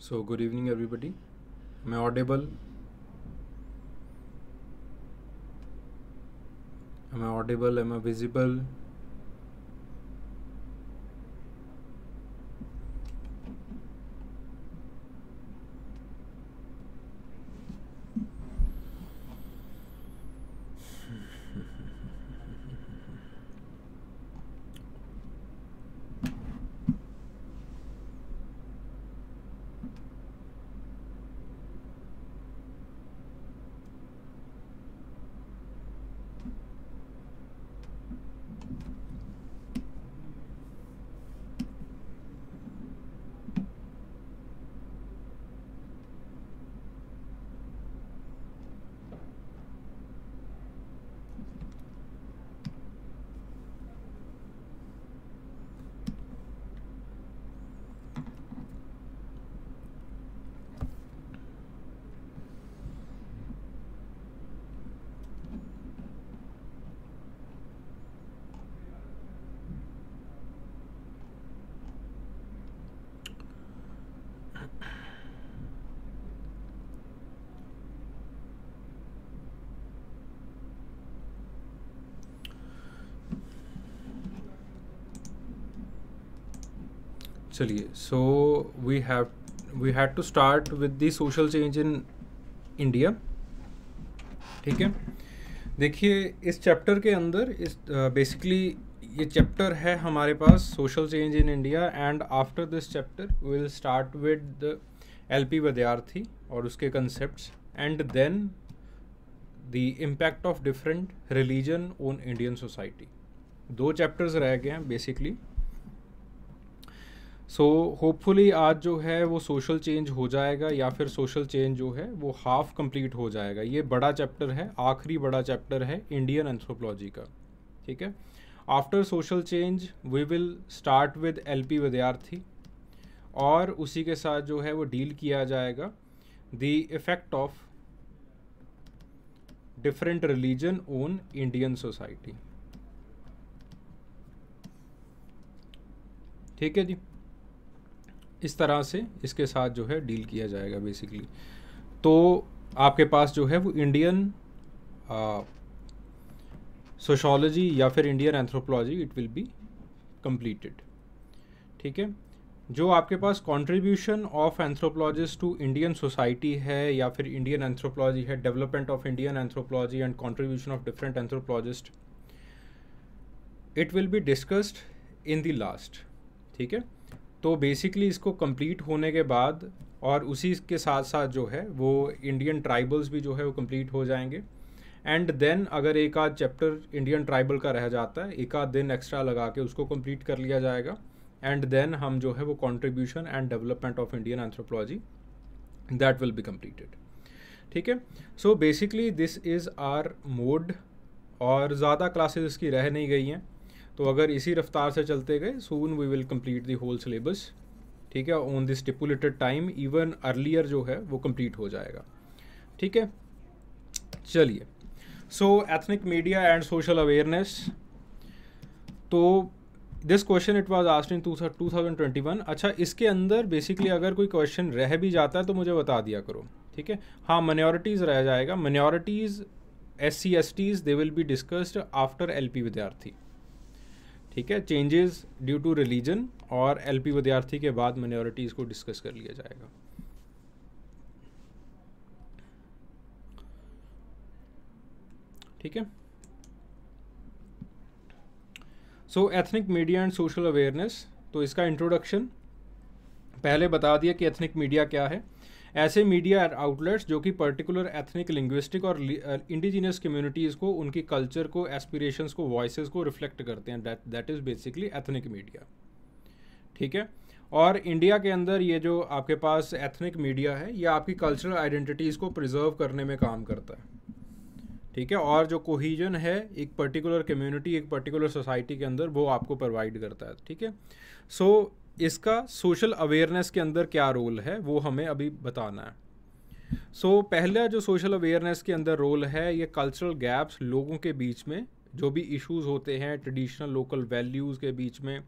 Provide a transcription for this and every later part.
So, good evening, everybody. Am I audible? Am I audible? Am I visible? चलिए so we have we had to start with the social change in India ठीक है देखिए इस chapter के अंदर इस basically ये chapter है हमारे पास social change in India and after this chapter will start with the L P Vidyarthi और उसके concept and then the impact of different religion on Indian society दो चैप्टर्स रह गए हैं बेसिकली सो so, होपफुली आज जो है वो सोशल चेंज हो जाएगा या फिर सोशल चेंज जो है वो हाफ कंप्लीट हो जाएगा ये बड़ा चैप्टर है आखिरी बड़ा चैप्टर है इंडियन एंथ्रोपोलॉजी का ठीक है after social change we will start with L P Vidyarthi और उसी के साथ जो है वो डील किया जाएगा the effect of different religion on Indian society ठीक है जी इस तरह से इसके साथ जो है डील किया जाएगा बेसिकली तो आपके पास जो है वो इंडियन सोशोलॉजी या फिर Indian anthropology it will be completed ठीक है जो आपके पास contribution of anthropologist to Indian society है या फिर इंडियन एंथ्रोपोलॉजी है development of Indian anthropology and contribution of different anthropologist it will be discussed in the last ठीक है तो बेसिकली इसको कंप्लीट होने के बाद और उसी के साथ साथ जो है वो इंडियन ट्राइबल्स भी जो है वो कंप्लीट हो जाएंगे एंड देन अगर एक आध चैप्टर इंडियन ट्राइबल का रह जाता है एक आध दिन एक्स्ट्रा लगा के उसको कंप्लीट कर लिया जाएगा एंड देन हम जो है वो contribution and development of Indian anthropology that will be completed ठीक है so basically this is our mode और ज़्यादा क्लासेज इसकी रह नहीं गई हैं तो अगर इसी रफ्तार से चलते गए soon we will complete the whole syllabus ठीक है on this stipulated time even earlier जो है वो कम्प्लीट हो जाएगा ठीक है चलिए so ethnic media and social awareness तो this question it was asked in two thousand twenty one अच्छा इसके अंदर बेसिकली अगर कोई क्वेश्चन रह भी जाता है तो मुझे बता दिया करो ठीक है हाँ मनोरिटीज़ रह जाएगा minorities S C S Ts they will be discussed after L P Vidyarthi ठीक है चेंजेस ड्यू टू रिलीजन और एलपी विद्यार्थी के बाद माइनॉरिटीज़ को डिस्कस कर लिया जाएगा ठीक है so ethnic media and social awareness तो इसका इंट्रोडक्शन पहले बता दिया कि एथनिक मीडिया क्या है ऐसे मीडिया आउटलेट्स जो कि पर्टिकुलर एथनिक लिंग्विस्टिक और इंडिजीनियस कम्युनिटीज़ uh, को उनकी कल्चर को एस्पिरेशंस को वॉइस को रिफ्लेक्ट करते हैं that that is basically ethnic media ठीक है और इंडिया के अंदर ये जो आपके पास एथनिक मीडिया है ये आपकी कल्चरल आइडेंटिटीज़ को प्रिजर्व करने में काम करता है ठीक है और जो कोहिजन है एक पर्टिकुलर कम्युनिटी एक पर्टिकुलर सोसाइटी के अंदर वो आपको प्रोवाइड करता है ठीक है सो इसका सोशल अवेयरनेस के अंदर क्या रोल है वो हमें अभी बताना है सो so, पहला जो सोशल अवेयरनेस के अंदर रोल है ये कल्चरल गैप्स लोगों के बीच में जो भी इश्यूज होते हैं ट्रेडिशनल लोकल वैल्यूज़ के बीच में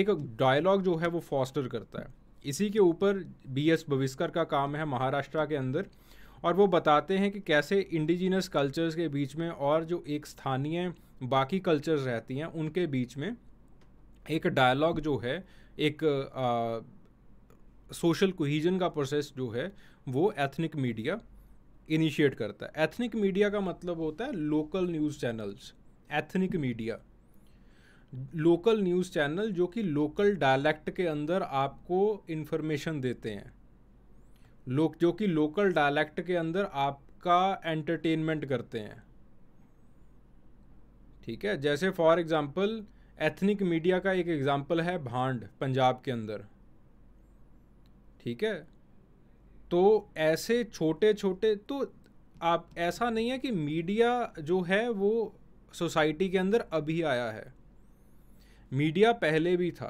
एक डायलॉग जो है वो फॉस्टर करता है इसी के ऊपर बी एस बविस्कर का काम है महाराष्ट्र के अंदर और वो बताते हैं कि कैसे इंडिजिनस कल्चर्स के बीच में और जो एक स्थानीय बाकी कल्चर्स रहती हैं उनके बीच में एक डायलॉग जो है एक सोशल कोहिजन का प्रोसेस जो है वो एथनिक मीडिया इनिशिएट करता है एथनिक मीडिया का मतलब होता है local news channels ethnic media local news channel जो कि लोकल डायलैक्ट के अंदर आपको इन्फॉर्मेशन देते हैं लोग जो कि लोकल डायलैक्ट के अंदर आपका एंटरटेनमेंट करते हैं ठीक है जैसे फॉर एग्ज़ाम्पल एथनिक मीडिया का एक एग्ज़ाम्पल है भांड पंजाब के अंदर ठीक है तो ऐसे छोटे छोटे तो आप ऐसा नहीं है कि मीडिया जो है वो सोसाइटी के अंदर अभी आया है मीडिया पहले भी था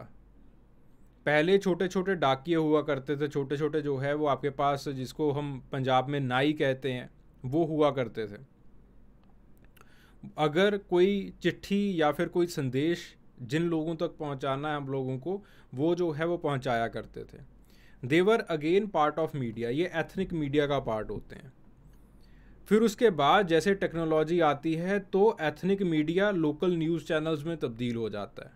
पहले छोटे छोटे डाकिए हुआ करते थे छोटे छोटे जो है वो आपके पास जिसको हम पंजाब में नाई कहते हैं वो हुआ करते थे अगर कोई चिट्ठी या फिर कोई संदेश जिन लोगों तक पहुंचाना है हम लोगों को वो जो है वो पहुंचाया करते थे they were again part of media ये एथनिक मीडिया का पार्ट होते हैं फिर उसके बाद जैसे टेक्नोलॉजी आती है तो ethnic media local news channels में तब्दील हो जाता है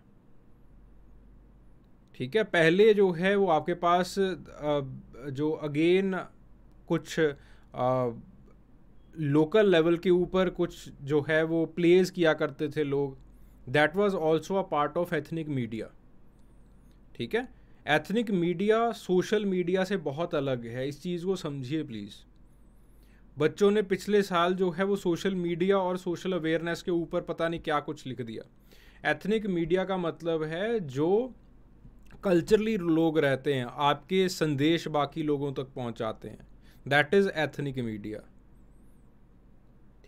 ठीक है पहले जो है वो आपके पास जो अगेन कुछ लोकल लेवल के ऊपर कुछ जो है वो प्लेज किया करते थे लोग that was also a part of ethnic media ठीक है एथनिक मीडिया सोशल मीडिया से बहुत अलग है इस चीज़ को समझिए प्लीज़ बच्चों ने पिछले साल जो है वो सोशल मीडिया और सोशल अवेयरनेस के ऊपर पता नहीं क्या कुछ लिख दिया एथनिक मीडिया का मतलब है जो कल्चरली लोग रहते हैं आपके संदेश बाकी लोगों तक पहुंचाते हैं दैट इज़ एथनिक मीडिया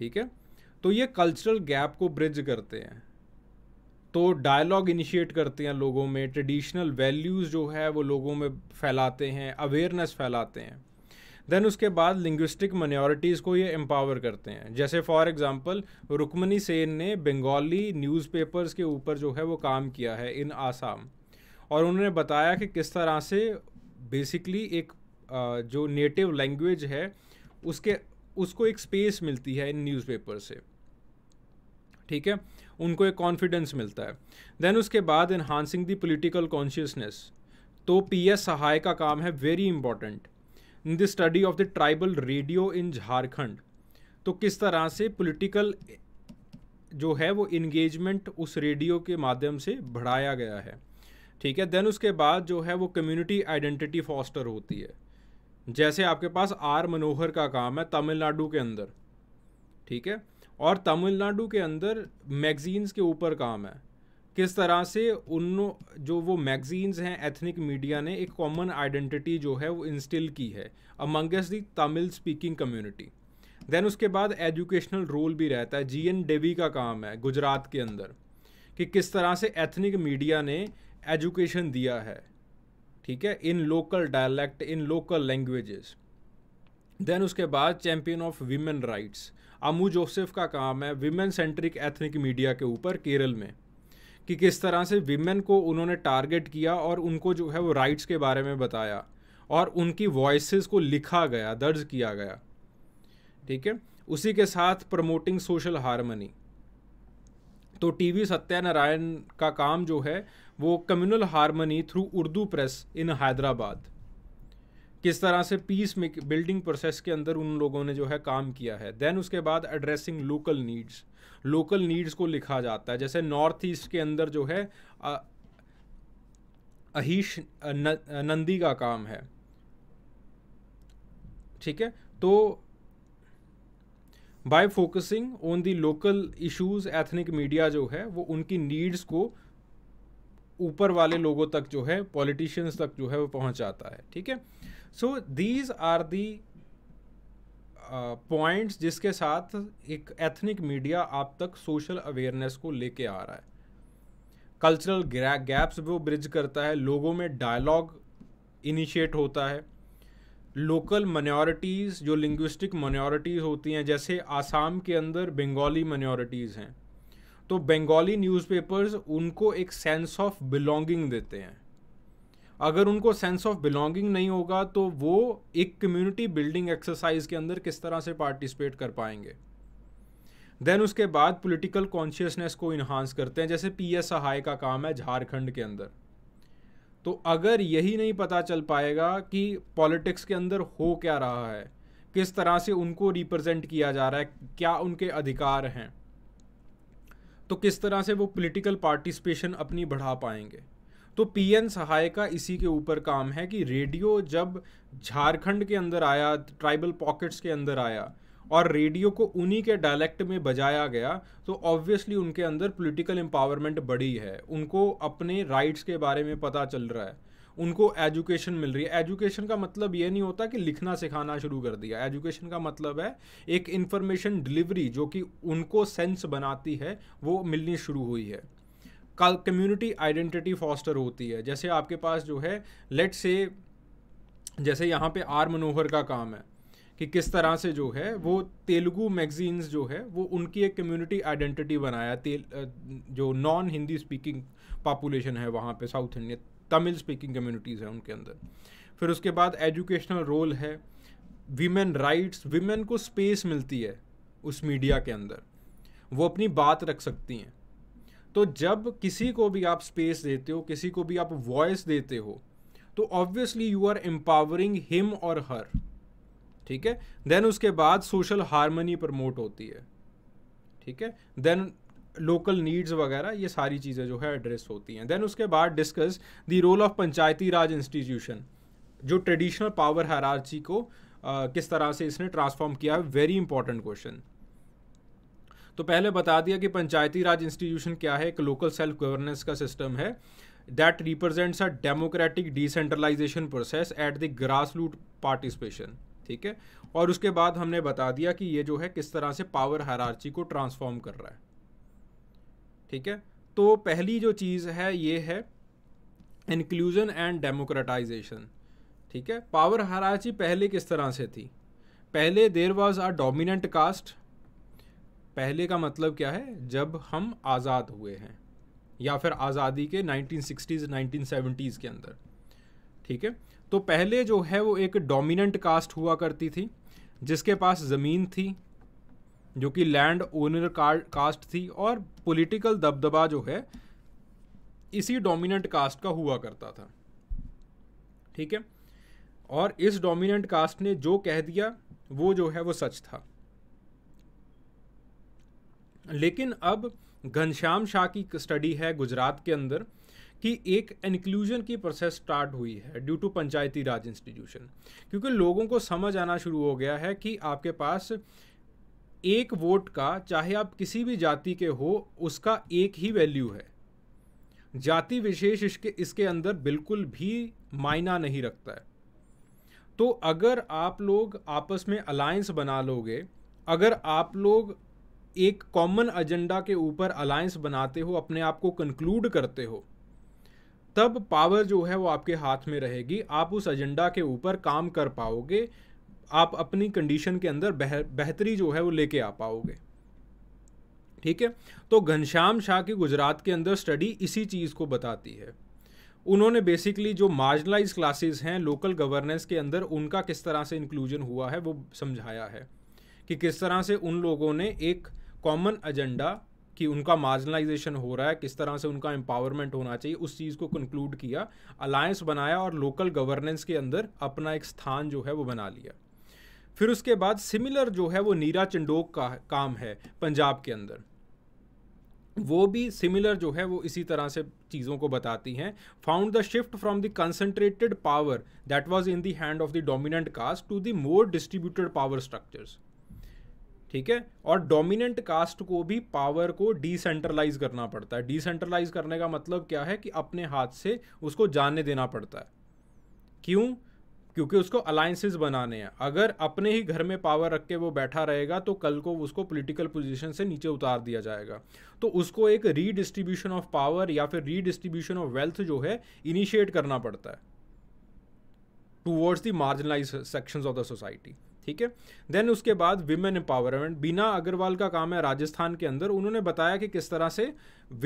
ठीक है तो ये कल्चरल गैप को ब्रिज करते हैं तो डायलॉग इनिशिएट करते हैं लोगों में ट्रेडिशनल वैल्यूज़ जो है वो लोगों में फैलाते हैं अवेयरनेस फैलाते हैं देन उसके बाद लिंग्विस्टिक माइनॉरिटीज़ को ये एम्पावर करते हैं जैसे फॉर एग्जांपल रुकमनी सेन ने बंगाली न्यूज़पेपर्स के ऊपर जो है वो काम किया है इन आसाम और उन्होंने बताया कि किस तरह से बेसिकली एक जो नेटिव लैंग्वेज है उसके उसको एक स्पेस मिलती है इन न्यूज़पेपर से ठीक है उनको एक कॉन्फिडेंस मिलता है देन उसके बाद इन्हांसिंग दी पोलिटिकल कॉन्शियसनेस तो पी एस सहाय का काम है very important in the study of the tribal radio in Jharkhand तो किस तरह से पोलिटिकल जो है वो इंगेजमेंट उस रेडियो के माध्यम से बढ़ाया गया है ठीक है देन उसके बाद जो है वो कम्युनिटी आइडेंटिटी फॉस्टर होती है जैसे आपके पास आर मनोहर का काम है तमिलनाडु के अंदर ठीक है और तमिलनाडु के अंदर मैगजीन्स के ऊपर काम है किस तरह से उन जो वो मैगजीन्स हैं एथनिक मीडिया ने एक कॉमन आइडेंटिटी जो है वो इंस्टिल की है amongst the Tamil speaking community then उसके बाद एजुकेशनल रोल भी रहता है जी एन डेवी का काम है गुजरात के अंदर कि किस तरह से एथनिक मीडिया ने एजुकेशन दिया है ठीक है in local dialect in local languages then उसके बाद champion of women rights Ammu Joseph का काम है वीमेन सेंट्रिक एथनिक मीडिया के ऊपर केरल में कि किस तरह से वीमेन को उन्होंने टारगेट किया और उनको जो है वो राइट्स के बारे में बताया और उनकी वॉइस को लिखा गया दर्ज किया गया ठीक है उसी के साथ प्रमोटिंग सोशल हारमनी तो टीवी सत्यनारायण का काम जो है वो communal harmony through Urdu press in Hyderabad किस तरह से पीस में बिल्डिंग प्रोसेस के अंदर उन लोगों ने जो है काम किया है देन उसके बाद addressing local needs local needs को लिखा जाता है जैसे नॉर्थ ईस्ट के अंदर जो है अहिश नंदी का काम है ठीक है तो by focusing on the local issues ethnic media जो है वो उनकी नीड्स को ऊपर वाले लोगों तक जो है पॉलिटिशियंस तक जो है वो पहुंच जाता है ठीक है so these are the points जिसके साथ एक एथनिक मीडिया आप तक सोशल अवेयरनेस को लेके आ रहा है कल्चरल गैप्स वो ब्रिज करता है लोगों में डायलॉग इनिशिएट होता है लोकल मनोरिटीज़ जो लिंग्विस्टिक मनोरिटीज़ होती हैं जैसे आसाम के अंदर बंगाली मनोरिटीज़ हैं तो बंगाली न्यूज़पेपर्स उनको एक सेंस ऑफ बिलोंगिंग देते हैं अगर उनको सेंस ऑफ बिलोंगिंग नहीं होगा तो वो एक कम्युनिटी बिल्डिंग एक्सरसाइज के अंदर किस तरह से पार्टिसिपेट कर पाएंगे देन उसके बाद पॉलिटिकल कॉन्शियसनेस को इन्हांस करते हैं जैसे पी एस सहाय का काम है झारखंड के अंदर तो अगर यही नहीं पता चल पाएगा कि पॉलिटिक्स के अंदर हो क्या रहा है किस तरह से उनको रिप्रेजेंट किया जा रहा है क्या उनके अधिकार हैं तो किस तरह से वो पॉलिटिकल पार्टिसिपेशन अपनी बढ़ा पाएंगे तो पीएन सहाय का इसी के ऊपर काम है कि रेडियो जब झारखंड के अंदर आया ट्राइबल पॉकेट्स के अंदर आया और रेडियो को उन्हीं के डायलेक्ट में बजाया गया तो ऑब्वियसली उनके अंदर पॉलिटिकल एम्पावरमेंट बढ़ी है उनको अपने राइट्स के बारे में पता चल रहा है उनको एजुकेशन मिल रही है एजुकेशन का मतलब ये नहीं होता कि लिखना सिखाना शुरू कर दिया एजुकेशन का मतलब है एक इन्फॉर्मेशन डिलीवरी जो कि उनको सेंस बनाती है वो मिलनी शुरू हुई है कल कम्युनिटी आइडेंटिटी फॉस्टर होती है जैसे आपके पास जो है लेट से जैसे यहाँ पे आर मनोहर का काम है कि किस तरह से जो है वो तेलुगु मैगजीन्स जो है वो उनकी एक कम्युनिटी आइडेंटिटी बनाया तेल जो नॉन हिंदी स्पीकिंग पॉपुलेशन है वहाँ पे south Indian Tamil speaking communities हैं उनके अंदर फिर उसके बाद एजुकेशनल रोल है वीमेन राइट्स वीमेन को स्पेस मिलती है उस मीडिया के अंदर वो अपनी बात रख सकती हैं तो जब किसी को भी आप स्पेस देते हो किसी को भी आप वॉइस देते हो तो obviously you are empowering him और हर ठीक है देन उसके बाद सोशल हारमोनी प्रमोट होती है ठीक है देन लोकल नीड्स वगैरह ये सारी चीज़ें जो है एड्रेस होती हैं देन उसके बाद discuss the role of panchayati raj institution जो ट्रेडिशनल पावर हैरार्ची को uh, किस तरह से इसने ट्रांसफॉर्म किया है वेरी इंपॉर्टेंट क्वेश्चन तो पहले बता दिया कि पंचायती राज इंस्टीट्यूशन क्या है एक लोकल सेल्फ गवर्नेंस का सिस्टम है that represents a democratic decentralisation process at the grass root participation ठीक है और उसके बाद हमने बता दिया कि ये जो है किस तरह से पावर हैरार्ची को ट्रांसफॉर्म कर रहा है ठीक है तो पहली जो चीज़ है ये है इंक्लूजन एंड डेमोक्रेटाइजेशन ठीक है पावर हराची पहले किस तरह से थी पहले there was a dominant caste पहले का मतलब क्या है जब हम आज़ाद हुए हैं या फिर आज़ादी के 1960s 1970s के अंदर ठीक है तो पहले जो है वो एक डोमिनेंट कास्ट हुआ करती थी जिसके पास ज़मीन थी जो कि लैंड ओनर कास्ट थी और पॉलिटिकल दबदबा जो है इसी डोमिनेंट कास्ट का हुआ करता था ठीक है और इस डोमिनेंट कास्ट ने जो कह दिया वो जो है वो सच था लेकिन अब घनश्याम शाह की स्टडी है गुजरात के अंदर कि एक इंक्लूजन की प्रोसेस स्टार्ट हुई है due to panchayati raj institution क्योंकि लोगों को समझ आना शुरू हो गया है कि आपके पास एक वोट का चाहे आप किसी भी जाति के हो उसका एक ही वैल्यू है जाति विशेष इसके इसके अंदर बिल्कुल भी मायना नहीं रखता है तो अगर आप लोग आपस में अलायंस बना लोगे अगर आप लोग एक कॉमन एजेंडा के ऊपर अलायंस बनाते हो अपने आप को कंक्लूड करते हो तब पावर जो है वो आपके हाथ में रहेगी आप उस एजेंडा के ऊपर काम कर पाओगे आप अपनी कंडीशन के अंदर बेहतरी जो है वो लेके आ पाओगे ठीक है तो घनश्याम शाह की गुजरात के अंदर स्टडी इसी चीज़ को बताती है उन्होंने बेसिकली जो मार्जलाइज क्लासेस हैं लोकल गवर्नेंस के अंदर उनका किस तरह से इंक्लूजन हुआ है वो समझाया है कि किस तरह से उन लोगों ने एक कॉमन एजेंडा कि उनका मार्जिनलाइजेशन हो रहा है किस तरह से उनका एम्पावरमेंट होना चाहिए उस चीज़ को कंक्लूड किया अलायंस बनाया और लोकल गवर्नेंस के अंदर अपना एक स्थान जो है वो बना लिया फिर उसके बाद सिमिलर जो है वो नीरा चंडोक का काम है पंजाब के अंदर वो भी सिमिलर जो है वो इसी तरह से चीज़ों को बताती हैं found the shift from the concentrated power that was in the hand of the dominant caste to the more distributed power structures ठीक है और डोमिनेंट कास्ट को भी पावर को डिसेंट्रलाइज करना पड़ता है डिसेंट्रलाइज करने का मतलब क्या है कि अपने हाथ से उसको जाने देना पड़ता है क्यों क्योंकि उसको अलायंसेज बनाने हैं अगर अपने ही घर में पावर रख के वो बैठा रहेगा तो कल को उसको पॉलिटिकल पोजीशन से नीचे उतार दिया जाएगा तो उसको एक रीडिस्ट्रीब्यूशन ऑफ पावर या फिर रीडिस्ट्रीब्यूशन ऑफ वेल्थ जो है इनिशिएट करना पड़ता है towards the marginalise sections of the society ठीक है देन उसके बाद विमेन एम्पावरमेंट बीना अग्रवाल का काम है राजस्थान के अंदर उन्होंने बताया कि किस तरह से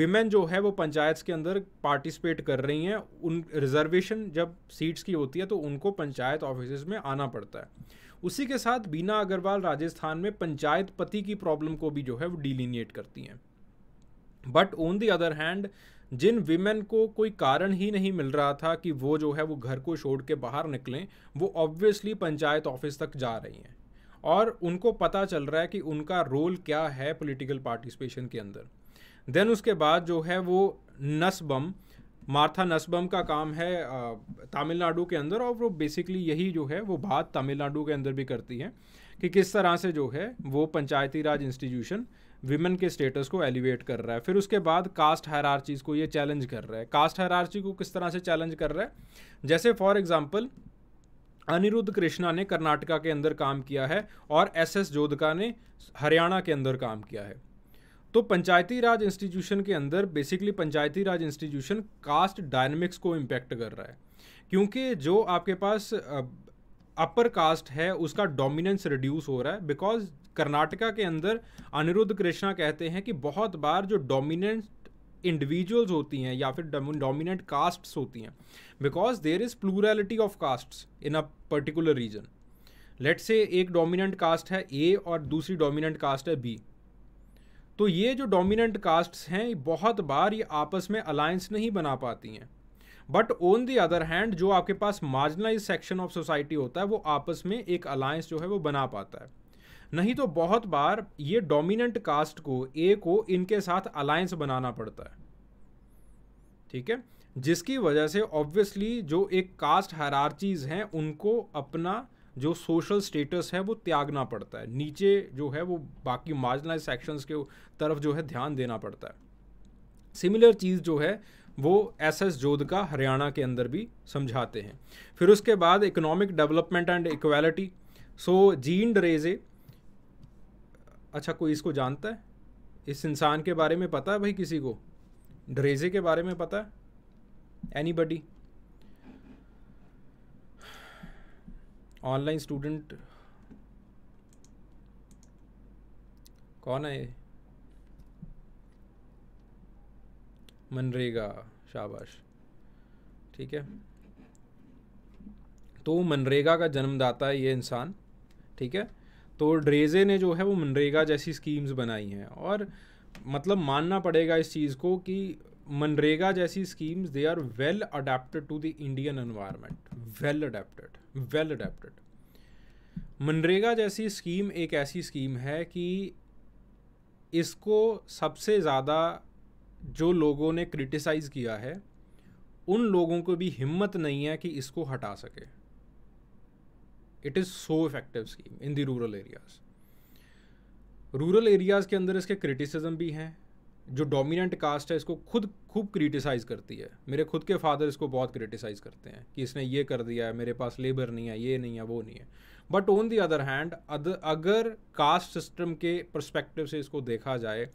विमेन जो है वो पंचायत के अंदर पार्टिसिपेट कर रही हैं उन रिजर्वेशन जब सीट्स की होती है तो उनको पंचायत ऑफिस में आना पड़ता है उसी के साथ बीना अग्रवाल राजस्थान में पंचायत पति की प्रॉब्लम को भी जो है वो डिलीनिएट करती हैं but on the other hand जिन विमेन को कोई कारण ही नहीं मिल रहा था कि वो जो है वो घर को छोड़ के बाहर निकलें वो ऑब्वियसली पंचायत ऑफिस तक जा रही हैं और उनको पता चल रहा है कि उनका रोल क्या है पॉलिटिकल पार्टिसिपेशन के अंदर देन उसके बाद जो है वो नसबम मार्था नसबम का काम है तमिलनाडु के अंदर और वो बेसिकली यही जो है वो बात तमिलनाडु के अंदर भी करती है कि किस तरह से जो है वो पंचायती राज इंस्टीट्यूशन विमेन के स्टेटस को एलिवेट कर रहा है फिर उसके बाद कास्ट हायरार्चीज़ को ये चैलेंज कर रहा है कास्ट हायरार्ची को किस तरह से चैलेंज कर रहा है जैसे फॉर एग्जाम्पल अनिरुद्ध कृष्णा ने कर्नाटका के अंदर काम किया है और एस एस जोधका ने हरियाणा के अंदर काम किया है तो पंचायती राज इंस्टीट्यूशन के अंदर basically panchayati raj institution caste dynamics को इम्पैक्ट कर रहा है क्योंकि जो आपके पास अपर कास्ट है उसका डोमिनेंस रिड्यूस हो रहा है बिकॉज कर्नाटका के अंदर अनिरुद्ध कृष्णा कहते हैं कि बहुत बार जो डोमिनेंट इंडिविजुअल्स होती हैं या फिर डोमिनेंट कास्ट्स होती हैं because there is plurality of castes in a particular region let say एक डोमिनेंट कास्ट है ए और दूसरी डोमिनेंट कास्ट है बी तो ये जो डोमिनेंट कास्ट्स हैं बहुत बार ये आपस में अलायंस नहीं बना पाती हैं but on the other hand जो आपके पास मार्जिनलाइज सेक्शन ऑफ सोसाइटी होता है वो आपस में एक अलायंस जो है वो बना पाता है नहीं तो बहुत बार ये डोमिनेंट कास्ट को ए को इनके साथ अलायंस बनाना पड़ता है ठीक है जिसकी वजह से ऑब्वियसली जो एक कास्ट हरारचीज़ हैं उनको अपना जो सोशल स्टेटस है वो त्यागना पड़ता है नीचे जो है वो बाकी मार्जिनलाइज सेक्शंस के तरफ जो है ध्यान देना पड़ता है सिमिलर चीज़ जो है वो एस एस जोधका हरियाणा के अंदर भी समझाते हैं फिर उसके बाद economic development and equality so Jean Dreze अच्छा कोई इसको जानता है इस इंसान के बारे में पता है भाई किसी को ड्रेजे के बारे में पता है एनी बडी ऑनलाइन स्टूडेंट कौन है ये मनरेगा शाबाश ठीक है तो मनरेगा का जन्मदाता है ये इंसान ठीक है तो ड्रेजे ने जो है वो मनरेगा जैसी स्कीम्स बनाई हैं और मतलब मानना पड़ेगा इस चीज़ को कि मनरेगा जैसी schemes they are well adapted to the Indian environment well adapted well adapted MNREGA जैसी स्कीम एक ऐसी स्कीम है कि इसको सबसे ज़्यादा जो लोगों ने क्रिटिसाइज़ किया है उन लोगों को भी हिम्मत नहीं है कि इसको हटा सके it is so effective scheme in the rural areas rural areas के अंदर इसके क्रिटिसिज्म भी हैं जो डोमिनेंट कास्ट है इसको खुद खूब क्रिटिसाइज़ करती है मेरे खुद के फादर इसको बहुत क्रिटिसाइज़ करते हैं कि इसने ये कर दिया है मेरे पास लेबर नहीं है ये नहीं है वो नहीं है but on the other hand अगर कास्ट सिस्टम के परस्पेक्टिव से इसको देखा जाए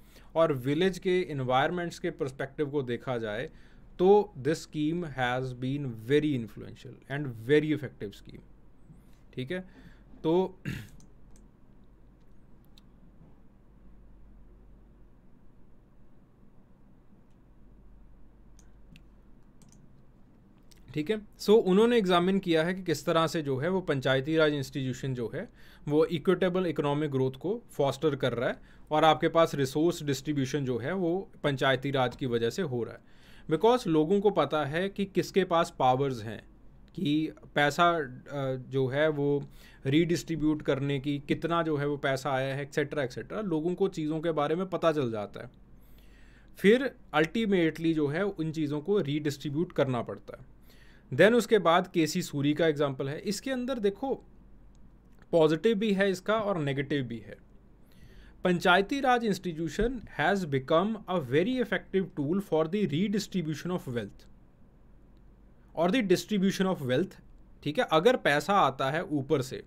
और विलेज के इन्वायरमेंट्स के परस्पेक्टिव को देखा जाए तो this scheme has been very influential and very effective scheme ठीक है तो ठीक है सो उन्होंने एग्जामिन किया है कि किस तरह से जो है वो पंचायती राज इंस्टीट्यूशन जो है वो इक्विटेबल इकोनॉमिक ग्रोथ को फॉस्टर कर रहा है और आपके पास रिसोर्स डिस्ट्रीब्यूशन जो है वो पंचायती राज की वजह से हो रहा है बिकॉज लोगों को पता है कि किसके पास पावर्स हैं कि पैसा जो है वो रीडिस्ट्रीब्यूट करने की कितना जो है वो पैसा आया है एक्सेट्रा एक्सेट्रा लोगों को चीज़ों के बारे में पता चल जाता है फिर अल्टीमेटली जो है उन चीज़ों को रीडिस्ट्रीब्यूट करना पड़ता है देन उसके बाद के सी सूरी का एग्जाम्पल है इसके अंदर देखो पॉजिटिव भी है इसका और नेगेटिव भी है panchayati raj institution has become a very effective tool for the redistribution of wealth और द डिस्ट्रीब्यूशन ऑफ वेल्थ ठीक है अगर पैसा आता है ऊपर से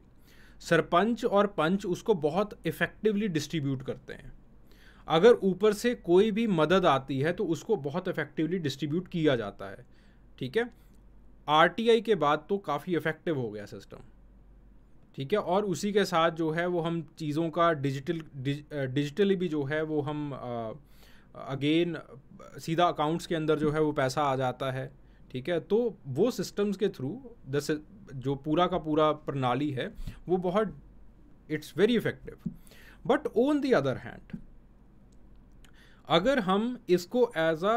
सरपंच और पंच उसको बहुत इफ़ेक्टिवली डिस्ट्रीब्यूट करते हैं अगर ऊपर से कोई भी मदद आती है तो उसको बहुत इफ़ेक्टिवली डिस्ट्रीब्यूट किया जाता है ठीक है आर के बाद तो काफ़ी इफ़ेक्टिव हो गया सिस्टम ठीक है और उसी के साथ जो है वो हम चीज़ों का डिजिटल डिजिटली भी जो है वो हम अगेन सीधा अकाउंट्स के अंदर जो है वो पैसा आ जाता है ठीक है तो वो सिस्टम्स के थ्रू दस जो पूरा का पूरा प्रणाली है वो बहुत it's very effective but on the other hand अगर हम इसको एज अ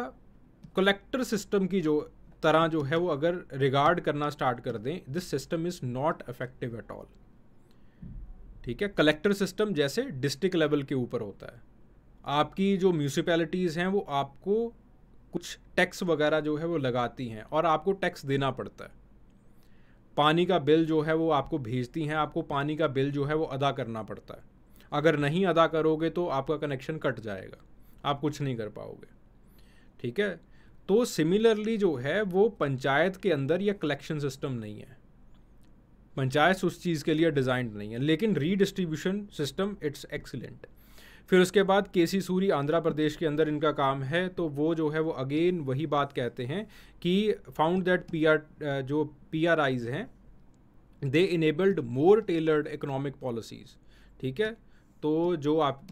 कलेक्टर सिस्टम की जो तरह जो है वो अगर रिगार्ड करना स्टार्ट कर दें this system is not effective at all ठीक है कलेक्टर सिस्टम जैसे डिस्ट्रिक्ट लेवल के ऊपर होता है आपकी जो म्यूनसिपैलिटीज़ हैं वो आपको कुछ टैक्स वगैरह जो है वो लगाती हैं और आपको टैक्स देना पड़ता है पानी का बिल जो है वो आपको भेजती हैं आपको पानी का बिल जो है वो अदा करना पड़ता है अगर नहीं अदा करोगे तो आपका कनेक्शन कट जाएगा आप कुछ नहीं कर पाओगे ठीक है तो सिमिलरली जो है वो पंचायत के अंदर यह कलेक्शन सिस्टम नहीं है पंचायत उस चीज़ के लिए डिज़ाइंड नहीं है लेकिन रीडिस्ट्रीब्यूशन सिस्टम इट्स एक्सीलेंट फिर उसके बाद केसी सूरी आंध्र प्रदेश के अंदर इनका काम है तो वो जो है वो अगेन वही बात कहते हैं कि फाउंड दैट पी आर जो पी आर आईज हैं they enabled more tailored economic policies ठीक है तो जो आप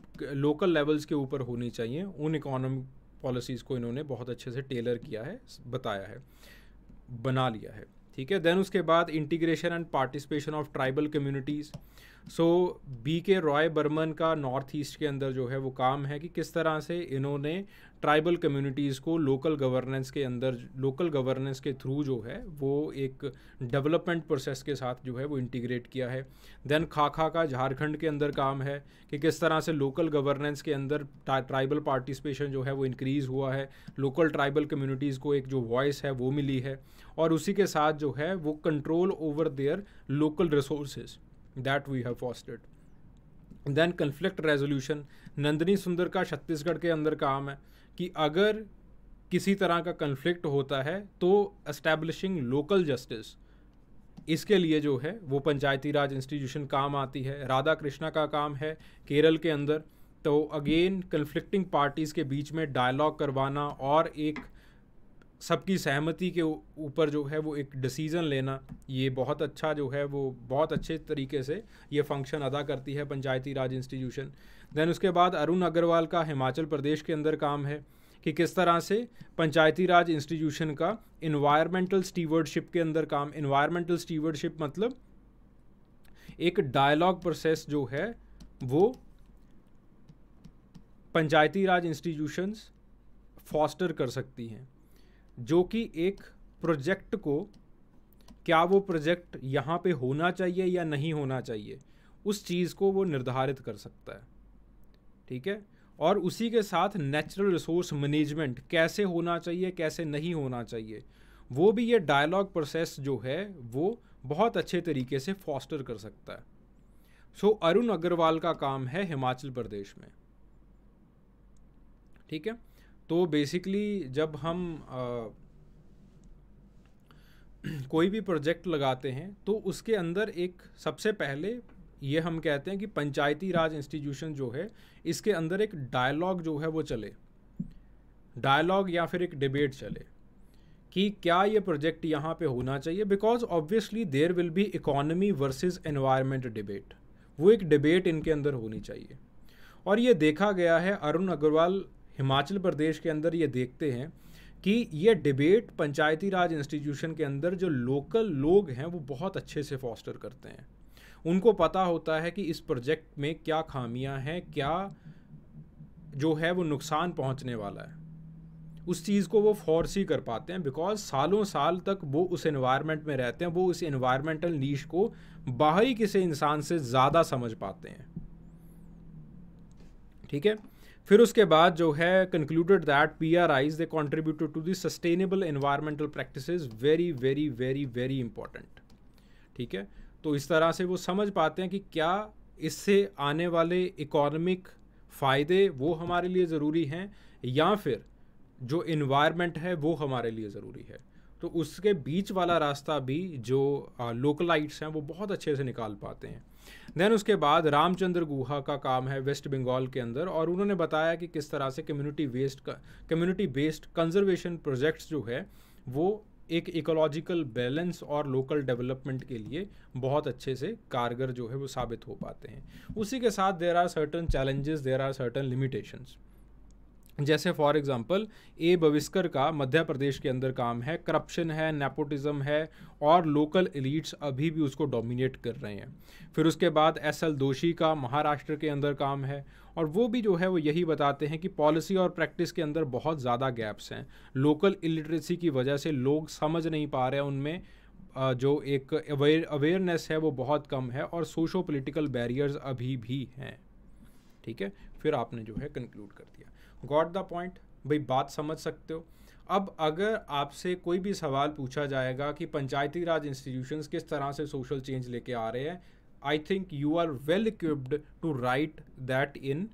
लोकल लेवल्स के ऊपर होनी चाहिए उन इकोनॉमिक पॉलिसीज़ को इन्होंने बहुत अच्छे से टेलर किया है बताया है बना लिया है ठीक है देन उसके बाद integration and participation of tribal communities so B K Roy Burman का नॉर्थ ईस्ट के अंदर जो है वो काम है कि किस तरह से इन्होंने ट्राइबल कम्युनिटीज़ को लोकल गवर्नेंस के अंदर लोकल गवर्नेंस के थ्रू जो है वो एक डेवलपमेंट प्रोसेस के साथ जो है वो इंटीग्रेट किया है देन खाखा का झारखंड के अंदर काम है कि किस तरह से लोकल गवर्नेंस के अंदर ट्राइबल पार्टिसिपेशन जो है वो इंक्रीज़ हुआ है लोकल ट्राइबल कम्युनिटीज़ को एक जो वॉइस है वो मिली है और उसी के साथ जो है वो control over their local resources that we have fostered then conflict resolution Nandini Sundar का छत्तीसगढ़ के अंदर काम है कि अगर किसी तरह का कन्फ्लिक्ट होता है तो एस्टेब्लिशिंग लोकल जस्टिस इसके लिए जो है वो पंचायती राज इंस्टीट्यूशन काम आती है राधा कृष्णा का काम है केरल के अंदर तो अगेन कन्फ्लिक्टिंग पार्टीज़ के बीच में डायलॉग करवाना और एक सबकी सहमति के ऊपर जो है वो एक डिसीज़न लेना ये बहुत अच्छा जो है वो बहुत अच्छे तरीके से ये फंक्शन अदा करती है पंचायती राज इंस्टीट्यूशन दैन उसके बाद अरुण अग्रवाल का हिमाचल प्रदेश के अंदर काम है कि किस तरह से पंचायती राज इंस्टीट्यूशन का इन्वायरमेंटल स्टीवर्डशिप के अंदर काम इन्वायरमेंटल स्टीवर्डशिप मतलब एक डायलॉग प्रोसेस जो है वो पंचायती राज इंस्टीट्यूशंस फॉस्टर कर सकती हैं जो कि एक प्रोजेक्ट को क्या वो प्रोजेक्ट यहाँ पे होना चाहिए या नहीं होना चाहिए उस चीज़ को वो निर्धारित कर सकता है ठीक है और उसी के साथ नेचुरल रिसोर्स मैनेजमेंट कैसे होना चाहिए कैसे नहीं होना चाहिए वो भी ये डायलॉग प्रोसेस जो है वो बहुत अच्छे तरीके से फॉस्टर कर सकता है सो अरुण अग्रवाल का काम है हिमाचल प्रदेश में ठीक है तो बेसिकली जब हम आ, कोई भी प्रोजेक्ट लगाते हैं तो उसके अंदर एक सबसे पहले ये हम कहते हैं कि पंचायती राज इंस्टीट्यूशन जो है इसके अंदर एक डायलॉग जो है वो चले डायलॉग या फिर एक डिबेट चले कि क्या ये प्रोजेक्ट यहाँ पे होना चाहिए because obviously there will be economy versus environment debate वो एक डिबेट इनके अंदर होनी चाहिए और ये देखा गया है अरुण अग्रवाल हिमाचल प्रदेश के अंदर ये देखते हैं कि ये डिबेट पंचायती राज इंस्टीट्यूशन के अंदर जो लोकल लोग हैं वो बहुत अच्छे से फॉस्टर करते हैं उनको पता होता है कि इस प्रोजेक्ट में क्या खामियां हैं क्या जो है वो नुकसान पहुंचने वाला है उस चीज़ को वो फोर्स ही कर पाते हैं बिकॉज सालों साल तक वो उस इन्वायरमेंट में रहते हैं वो उस इन्वायरमेंटल नीश को बाहरी किसी इंसान से ज़्यादा समझ पाते हैं ठीक है फिर उसके बाद जो है concluded that P R Is they contributed to the sustainable environmental practice very very very very important ठीक है तो इस तरह से वो समझ पाते हैं कि क्या इससे आने वाले इकोनॉमिक फ़ायदे वो हमारे लिए ज़रूरी हैं या फिर जो इन्वायरमेंट है वो हमारे लिए ज़रूरी है तो उसके बीच वाला रास्ता भी जो लोकलाइट्स हैं वो बहुत अच्छे से निकाल पाते हैं देन उसके बाद रामचंद्र गुहा का काम है वेस्ट बंगाल के अंदर और उन्होंने बताया कि किस तरह से community waste community based conservation projects जो है वो एक इकोलॉजिकल बैलेंस और लोकल डेवलपमेंट के लिए बहुत अच्छे से कारगर जो है वो साबित हो पाते हैं उसी के साथ there are certain challenges there are certain limitations जैसे फॉर एग्जांपल ए बविस्कर का मध्य प्रदेश के अंदर काम है करप्शन है नेपोटिज्म है और लोकल एलिट्स अभी भी उसको डोमिनेट कर रहे हैं फिर उसके बाद एस एल दोषी का महाराष्ट्र के अंदर काम है और वो भी जो है वो यही बताते हैं कि पॉलिसी और प्रैक्टिस के अंदर बहुत ज़्यादा गैप्स हैं लोकल इलिटरेसी की वजह से लोग समझ नहीं पा रहे हैं उनमें जो एक अवेयर अवेयरनेस है वो बहुत कम है और सोशो पोलिटिकल बैरियर्स अभी भी हैं ठीक है फिर आपने जो है कंक्लूड कर दिया गॉट द पॉइंट भाई बात समझ सकते हो अब अगर आपसे कोई भी सवाल पूछा जाएगा कि पंचायती राज इंस्टीट्यूशंस किस तरह से सोशल चेंज लेके आ रहे हैं I think you are well equipped to write that in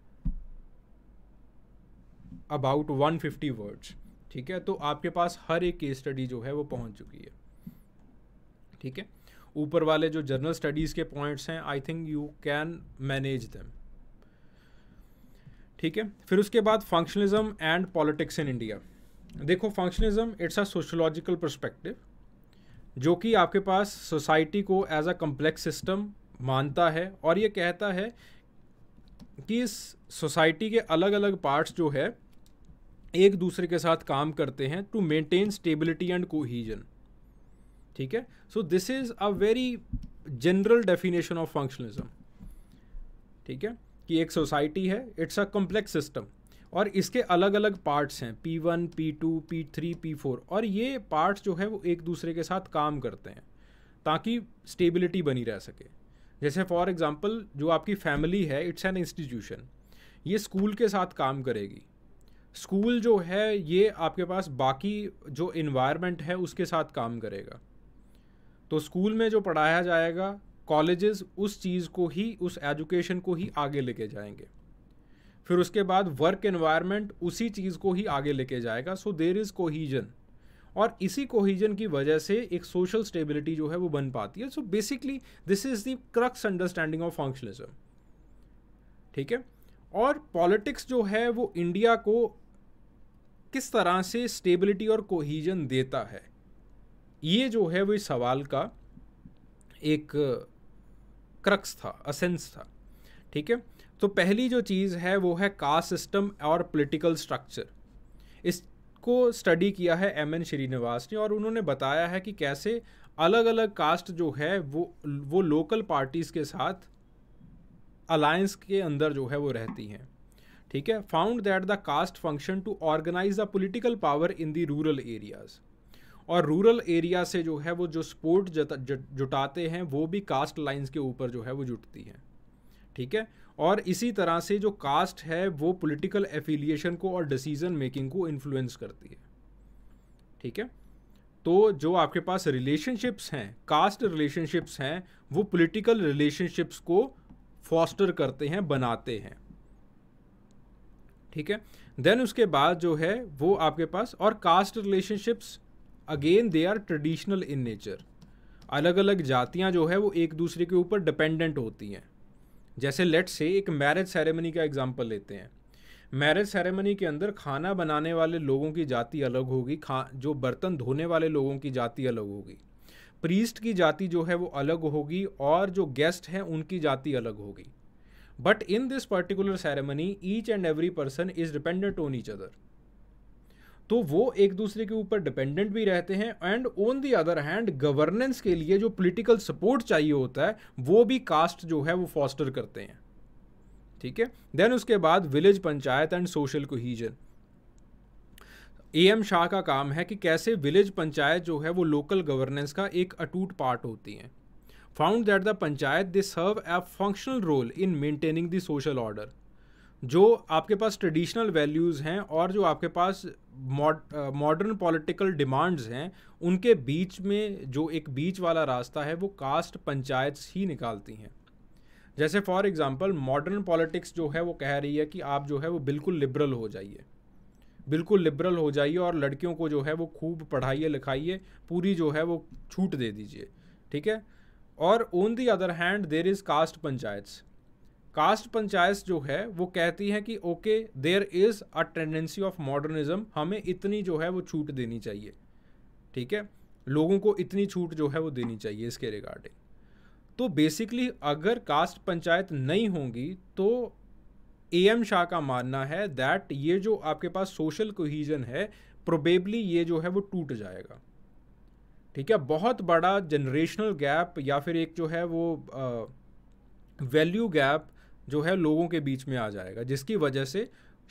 about 150 words ठीक है तो आपके पास हर एक केस स्टडी जो है वो पहुंच चुकी है ठीक है ऊपर वाले जो जर्नल स्टडीज़ के पॉइंट्स हैं I think you can manage them ठीक है फिर उसके बाद functionalism and politics in India देखो functionalism it's a sociological perspective जो कि आपके पास सोसाइटी को एज अ कम्प्लेक्स सिस्टम मानता है और ये कहता है कि इस सोसाइटी के अलग अलग पार्ट्स जो है एक दूसरे के साथ काम करते हैं to maintain stability and cohesion ठीक है so this is a very general definition of functionalism ठीक है कि एक सोसाइटी है इट्स अ कम्प्लेक्स सिस्टम और इसके अलग अलग पार्ट्स हैं P one P two P three P four और ये पार्ट्स जो है वो एक दूसरे के साथ काम करते हैं ताकि स्टेबिलिटी बनी रह सके जैसे फॉर एग्ज़ाम्पल जो आपकी फैमिली है इट्स एन इंस्टीट्यूशन ये स्कूल के साथ काम करेगी स्कूल जो है ये आपके पास बाकी जो इन्वायरमेंट है उसके साथ काम करेगा तो स्कूल में जो पढ़ाया जाएगा कॉलेजेस उस चीज़ को ही उस एजुकेशन को ही आगे लेके जाएंगे फिर उसके बाद वर्क एनवायरनमेंट उसी चीज़ को ही आगे लेके जाएगा सो देर इज़ कोहीजन और इसी कोहीजन की वजह से एक सोशल स्टेबिलिटी जो है वो बन पाती है so basically this is the crux understanding of functionism ठीक है और पॉलिटिक्स जो है वो इंडिया को किस तरह से स्टेबिलिटी और कोहीजन देता है ये जो है वो इस सवाल का एक क्रक्स था असेंस था ठीक है तो पहली जो चीज़ है वो है कास्ट सिस्टम और पॉलिटिकल स्ट्रक्चर इसको स्टडी किया है एम एन श्रीनिवास ने और उन्होंने बताया है कि कैसे अलग अलग कास्ट जो है वो वो लोकल पार्टीज़ के साथ अलायंस के अंदर जो है वो रहती हैं ठीक है found that the caste function to organise the political power in the rural areas और रूरल एरिया से जो है वो जो सपोर्ट जुटाते हैं वो भी कास्ट लाइंस के ऊपर जो है वो जुटती हैं ठीक है और इसी तरह से जो कास्ट है वो पॉलिटिकल एफिलिएशन को और डिसीजन मेकिंग को इन्फ्लुएंस करती है ठीक है तो जो आपके पास रिलेशनशिप्स हैं कास्ट रिलेशनशिप्स हैं वो पॉलिटिकल रिलेशनशिप्स को फॉस्टर करते हैं बनाते हैं ठीक है देन उसके बाद जो है वो आपके पास और caste relationships again they are traditional in nature अलग अलग जातियाँ जो है वो एक दूसरे के ऊपर डिपेंडेंट होती हैं जैसे लेट से एक मैरिज सेरेमनी का एग्जाम्पल लेते हैं मैरिज सेरेमनी के अंदर खाना बनाने वाले लोगों की जाति अलग होगी खा जो बर्तन धोने वाले लोगों की जाति अलग होगी प्रीस्ट की जाति जो है वो अलग होगी और जो गेस्ट हैं उनकी जाति अलग होगी but in this particular ceremony each and every person is dependent on each other तो वो एक दूसरे के ऊपर डिपेंडेंट भी रहते हैं and on the other hand governance के लिए जो पॉलिटिकल सपोर्ट चाहिए होता है वो भी कास्ट जो है वो फॉस्टर करते हैं ठीक है देन उसके बाद village panchayat and social cohesion A M Shah का काम है कि कैसे विलेज पंचायत जो है वो लोकल गवर्नेंस का एक अटूट पार्ट होती हैं found that the panchayat they serve a functional role in maintaining the social order जो आपके पास ट्रेडिशनल वैल्यूज़ हैं और जो आपके पास मॉडर्न पॉलिटिकल डिमांड्स हैं उनके बीच में जो एक बीच वाला रास्ता है वो कास्ट पंचायत ही निकालती हैं जैसे फॉर एग्ज़ाम्पल मॉडर्न पॉलिटिक्स जो है वो कह रही है कि आप जो है वो बिल्कुल लिबरल हो जाइए बिल्कुल लिबरल हो जाइए और लड़कियों को जो है वो खूब पढ़ाइए लिखाइए पूरी जो है वो छूट दे दीजिए ठीक है और on the other hand there is caste panchayats caste panchayat जो है वो कहती है कि okay there is a tendency of modernism हमें इतनी जो है वो छूट देनी चाहिए ठीक है लोगों को इतनी छूट जो है वो देनी चाहिए इसके रिगार्डिंग तो बेसिकली अगर कास्ट पंचायत नहीं होंगी तो ए एम शाह का मानना है दैट ये जो आपके पास सोशल कोहीजन है प्रोबेबली ये जो है वो टूट जाएगा ठीक है बहुत बड़ा जनरेशनल गैप या फिर एक जो है वो वैल्यू गैप जो है लोगों के बीच में आ जाएगा जिसकी वजह से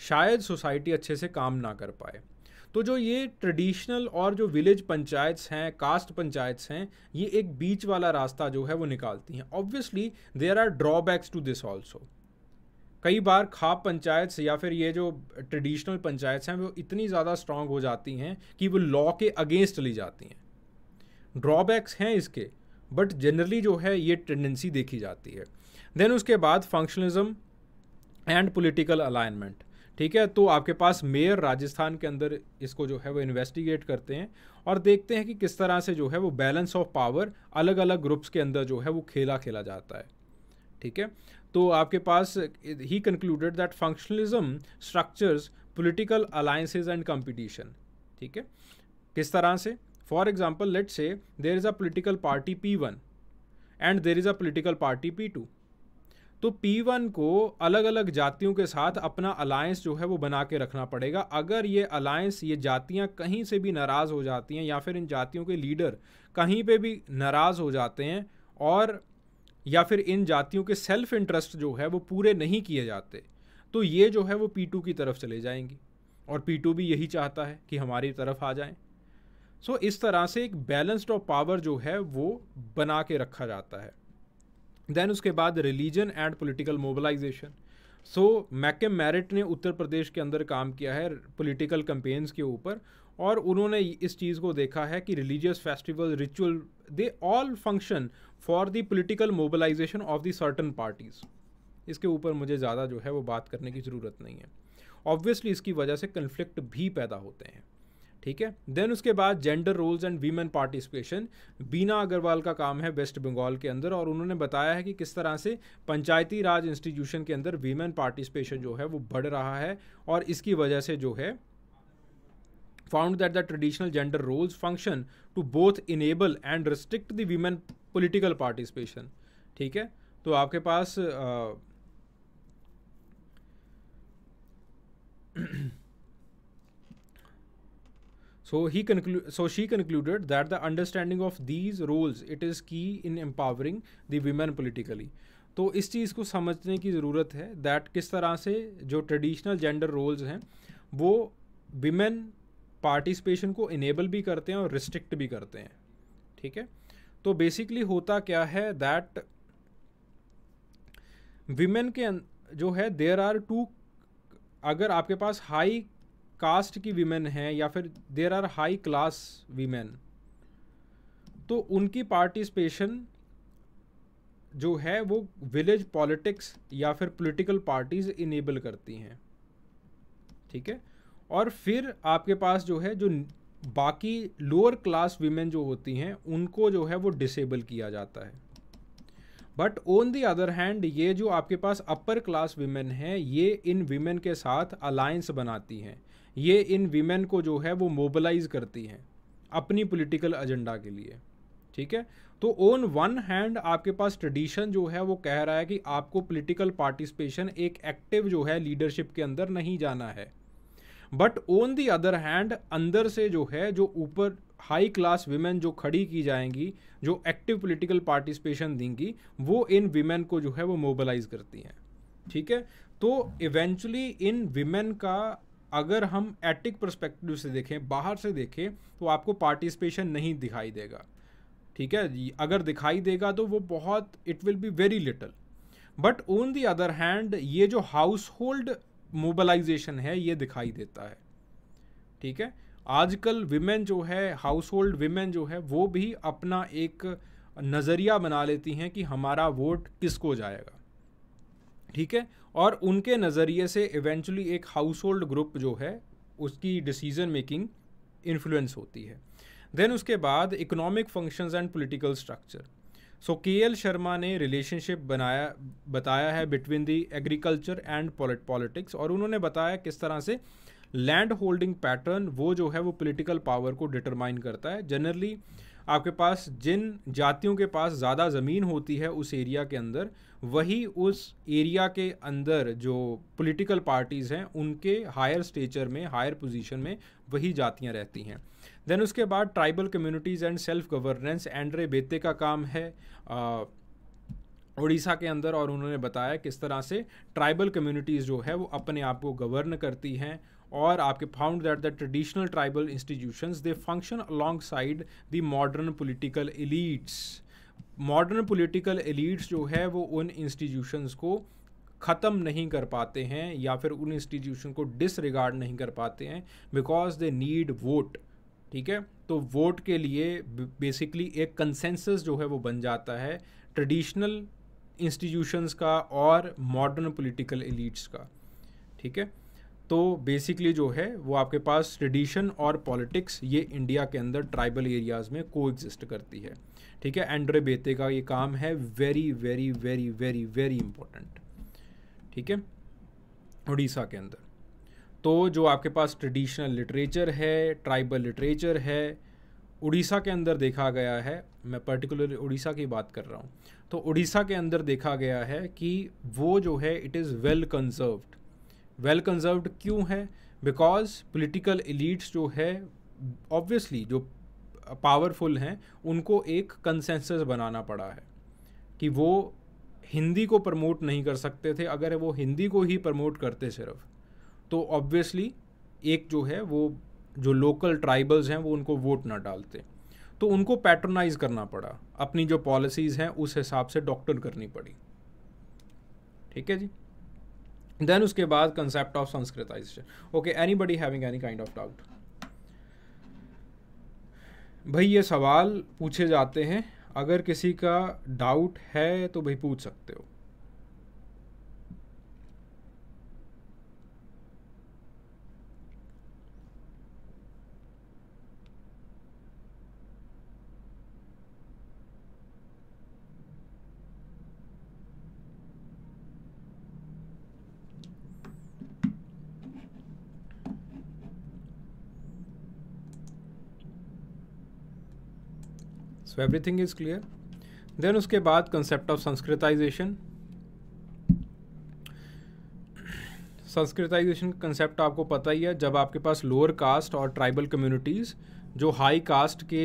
शायद सोसाइटी अच्छे से काम ना कर पाए तो जो ये ट्रेडिशनल और जो विलेज पंचायत्स हैं कास्ट पंचायत्स हैं ये एक बीच वाला रास्ता जो है वो निकालती हैं obviously there are drawbacks to this also कई बार खाप पंचायत या फिर ये जो ट्रेडिशनल पंचायत हैं वो इतनी ज़्यादा स्ट्रांग हो जाती हैं कि वो लॉ के अगेंस्ट ली जाती हैं ड्रॉबैक्स हैं इसके बट जनरली जो है ये टेंडेंसी देखी जाती है देन उसके बाद फंक्शनलिज्म एंड पॉलिटिकल अलाइनमेंट ठीक है तो आपके पास मेयर राजस्थान के अंदर इसको जो है वो इन्वेस्टिगेट करते हैं और देखते हैं कि किस तरह से जो है वो बैलेंस ऑफ पावर अलग अलग ग्रुप्स के अंदर जो है वो खेला खेला जाता है ठीक है तो आपके पास ही concluded that functionalism structures political alliances and competition ठीक है किस तरह से for example let say there is a political party P one and there is a political party P two तो P1 को अलग अलग जातियों के साथ अपना अलायंस जो है वो बना के रखना पड़ेगा अगर ये अलायंस ये जातियाँ कहीं से भी नाराज़ हो जाती हैं या फिर इन जातियों के लीडर कहीं पे भी नाराज़ हो जाते हैं और या फिर इन जातियों के सेल्फ इंटरेस्ट जो है वो पूरे नहीं किए जाते तो ये जो है वो पी टू की तरफ चले जाएंगी और पी टू भी यही चाहता है कि हमारी तरफ आ जाए सो so, इस तरह से एक बैलेंस्ड ऑफ पावर जो है वो बना के रखा जाता है देन उसके बाद religion and political mobilisation so McKim Marriott ने उत्तर प्रदेश के अंदर काम किया है पोलिटिकल कंपेन्स के ऊपर और उन्होंने इस चीज़ को देखा है कि religious festival ritual they all function for the political mobilisation of the certain parties इसके ऊपर मुझे ज़्यादा जो है वो बात करने की ज़रूरत नहीं है ऑब्वियसली इसकी वजह से कन्फ्लिक्ट भी पैदा होते हैं ठीक है देन उसके बाद gender roles and women participation Bina Agarwal का काम है वेस्ट बंगाल के अंदर और उन्होंने बताया है कि किस तरह से पंचायती राज इंस्टीट्यूशन के अंदर वीमेन पार्टिसिपेशन जो है वो बढ़ रहा है और इसकी वजह से जो है found that the traditional gender roles function to both enable and restrict the women political participation ठीक है तो आपके पास आ, So he conclu- so she concluded that the understanding of these roles it is key in empowering the women politically. तो इस चीज़ को समझने की ज़रूरत है दैट किस तरह से जो ट्रेडिशनल जेंडर रोल्स हैं वो विमेन पार्टिसिपेशन को इनेबल भी करते हैं और रिस्ट्रिक्ट भी करते हैं ठीक है तो बेसिकली होता क्या है दैट विमेन के अं-, जो है देर आर टू अगर आपके पास हाई कास्ट की वीमेन हैं या फिर there are high class women तो उनकी पार्टिसिपेशन जो है वो विलेज पॉलिटिक्स या फिर पॉलिटिकल पार्टीज इनेबल करती हैं ठीक है और फिर आपके पास जो है जो बाकी लोअर क्लास वीमेन जो होती हैं उनको जो है वो डिसेबल किया जाता है but on the other hand ये जो आपके पास अपर क्लास वीमेन हैं ये इन वीमेन के साथ अलायंस बनाती हैं ये इन वीमेन को जो है वो मोबलाइज करती हैं अपनी पॉलिटिकल एजेंडा के लिए ठीक है तो ऑन वन हैंड आपके पास ट्रेडिशन जो है वो कह रहा है कि आपको पॉलिटिकल पार्टिसिपेशन एक एक्टिव जो है लीडरशिप के अंदर नहीं जाना है but on the other hand अंदर से जो है जो ऊपर हाई क्लास वीमेन जो खड़ी की जाएंगी जो एक्टिव पॉलिटिकल पार्टिसिपेशन देंगी वो इन वीमेन को जो है वो मोबलाइज करती हैं ठीक है तो इवेंचुअली इन वीमेन का अगर हम एटिक परस्पेक्टिव से देखें बाहर से देखें तो आपको पार्टिसिपेशन नहीं दिखाई देगा ठीक है अगर दिखाई देगा तो वो बहुत it will be very little but on the other hand ये जो हाउस होल्ड मोबलाइजेशन है ये दिखाई देता है ठीक है आजकल विमेन जो है हाउस होल्ड विमेन जो है वो भी अपना एक नज़रिया बना लेती हैं कि हमारा वोट किसको जाएगा ठीक है और उनके नज़रिए से इवेंचुअली एक हाउस होल्ड ग्रुप जो है उसकी डिसीजन मेकिंग इन्फ्लुएंस होती है देन उसके बाद economic functions and political structure so K L Sharma ने रिलेशनशिप बनाया बताया है between the agriculture and politics और उन्होंने बताया किस तरह से लैंड होल्डिंग पैटर्न वो जो है वो पॉलिटिकल पावर को डिटरमाइन करता है जनरली आपके पास जिन जातियों के पास ज़्यादा ज़मीन होती है उस एरिया के अंदर वही उस एरिया के अंदर जो पॉलिटिकल पार्टीज़ हैं उनके हायर स्टेचर में हायर पोजीशन में वही जातियाँ रहती हैं देन उसके बाद tribal communities and self governance Andre Beteille का काम है आ, उड़ीसा के अंदर और उन्होंने बताया किस तरह से ट्राइबल कम्युनिटीज़ जो है वो अपने आप को गवर्न करती हैं और आपके found that the traditional tribal institutions they function alongside the modern political elites modern political elites जो है वो उन इंस्टीट्यूशंस को ख़त्म नहीं कर पाते हैं या फिर उन इंस्टीट्यूशन को डिसरिगार्ड नहीं कर पाते हैं बिकॉज दे नीड वोट ठीक है तो वोट के लिए बेसिकली एक कंसेंसस जो है वो बन जाता है ट्रेडिशनल इंस्टीट्यूशंस का और मॉडर्न पॉलिटिकल एलिट्स का ठीक है तो बेसिकली जो है वो आपके पास ट्रेडिशन और पॉलिटिक्स ये इंडिया के अंदर ट्राइबल एरियाज़ में को एग्जिस्ट करती है ठीक है एंड्रे बेते का ये काम है very very very very very important ठीक है उड़ीसा के अंदर तो जो आपके पास ट्रेडिशनल लिटरेचर है ट्राइबल लिटरेचर है उड़ीसा के अंदर देखा गया है मैं पर्टिकुलरली उड़ीसा की बात कर रहा हूँ तो उड़ीसा के अंदर देखा गया है कि वो जो है it is well conserved well conserved क्यों है बिकॉज पोलिटिकल एलिट्स जो है ऑब्वियसली जो पावरफुल हैं उनको एक कंसेंसस बनाना पड़ा है कि वो हिंदी को प्रमोट नहीं कर सकते थे अगर वो हिंदी को ही प्रमोट करते सिर्फ तो ऑब्वियसली एक जो है वो जो लोकल ट्राइबल्स हैं वो उनको वोट ना डालते तो उनको पैटर्नाइज करना पड़ा अपनी जो पॉलिसीज़ हैं उस हिसाब से डॉक्टर करनी पड़ी ठीक है जी देन उसके बाद concept of Sanskritization okay anybody having any kind of doubt भाई ये सवाल पूछे जाते हैं अगर किसी का डाउट है तो भाई पूछ सकते हो so everything is clear then उसके बाद कंसेप्ट ऑफ संस्कृताइजेशन संस्कृताइजेशन का कंसेप्ट आपको पता ही है जब आपके पास लोअर कास्ट और ट्राइबल कम्युनिटीज़ जो हाई कास्ट के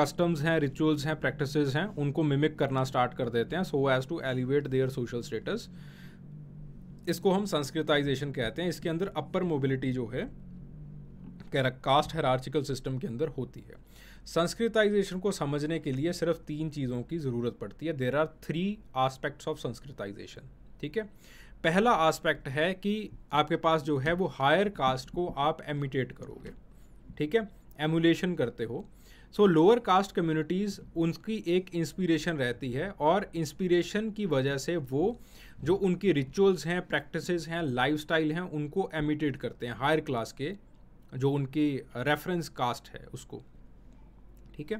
कस्टम्स हैं रिचुअल्स हैं प्रैक्टिसेस हैं उनको मिमिक करना स्टार्ट कर देते हैं so as to elevate their social status इसको हम संस्कृताइजेशन कहते हैं इसके अंदर अपर मोबिलिटी जो है कास्ट हेरार्चिकल सिस्टम के अंदर होती है संस्कृताइजेशन को समझने के लिए सिर्फ तीन चीज़ों की ज़रूरत पड़ती है there are three aspects of Sanskritization ठीक है पहला आस्पेक्ट है कि आपके पास जो है वो हायर कास्ट को आप एमिटेट करोगे ठीक है एमुलेशन करते हो सो लोअर कास्ट कम्युनिटीज़ उनकी एक इंस्पिरेशन रहती है और इंस्पिरेशन की वजह से वो जो उनकी रिचुअल्स हैं प्रैक्टिसेस हैं लाइफस्टाइल हैं उनको एमिटेट करते हैं हायर क्लास के जो उनकी रेफरेंस कास्ट है उसको ठीक है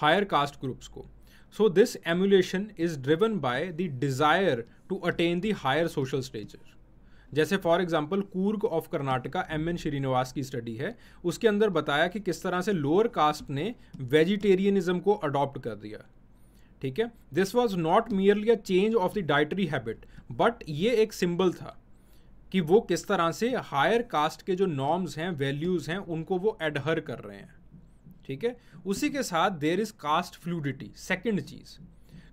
हायर कास्ट ग्रुप्स को so this emulation is driven by the desire to attain the higher social stage जैसे for example Coorg of Karnataka M N Srinivas की स्टडी है उसके अंदर बताया कि किस तरह से लोअर कास्ट ने वेजिटेरियनिज्म को अडॉप्ट कर दिया ठीक है this was not merely a change of the dietary habit but ये एक सिंबल था कि वो किस तरह से हायर कास्ट के जो नॉर्म्स हैं वैल्यूज़ हैं उनको वो एडहर कर रहे हैं ठीक है उसी के साथ there is caste fluidity second चीज़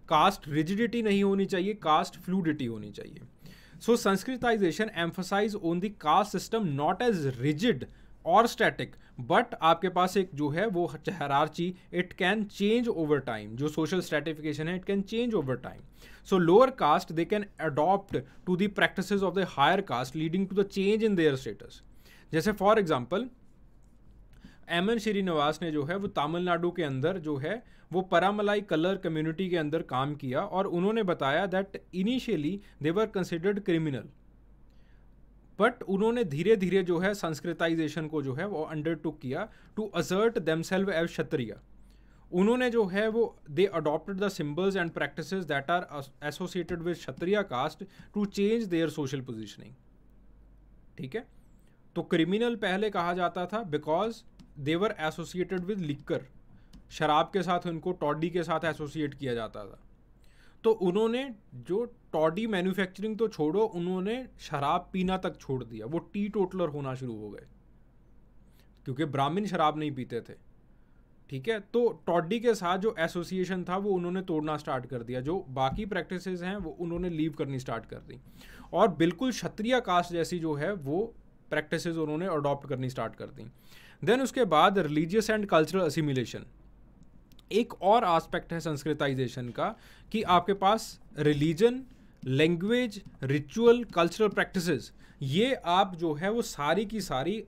कास्ट रिजिडिटी नहीं होनी चाहिए कास्ट फ्लूडिटी होनी चाहिए so Sanskritization emphasise on the caste system not as rigid और स्टैटिक बट आपके पास एक जो है वो hierarchy it can change over time जो सोशल स्ट्रेटिफिकेशन है it can change over time so lower caste they can adopt to the practice of the higher caste leading to the change in their status जैसे for example M N Srinivas ने जो है वो तमिलनाडु के अंदर जो है वो परामलाई कलर कम्युनिटी के अंदर काम किया और उन्होंने बताया that initially they were considered criminal but उन्होंने धीरे धीरे जो है संस्कृताइजेशन को जो है वो अंडरटुक किया टू अजर्ट देम सेल्व एव क्षत्रिया उन्होंने जो है वो they adopted the symbols and practice that are associated with Kshatriya caste to change their social positioning ठीक है तो क्रिमिनल पहले कहा जाता था because they were associated with liquor शराब के साथ उनको टॉडी के साथ एसोसिएट किया जाता था तो उन्होंने जो टॉडी मैन्युफैक्चरिंग तो छोड़ो उन्होंने शराब पीना तक छोड़ दिया वो टी टोटलर होना शुरू हो गए क्योंकि ब्राह्मण शराब नहीं पीते थे ठीक है तो टॉडी के साथ जो एसोसिएशन था वो उन्होंने तोड़ना स्टार्ट कर दिया जो बाकी प्रैक्टिस हैं वो उन्होंने लीव करनी स्टार्ट कर दी और बिल्कुल क्षत्रिय कास्ट जैसी जो है वो प्रैक्टिस उन्होंने अडॉप्ट करनी स्टार्ट कर दी देन उसके बाद रिलीजियस एंड कल्चरल असिमिलेशन एक और आस्पेक्ट है संस्कृताइजेशन का कि आपके पास religion language ritual cultural practices ये आप जो है वो सारी की सारी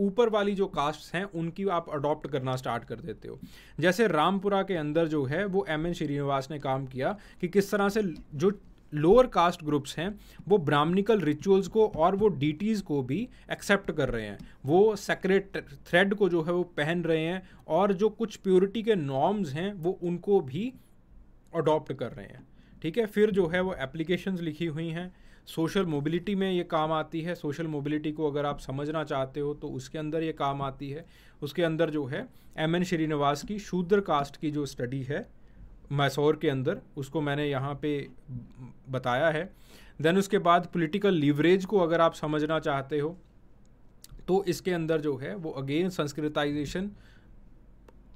ऊपर वाली जो कास्ट हैं उनकी आप अडॉप्ट करना स्टार्ट कर देते हो जैसे रामपुरा के अंदर जो है वो एम एन श्रीनिवास ने काम किया कि किस तरह से जो लोअर कास्ट ग्रुप्स हैं वो ब्राह्मणिकल रिचुअल्स को और वो डीटीज़ को भी एक्सेप्ट कर रहे हैं वो सेक्रेट थ्रेड को जो है वो पहन रहे हैं और जो कुछ प्योरिटी के नॉर्म्स हैं वो उनको भी अडॉप्ट कर रहे हैं ठीक है फिर जो है वो एप्लीकेशंस लिखी हुई हैं सोशल मोबिलिटी में ये काम आती है सोशल मोबिलिटी को अगर आप समझना चाहते हो तो उसके अंदर ये काम आती है उसके अंदर जो है एम एन श्रीनिवास की शूद्र कास्ट की जो स्टडी है मैसौर के अंदर उसको मैंने यहाँ पे बताया है देन उसके बाद पॉलिटिकल लीवरेज को अगर आप समझना चाहते हो तो इसके अंदर जो है वो अगेन संस्कृताइजेशन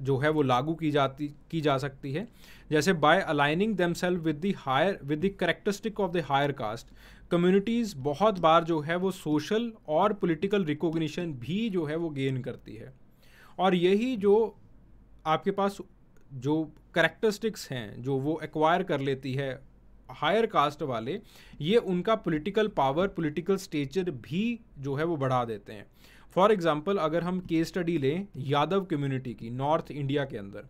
जो है वो लागू की जाती की जा सकती है जैसे by aligning themselves with the higher with the characteristic of the higher caste communities बहुत बार जो है वो सोशल और पॉलिटिकल रिकॉग्निशन भी जो है वो गेन करती है और यही जो आपके पास जो करेक्टरिस्टिक्स हैं जो वो एक्वायर कर लेती है हायर कास्ट वाले ये उनका पॉलिटिकल पावर पॉलिटिकल स्टेचर भी जो है वो बढ़ा देते हैं फॉर एग्जांपल अगर हम केस स्टडी लें यादव कम्युनिटी की नॉर्थ इंडिया के अंदर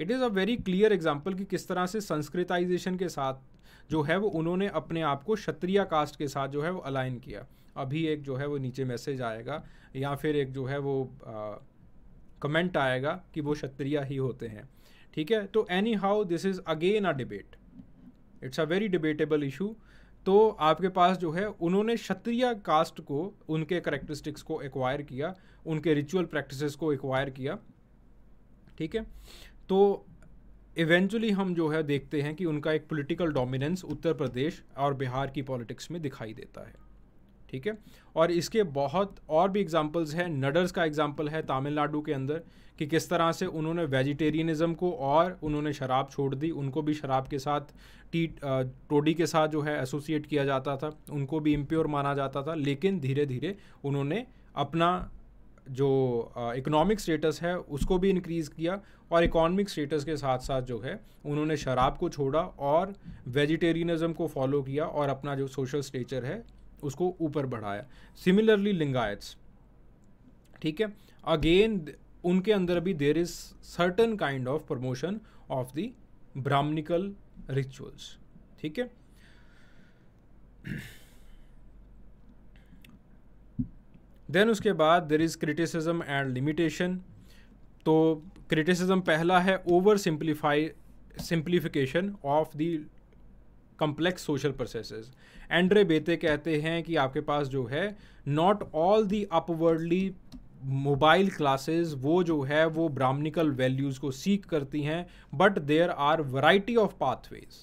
it is a very clear example कि किस तरह से संस्कृताइजेशन के साथ जो है वो उन्होंने अपने आप को क्षत्रिय कास्ट के साथ जो है वो अलाइन किया अभी एक जो है वो नीचे मैसेज आएगा या फिर एक जो है वो कमेंट आएगा कि वो क्षत्रिय ही होते हैं ठीक है तो anyhow this is again a debate it's a very debatable issue तो आपके पास जो है उन्होंने क्षत्रिय कास्ट को उनके करेक्टरिस्टिक्स को एक्वायर किया उनके रिचुअल प्रैक्टिस को एक्वायर किया ठीक है तो इवेंचुअली हम जो है देखते हैं कि उनका एक पॉलिटिकल डोमिनेंस उत्तर प्रदेश और बिहार की पॉलिटिक्स में दिखाई देता है ठीक है और इसके बहुत और भी एग्जाम्पल्स हैं नडर्स का एग्जाम्पल है तमिलनाडु के अंदर कि किस तरह से उन्होंने वेजिटेरियनिज़म को और उन्होंने शराब छोड़ दी उनको भी शराब के साथ टी टोडी के साथ जो है एसोसिएट किया जाता था उनको भी इम्प्योर माना जाता था लेकिन धीरे धीरे उन्होंने अपना जो इकोनॉमिक स्टेटस है उसको भी इंक्रीज़ किया और इकोनॉमिक स्टेटस के साथ साथ जो है उन्होंने शराब को छोड़ा और वेजिटेरियनिज़म को फॉलो किया और अपना जो सोशल स्टेचर है उसको ऊपर बढ़ाया सिमिलरली लिंगायत्स ठीक है अगेन उनके अंदर भी there is certain kind of promotion of the Brahmanical rituals ठीक है देन उसके बाद there is criticism and limitation तो क्रिटिसिज्म पहला है over simplify simplification of the complex social process Andre Beteille कहते हैं कि आपके पास जो है not all the upwardly mobile classes वो जो है वो ब्राह्मणिकल वैल्यूज़ को सीख करती हैं but there are variety of pathways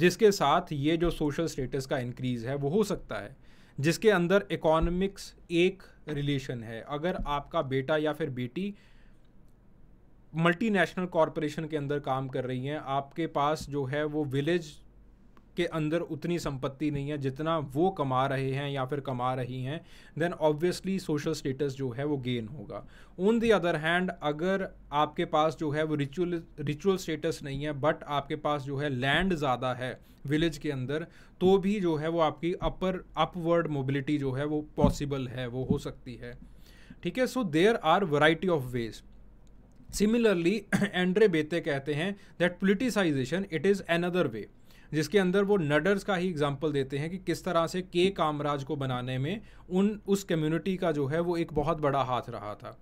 जिसके साथ ये जो सोशल स्टेटस का इंक्रीज़ है वो हो सकता है जिसके अंदर इकोनॉमिक्स एक रिलेशन है अगर आपका बेटा या फिर बेटी मल्टीनेशनल कॉरपोरेशन के अंदर काम कर रही हैं आपके पास जो है वो विलेज के अंदर उतनी संपत्ति नहीं है जितना वो कमा रहे हैं या फिर कमा रही हैं देन ऑब्वियसली सोशल स्टेटस जो है वो गेन होगा ऑन दी अदर हैंड अगर आपके पास जो है वो रिचुअल रिचुअल स्टेटस नहीं है बट आपके पास जो है लैंड ज़्यादा है विलेज के अंदर तो भी जो है वो आपकी अपर अपवर्ड मोबिलिटी जो है वो पॉसिबल है वो हो सकती है ठीक है so there are variety of ways similarly Andre Beteille कहते हैं that politicisation it is another way जिसके अंदर वो नडर्स का ही एग्जाम्पल देते हैं कि किस तरह से के कामराज को बनाने में उन उस कम्युनिटी का जो है वो एक बहुत बड़ा हाथ रहा था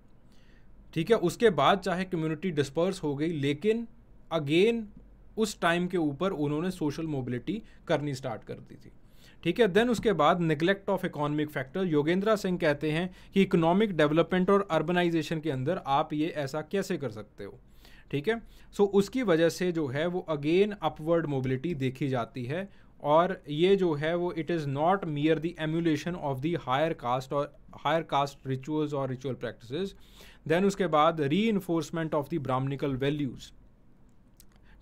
ठीक है उसके बाद चाहे कम्युनिटी डिस्पर्स हो गई लेकिन अगेन उस टाइम के ऊपर उन्होंने सोशल मोबिलिटी करनी स्टार्ट कर दी थी ठीक है देन उसके बाद neglect of economic factor Yogendra Singh कहते हैं कि इकोनॉमिक डेवलपमेंट और अर्बनाइजेशन के अंदर आप ये ऐसा कैसे कर सकते हो ठीक है सो so, उसकी वजह से जो है वो अगेन अपवर्ड मोबिलिटी देखी जाती है और ये जो है वो it is not mere the emulation of the higher caste और हायर कास्ट रिचुअल्स और रिचुअल प्रैक्टिसेस देन उसके बाद reinforcement of the Brahmanical values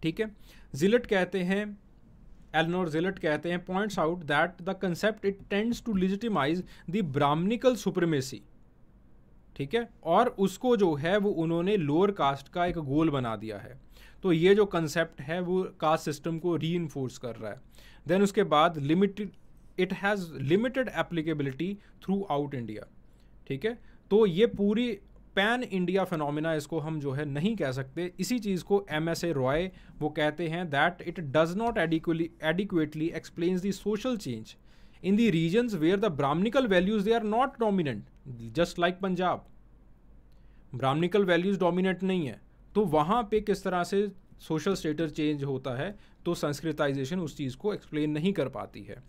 ठीक है जिलट कहते हैं एलनोर जिलट कहते हैं points out that the concept it tends to legitimise the Brahmanical supremacy ठीक है और उसको जो है वो उन्होंने लोअर कास्ट का एक गोल बना दिया है तो ये जो कंसेप्ट है वो कास्ट सिस्टम को री कर रहा है देन उसके बाद limited it has limited applicability throughout India ठीक है तो ये पूरी पैन इंडिया फिनोमिना इसको हम जो है नहीं कह सकते इसी चीज़ को एम एस ए रॉय वो कहते हैं that it does not adequately adequately explains the social change in the regions where the Brahmanical values they are not dominant just like Punjab Brahmanical values dominant नहीं है तो वहाँ पे किस तरह से सोशल स्टेटस चेंज होता है तो संस्कृताइजेशन उस चीज़ को एक्सप्लेन नहीं कर पाती है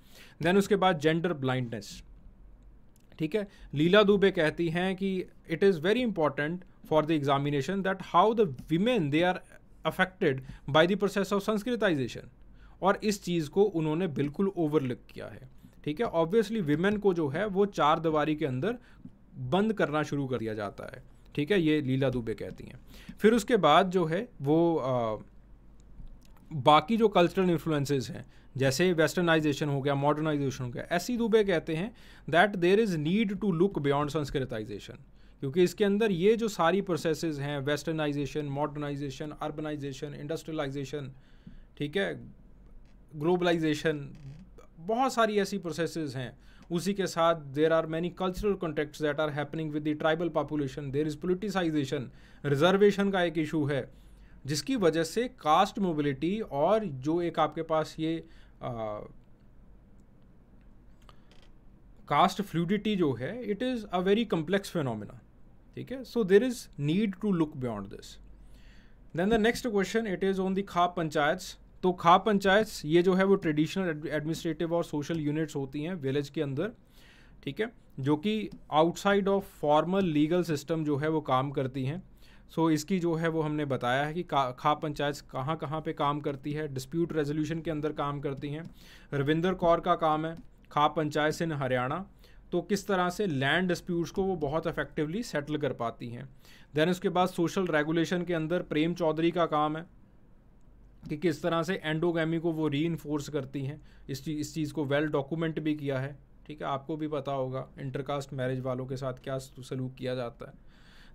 देन उसके बाद जेंडर ब्लाइंडनेस ठीक है लीला दुबे कहती हैं कि it is very important for the examination that how the women they are affected by the process of Sanskritization और इस चीज़ को उन्होंने बिल्कुल ओवरलुक किया है ठीक है ऑब्वियसली विमेन को जो है वो चार दीवारी के अंदर बंद करना शुरू कर दिया जाता है ठीक है ये लीला दुबे कहती हैं फिर उसके बाद जो है वो आ, बाकी जो कल्चरल इन्फ्लुएंसेस हैं जैसे वेस्टर्नाइजेशन हो गया मॉडर्नाइजेशन हो गया ऐसी दुबे कहते हैं that there is need to look beyond Sanskritization क्योंकि इसके अंदर ये जो सारी प्रोसेसेस हैं वेस्टर्नाइजेशन मॉडर्नाइजेशन अर्बनाइजेशन इंडस्ट्रियलाइजेशन ठीक है ग्लोबलाइजेशन बहुत सारी ऐसी प्रोसेसेस हैं उसी के साथ there are many cultural contact that are happening with the tribal population there is politicisation reservation का एक इशू है जिसकी वजह से कास्ट मोबिलिटी और जो एक आपके पास ये कास्ट uh, फ्लूडिटी जो है it is a very complex phenomena ठीक है so there is need to look beyond this then the next question it is on the khap panchayat तो खाप पंचायत ये जो है वो ट्रेडिशनल एडमिनिस्ट्रेटिव और सोशल यूनिट्स होती हैं विलेज के अंदर ठीक है जो कि outside of formal legal system जो है वो काम करती हैं सो so, इसकी जो है वो हमने बताया है कि खाप पंचायत कहाँ कहाँ पे काम करती है डिस्प्यूट रेजोल्यूशन के अंदर काम करती हैं रविंदर कौर का काम है खाप पंचायत इन हरियाणा तो किस तरह से लैंड डिस्प्यूट्स को वो बहुत इफेक्टिवली सेटल कर पाती हैं देन उसके बाद सोशल रेगुलेशन के अंदर प्रेम चौधरी का काम है कि किस तरह से एंडोगैमी को वो री करती हैं इस चीज़ इस चीज़ को वेल डॉक्यूमेंट भी किया है ठीक है आपको भी पता होगा इंटरकास्ट मैरिज वालों के साथ क्या सलूक किया जाता है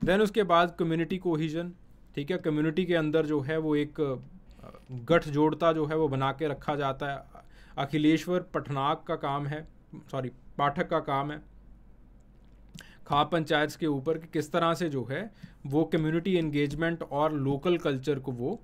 देन उसके बाद कम्युनिटी कोहिजन ठीक है कम्युनिटी के अंदर जो है वो एक गठजोड़ता जो है वो बना के रखा जाता है अखिलेश्वर पठनाक का काम है सॉरी पाठक का काम है खाप पंचायत के ऊपर कि किस तरह से जो है वो कम्युनिटी एंगेजमेंट और लोकल कल्चर को वो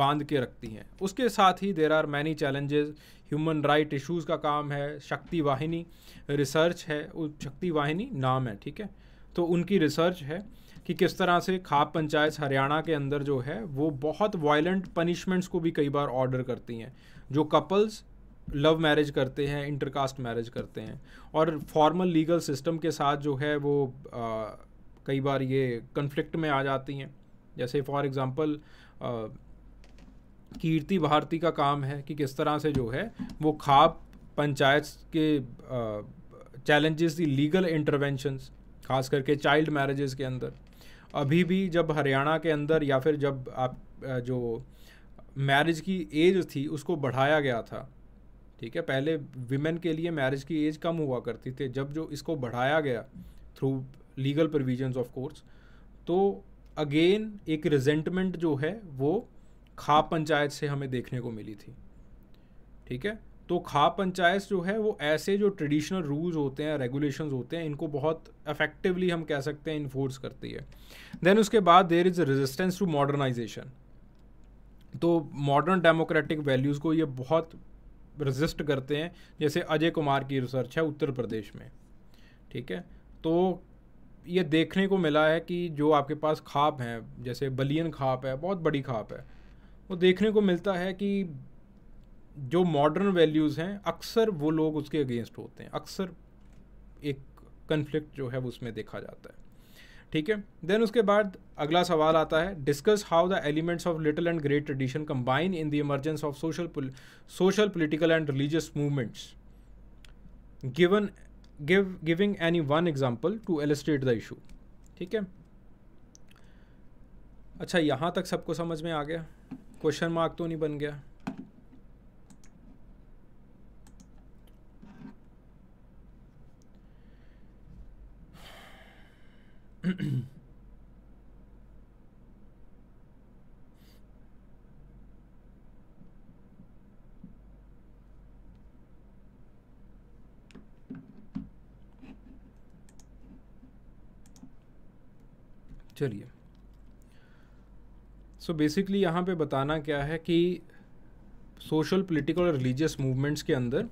बांध के रखती हैं उसके साथ ही there are many challenges human right issues का काम है शक्ति वाहिनी रिसर्च है शक्ति वाहिनी नाम है ठीक है तो उनकी रिसर्च है कि किस तरह से खाप पंचायत हरियाणा के अंदर जो है वो बहुत वायलेंट पनिशमेंट्स को भी कई बार ऑर्डर करती हैं जो कपल्स लव मैरिज करते हैं इंटरकास्ट मैरिज करते हैं और फॉर्मल लीगल सिस्टम के साथ जो है वो आ, कई बार ये कन्फ्लिक्ट में आ जाती हैं जैसे फॉर एग्ज़ाम्पल कीर्ति भारती का काम है कि किस तरह से जो है वो खाप पंचायत के चैलेंजेस दी लीगल इंटरवेंशंस खास करके चाइल्ड मैरिजेस के अंदर अभी भी जब हरियाणा के अंदर या फिर जब आप जो मैरिज की एज थी उसको बढ़ाया गया था ठीक है पहले विमेन के लिए मैरिज की एज कम हुआ करती थी जब जो इसको बढ़ाया गया through legal provisions of course तो अगेन एक रिजेंटमेंट जो है वो खाप पंचायत से हमें देखने को मिली थी ठीक है तो खाप पंचायत जो है वो ऐसे जो ट्रेडिशनल रूल्स होते हैं रेगुलेशंस होते हैं इनको बहुत अफेक्टिवली हम कह सकते हैं इन्फोर्स करती है देन उसके बाद there is resistance to modernization तो मॉडर्न डेमोक्रेटिक वैल्यूज़ को ये बहुत रजिस्ट करते हैं जैसे अजय कुमार की रिसर्च है उत्तर प्रदेश में ठीक है तो ये देखने को मिला है कि जो आपके पास खाप हैं जैसे बलियन खाप है बहुत बड़ी खाप है वो देखने को मिलता है कि जो मॉडर्न वैल्यूज़ हैं अक्सर वो लोग उसके अगेंस्ट होते हैं अक्सर एक कन्फ्लिक्ट जो है वो उसमें देखा जाता है ठीक है देन उसके बाद अगला सवाल आता है discuss how the elements of little and great tradition combine in the emergence of social social political and religious movements given give giving any one example to illustrate the issue ठीक है अच्छा यहाँ तक सबको समझ में आ गया क्वेश्चन मार्क तो नहीं बन गया चलिए सो बेसिकली यहाँ पे बताना क्या है कि सोशल पॉलिटिकल और रिलीजियस मूवमेंट्स के अंदर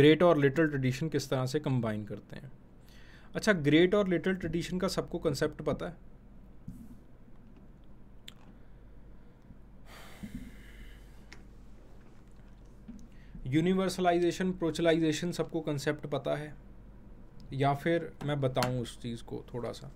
ग्रेट और लिटल ट्रेडिशन किस तरह से कंबाइन करते हैं अच्छा ग्रेट और लिटिल ट्रेडिशन का सबको कंसेप्ट पता है यूनिवर्सलाइजेशन प्रोचलाइजेशन सबको कंसेप्ट पता है या फिर मैं बताऊं उस चीज़ को थोड़ा सा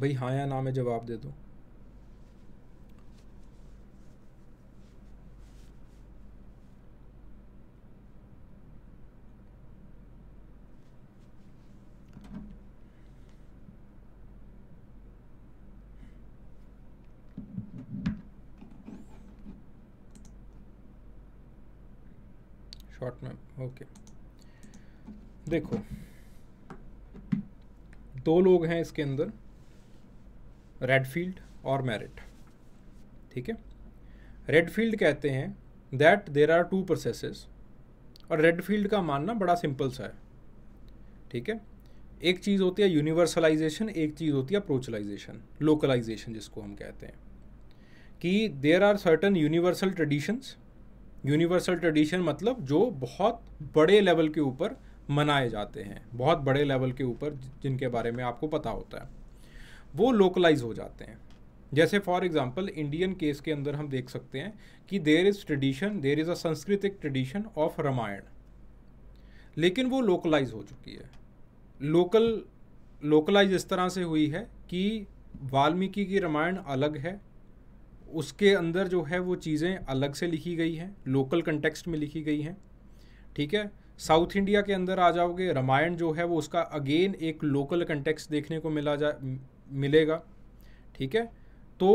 भाई हाँ या ना में जवाब दे दो ओके देखो दो लोग हैं इसके अंदर रेडफील्ड और मैरिट ठीक है रेडफील्ड कहते हैं that there are two processes और रेडफील्ड का मानना बड़ा सिंपल सा है ठीक है एक चीज़ होती है यूनिवर्सलाइजेशन एक चीज़ होती है अप्रोचलाइजेशन लोकलाइजेशन जिसको हम कहते हैं कि there are certain universal traditions universal tradition मतलब जो बहुत बड़े लेवल के ऊपर मनाए जाते हैं बहुत बड़े लेवल के ऊपर जिनके बारे में आपको पता होता है वो लोकलाइज हो जाते हैं जैसे फॉर एग्जांपल इंडियन केस के अंदर हम देख सकते हैं कि there is tradition there is a संस्कृतिक ट्रेडिशन ऑफ रामायण लेकिन वो लोकलाइज हो चुकी है लोकल लोकलाइज इस तरह से हुई है कि वाल्मीकि की रामायण अलग है उसके अंदर जो है वो चीज़ें अलग से लिखी गई हैं लोकल कंटेक्स्ट में लिखी गई हैं ठीक है साउथ इंडिया के अंदर आ जाओगे रामायण जो है वो उसका अगेन एक लोकल कंटेक्सट देखने को मिला जा मिलेगा ठीक है तो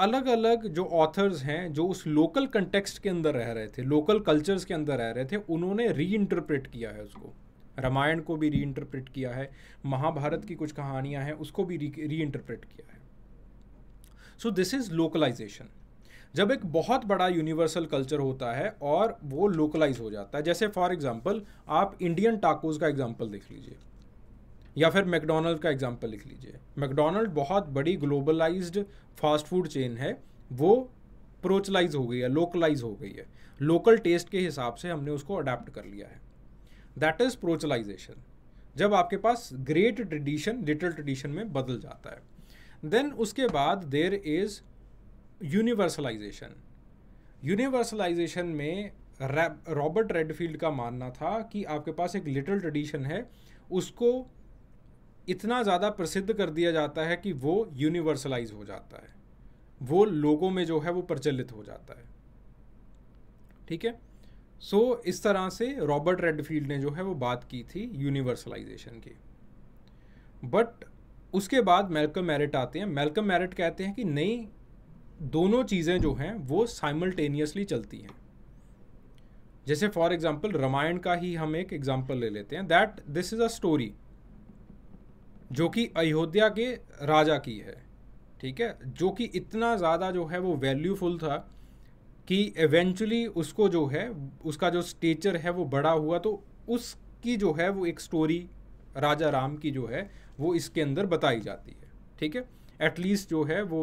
अलग अलग जो ऑथर्स हैं जो उस लोकल कंटेक्सट के अंदर रह रहे थे लोकल कल्चर्स के अंदर रह रहे थे उन्होंने री इंटरप्रेट किया है उसको रामायण को भी री इंटरप्रेट किया है महाभारत की कुछ कहानियाँ हैं उसको भी री इंटरप्रेट किया है सो दिस इज़ लोकलाइजेशन जब एक बहुत बड़ा यूनिवर्सल कल्चर होता है और वो लोकलाइज हो जाता है जैसे फॉर एग्जांपल आप इंडियन टाकोज का एग्जांपल देख लीजिए या फिर मैकडोनल्ड का एग्जांपल लिख लीजिए मैकडोनल्ड बहुत बड़ी ग्लोबलाइज्ड फास्ट फूड चेन है वो प्रोचलाइज हो गई है लोकलाइज हो गई है लोकल टेस्ट के हिसाब से हमने उसको अडेप्ट कर लिया है दैट इज़ प्रोचलाइजेशन जब आपके पास ग्रेट ट्रेडिशन लिटल ट्रेडिशन में बदल जाता है देन उसके बाद देर इज़ यूनिवर्सलाइजेशन यूनिवर्सलाइजेशन में रॉबर्ट रेडफील्ड का मानना था कि आपके पास एक लिटल ट्रेडिशन है उसको इतना ज़्यादा प्रसिद्ध कर दिया जाता है कि वो यूनिवर्सलाइज हो जाता है वो लोगों में जो है वो प्रचलित हो जाता है ठीक है सो so, इस तरह से रॉबर्ट रेडफील्ड ने जो है वो बात की थी यूनिवर्सलाइजेशन की बट उसके बाद मेलकम मेरिट आते हैं मेलकम मेरिट कहते हैं कि नई दोनों चीज़ें जो हैं वो साइमल्टेनियसली चलती हैं जैसे फॉर एग्जाम्पल रामायण का ही हम एक एग्जाम्पल ले लेते हैं that this is a story जो कि अयोध्या के राजा की है ठीक है जो कि इतना ज़्यादा जो है वो वैल्यूफुल था कि एवेंचुअली उसको जो है उसका जो स्टेचर है वो बड़ा हुआ तो उसकी जो है वो एक स्टोरी राजा राम की जो है वो इसके अंदर बताई जाती है ठीक है एटलीस्ट जो है वो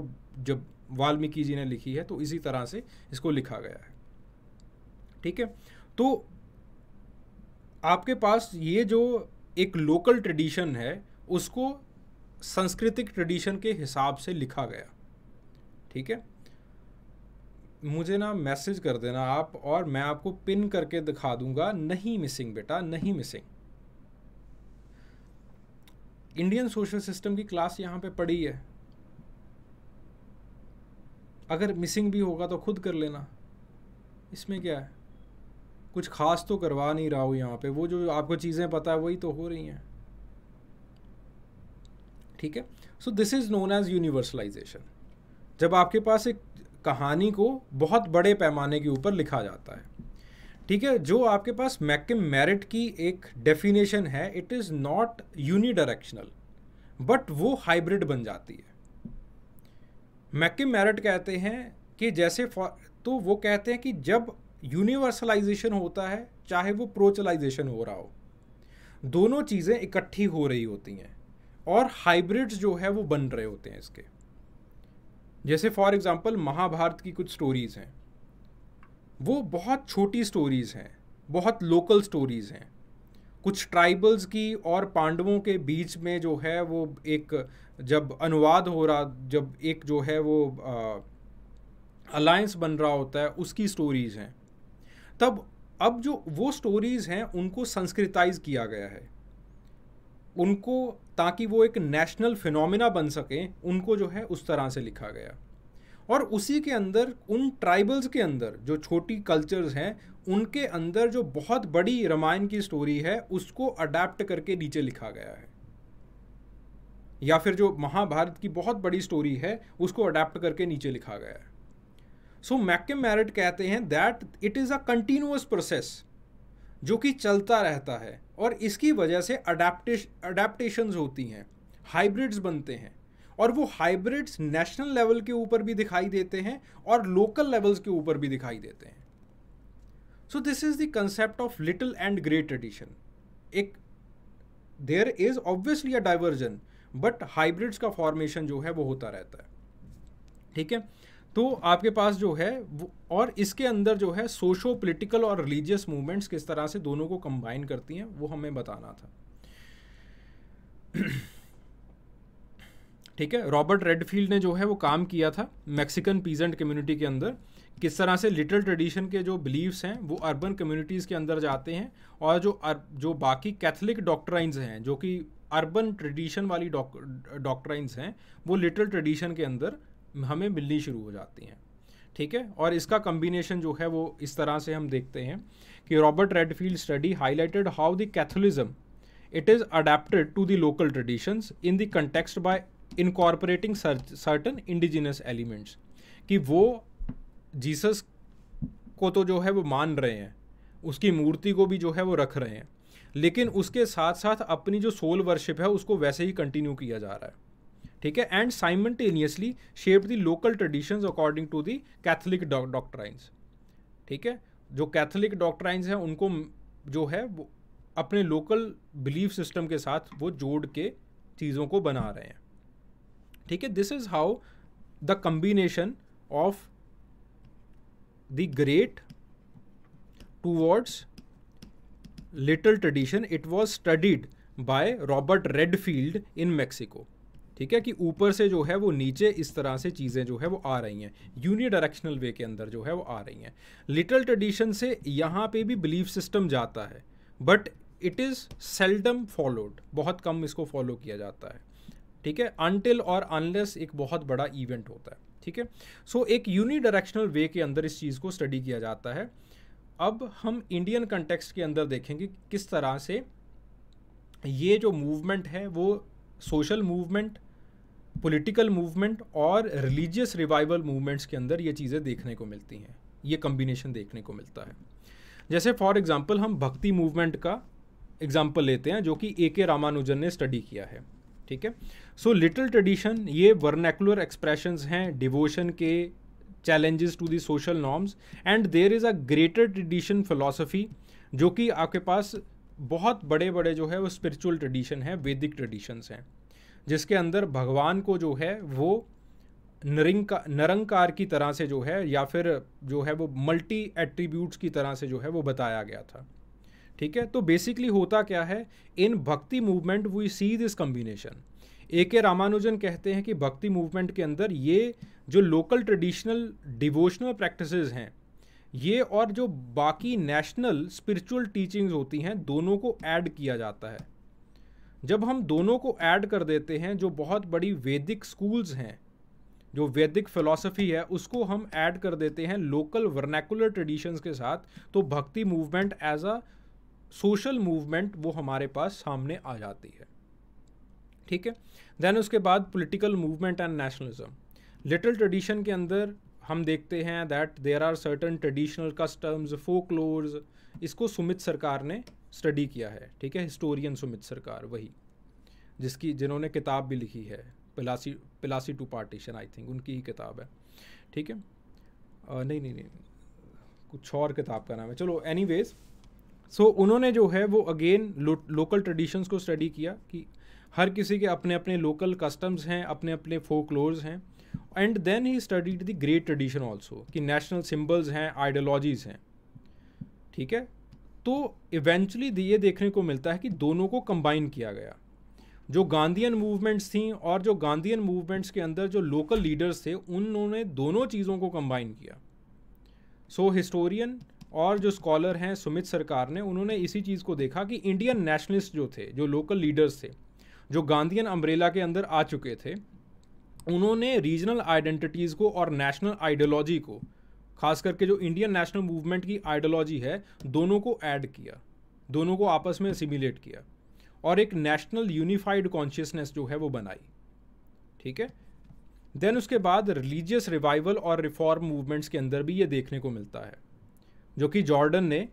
जब वाल्मीकि जी ने लिखी है तो इसी तरह से इसको लिखा गया है ठीक है तो आपके पास ये जो एक लोकल ट्रेडिशन है उसको सांस्कृतिक ट्रेडिशन के हिसाब से लिखा गया ठीक है मुझे ना मैसेज कर देना आप और मैं आपको पिन करके दिखा दूंगा नहीं मिसिंग बेटा नहीं मिसिंग इंडियन सोशल सिस्टम की क्लास यहाँ पे पड़ी है अगर मिसिंग भी होगा तो खुद कर लेना इसमें क्या है कुछ खास तो करवा नहीं रहा हो यहाँ पे वो जो आपको चीज़ें पता है वही तो हो रही हैं ठीक है so this is known as universalisation जब आपके पास एक कहानी को बहुत बड़े पैमाने के ऊपर लिखा जाता है ठीक है जो आपके पास मैकम मेरिट की एक डेफिनेशन है it is not unidirectional but वो हाइब्रिड बन जाती है मैकम मेरिट कहते हैं कि जैसे तो वो कहते हैं कि जब यूनिवर्सलाइजेशन होता है चाहे वो प्रोचलाइजेशन हो रहा हो दोनों चीज़ें इकट्ठी हो रही होती हैं और हाइब्रिड्स जो है वो बन रहे होते हैं इसके जैसे फॉर एग्ज़ाम्पल महाभारत की कुछ स्टोरीज़ हैं वो बहुत छोटी स्टोरीज़ हैं बहुत लोकल स्टोरीज़ हैं कुछ ट्राइबल्स की और पांडवों के बीच में जो है वो एक जब अनुवाद हो रहा जब एक जो है वो अलायंस बन रहा होता है उसकी स्टोरीज़ हैं तब अब जो वो स्टोरीज़ हैं उनको संस्कृताइज किया गया है उनको ताकि वो एक नेशनल फिनोमिना बन सकें उनको जो है उस तरह से लिखा गया और उसी के अंदर उन ट्राइबल्स के अंदर जो छोटी कल्चर्स हैं उनके अंदर जो बहुत बड़ी रामायण की स्टोरी है उसको अडेप्ट करके नीचे लिखा गया है या फिर जो महाभारत की बहुत बड़ी स्टोरी है उसको अडेप्ट करके नीचे लिखा गया है सो मैकम मैरिट कहते हैं that it is a continuous process जो कि चलता रहता है और इसकी वजह से अडेप्टेश अडेप्टेशंस होती हैं हाइब्रिड्स बनते हैं और वो हाइब्रिड्स नेशनल लेवल के ऊपर भी दिखाई देते हैं और लोकल लेवल्स के ऊपर भी दिखाई देते हैं so this is the concept of little and great tradition एक there is obviously a diversion but hybrids का फॉर्मेशन जो है वो होता रहता है ठीक है तो आपके पास जो है और इसके अंदर जो है सोशो पोलिटिकल और रिलीजियस मूवमेंट्स किस तरह से दोनों को कंबाइन करती हैं वो हमें बताना था ठीक है रॉबर्ट रेडफील्ड ने जो है वो काम किया था मैक्सिकन पीजेंट कम्युनिटी के अंदर किस तरह से लिटिल ट्रेडिशन के जो बिलीव्स हैं वो अर्बन कम्युनिटीज़ के अंदर जाते हैं और जो अर, जो बाकी कैथलिक डॉक्ट्राइंस हैं जो कि अर्बन ट्रेडिशन वाली डॉक्ट्राइंस हैं वो लिटिल ट्रेडिशन के अंदर हमें मिलनी शुरू हो जाती हैं ठीक है और इसका कम्बिनेशन जो है वो इस तरह से हम देखते हैं कि Robert Redfield study highlighted how the Catholicism it is adapted to the local traditions in the context by incorporating certain indigenous elements कि वो जीसस को तो जो है वो मान रहे हैं उसकी मूर्ति को भी जो है वो रख रहे हैं लेकिन उसके साथ साथ अपनी जो सोल वर्शिप है उसको वैसे ही कंटिन्यू किया जा रहा है ठीक है and simultaneously shape the local traditions according to the Catholic doctrines ठीक है जो कैथलिक डॉक्ट्राइंस हैं उनको जो है वो अपने लोकल बिलीफ सिस्टम के साथ वो जोड़ के चीज़ों को बना रहे हैं ठीक है this is how the combination of the great towards little tradition it was studied by Robert Redfield in Mexico ठीक है कि ऊपर से जो है वो नीचे इस तरह से चीज़ें जो है वो आ रही हैं यूनि डायरेक्शनल वे के अंदर जो है वो आ रही हैं लिटल ट्रेडिशन से यहाँ पे भी बिलीफ सिस्टम जाता है but it is seldom followed बहुत कम इसको फॉलो किया जाता है ठीक है अनटिल और अनलेस एक बहुत बड़ा इवेंट होता है ठीक है सो एक यूनिडायरेक्शनल वे के अंदर इस चीज़ को स्टडी किया जाता है अब हम इंडियन कंटेक्स्ट के अंदर देखेंगे किस तरह से ये जो मूवमेंट है वो सोशल मूवमेंट पॉलिटिकल मूवमेंट और रिलीजियस रिवाइवल मूवमेंट्स के अंदर ये चीज़ें देखने को मिलती हैं ये कम्बिनेशन देखने को मिलता है जैसे फॉर एग्ज़ाम्पल हम भक्ति मूवमेंट का एग्ज़ाम्पल लेते हैं जो कि ए के रामानुजन ने स्टडी किया है ठीक है सो लिटिल ट्रेडिशन ये वर्नैकुलर एक्सप्रेशंस हैं डिवोशन के challenges to the social norms and there is a greater tradition philosophy जो कि आपके पास बहुत बड़े बड़े जो है वो स्पिरिचुअल ट्रेडिशन हैं वैदिक ट्रेडिशंस हैं जिसके अंदर भगवान को जो है वो नरिंका नरंकार की तरह से जो है या फिर जो है वो मल्टी एट्रीब्यूट्स की तरह से जो है वो बताया गया था ठीक है तो बेसिकली होता क्या है in bhakti movement we see this combination A K Ramanujan कहते हैं कि भक्ति मूवमेंट के अंदर ये जो लोकल ट्रेडिशनल डिवोशनल प्रैक्टिसेस हैं ये और जो बाकी नेशनल स्पिरिचुअल टीचिंग्स होती हैं दोनों को ऐड किया जाता है जब हम दोनों को ऐड कर देते हैं जो बहुत बड़ी वैदिक स्कूल्स हैं जो वैदिक फिलॉसफी है उसको हम ऐड कर देते हैं लोकल वर्नैकुलर ट्रेडिशंस के साथ तो bhakti movement as a social movement वो हमारे पास सामने आ जाती है ठीक है देन उसके बाद political movement and nationalism little tradition के अंदर हम देखते हैं that there are certain traditional customs folklores इसको सुमित सरकार ने स्टडी किया है ठीक है हिस्टोरियन सुमित सरकार वही जिसकी जिन्होंने किताब भी लिखी है Plassey Plassey to partition I think उनकी ही किताब है ठीक है नहीं नहीं नहीं कुछ और किताब का नाम है चलो एनी वेज सो so, उन्होंने जो है वो अगेन लो, लोकल ट्रेडिशंस को स्टडी किया कि हर किसी के अपने अपने लोकल कस्टम्स हैं अपने अपने फोकलोर्स हैं and then he studied the great tradition also कि नेशनल सिम्बल्स हैं आइडियोलॉजीज हैं ठीक है तो इवेंचुअली ये देखने को मिलता है कि दोनों को कंबाइन किया गया जो गांधीयन मूवमेंट्स थी और जो गांधीयन मूवमेंट्स के अंदर जो लोकल लीडर्स थे उन्होंने दोनों चीज़ों को कंबाइन किया सो हिस्टोरियन और जो स्कॉलर हैं सुमित सरकार ने उन्होंने इसी चीज़ को देखा कि इंडियन नेशनलिस्ट जो थे जो लोकल लीडर्स थे जो गांधीन अम्ब्रेला के अंदर आ चुके थे उन्होंने रीजनल आइडेंटिटीज़ को और नेशनल आइडियोलॉजी को खास करके जो इंडियन नेशनल मूवमेंट की आइडियोलॉजी है दोनों को ऐड किया दोनों को आपस में सिमुलेट किया और एक नेशनल यूनिफाइड कॉन्शियसनेस जो है वो बनाई ठीक है देन उसके बाद रिलीजियस रिवाइवल और रिफॉर्म मूवमेंट्स के अंदर भी ये देखने को मिलता है जो कि जॉर्डन ने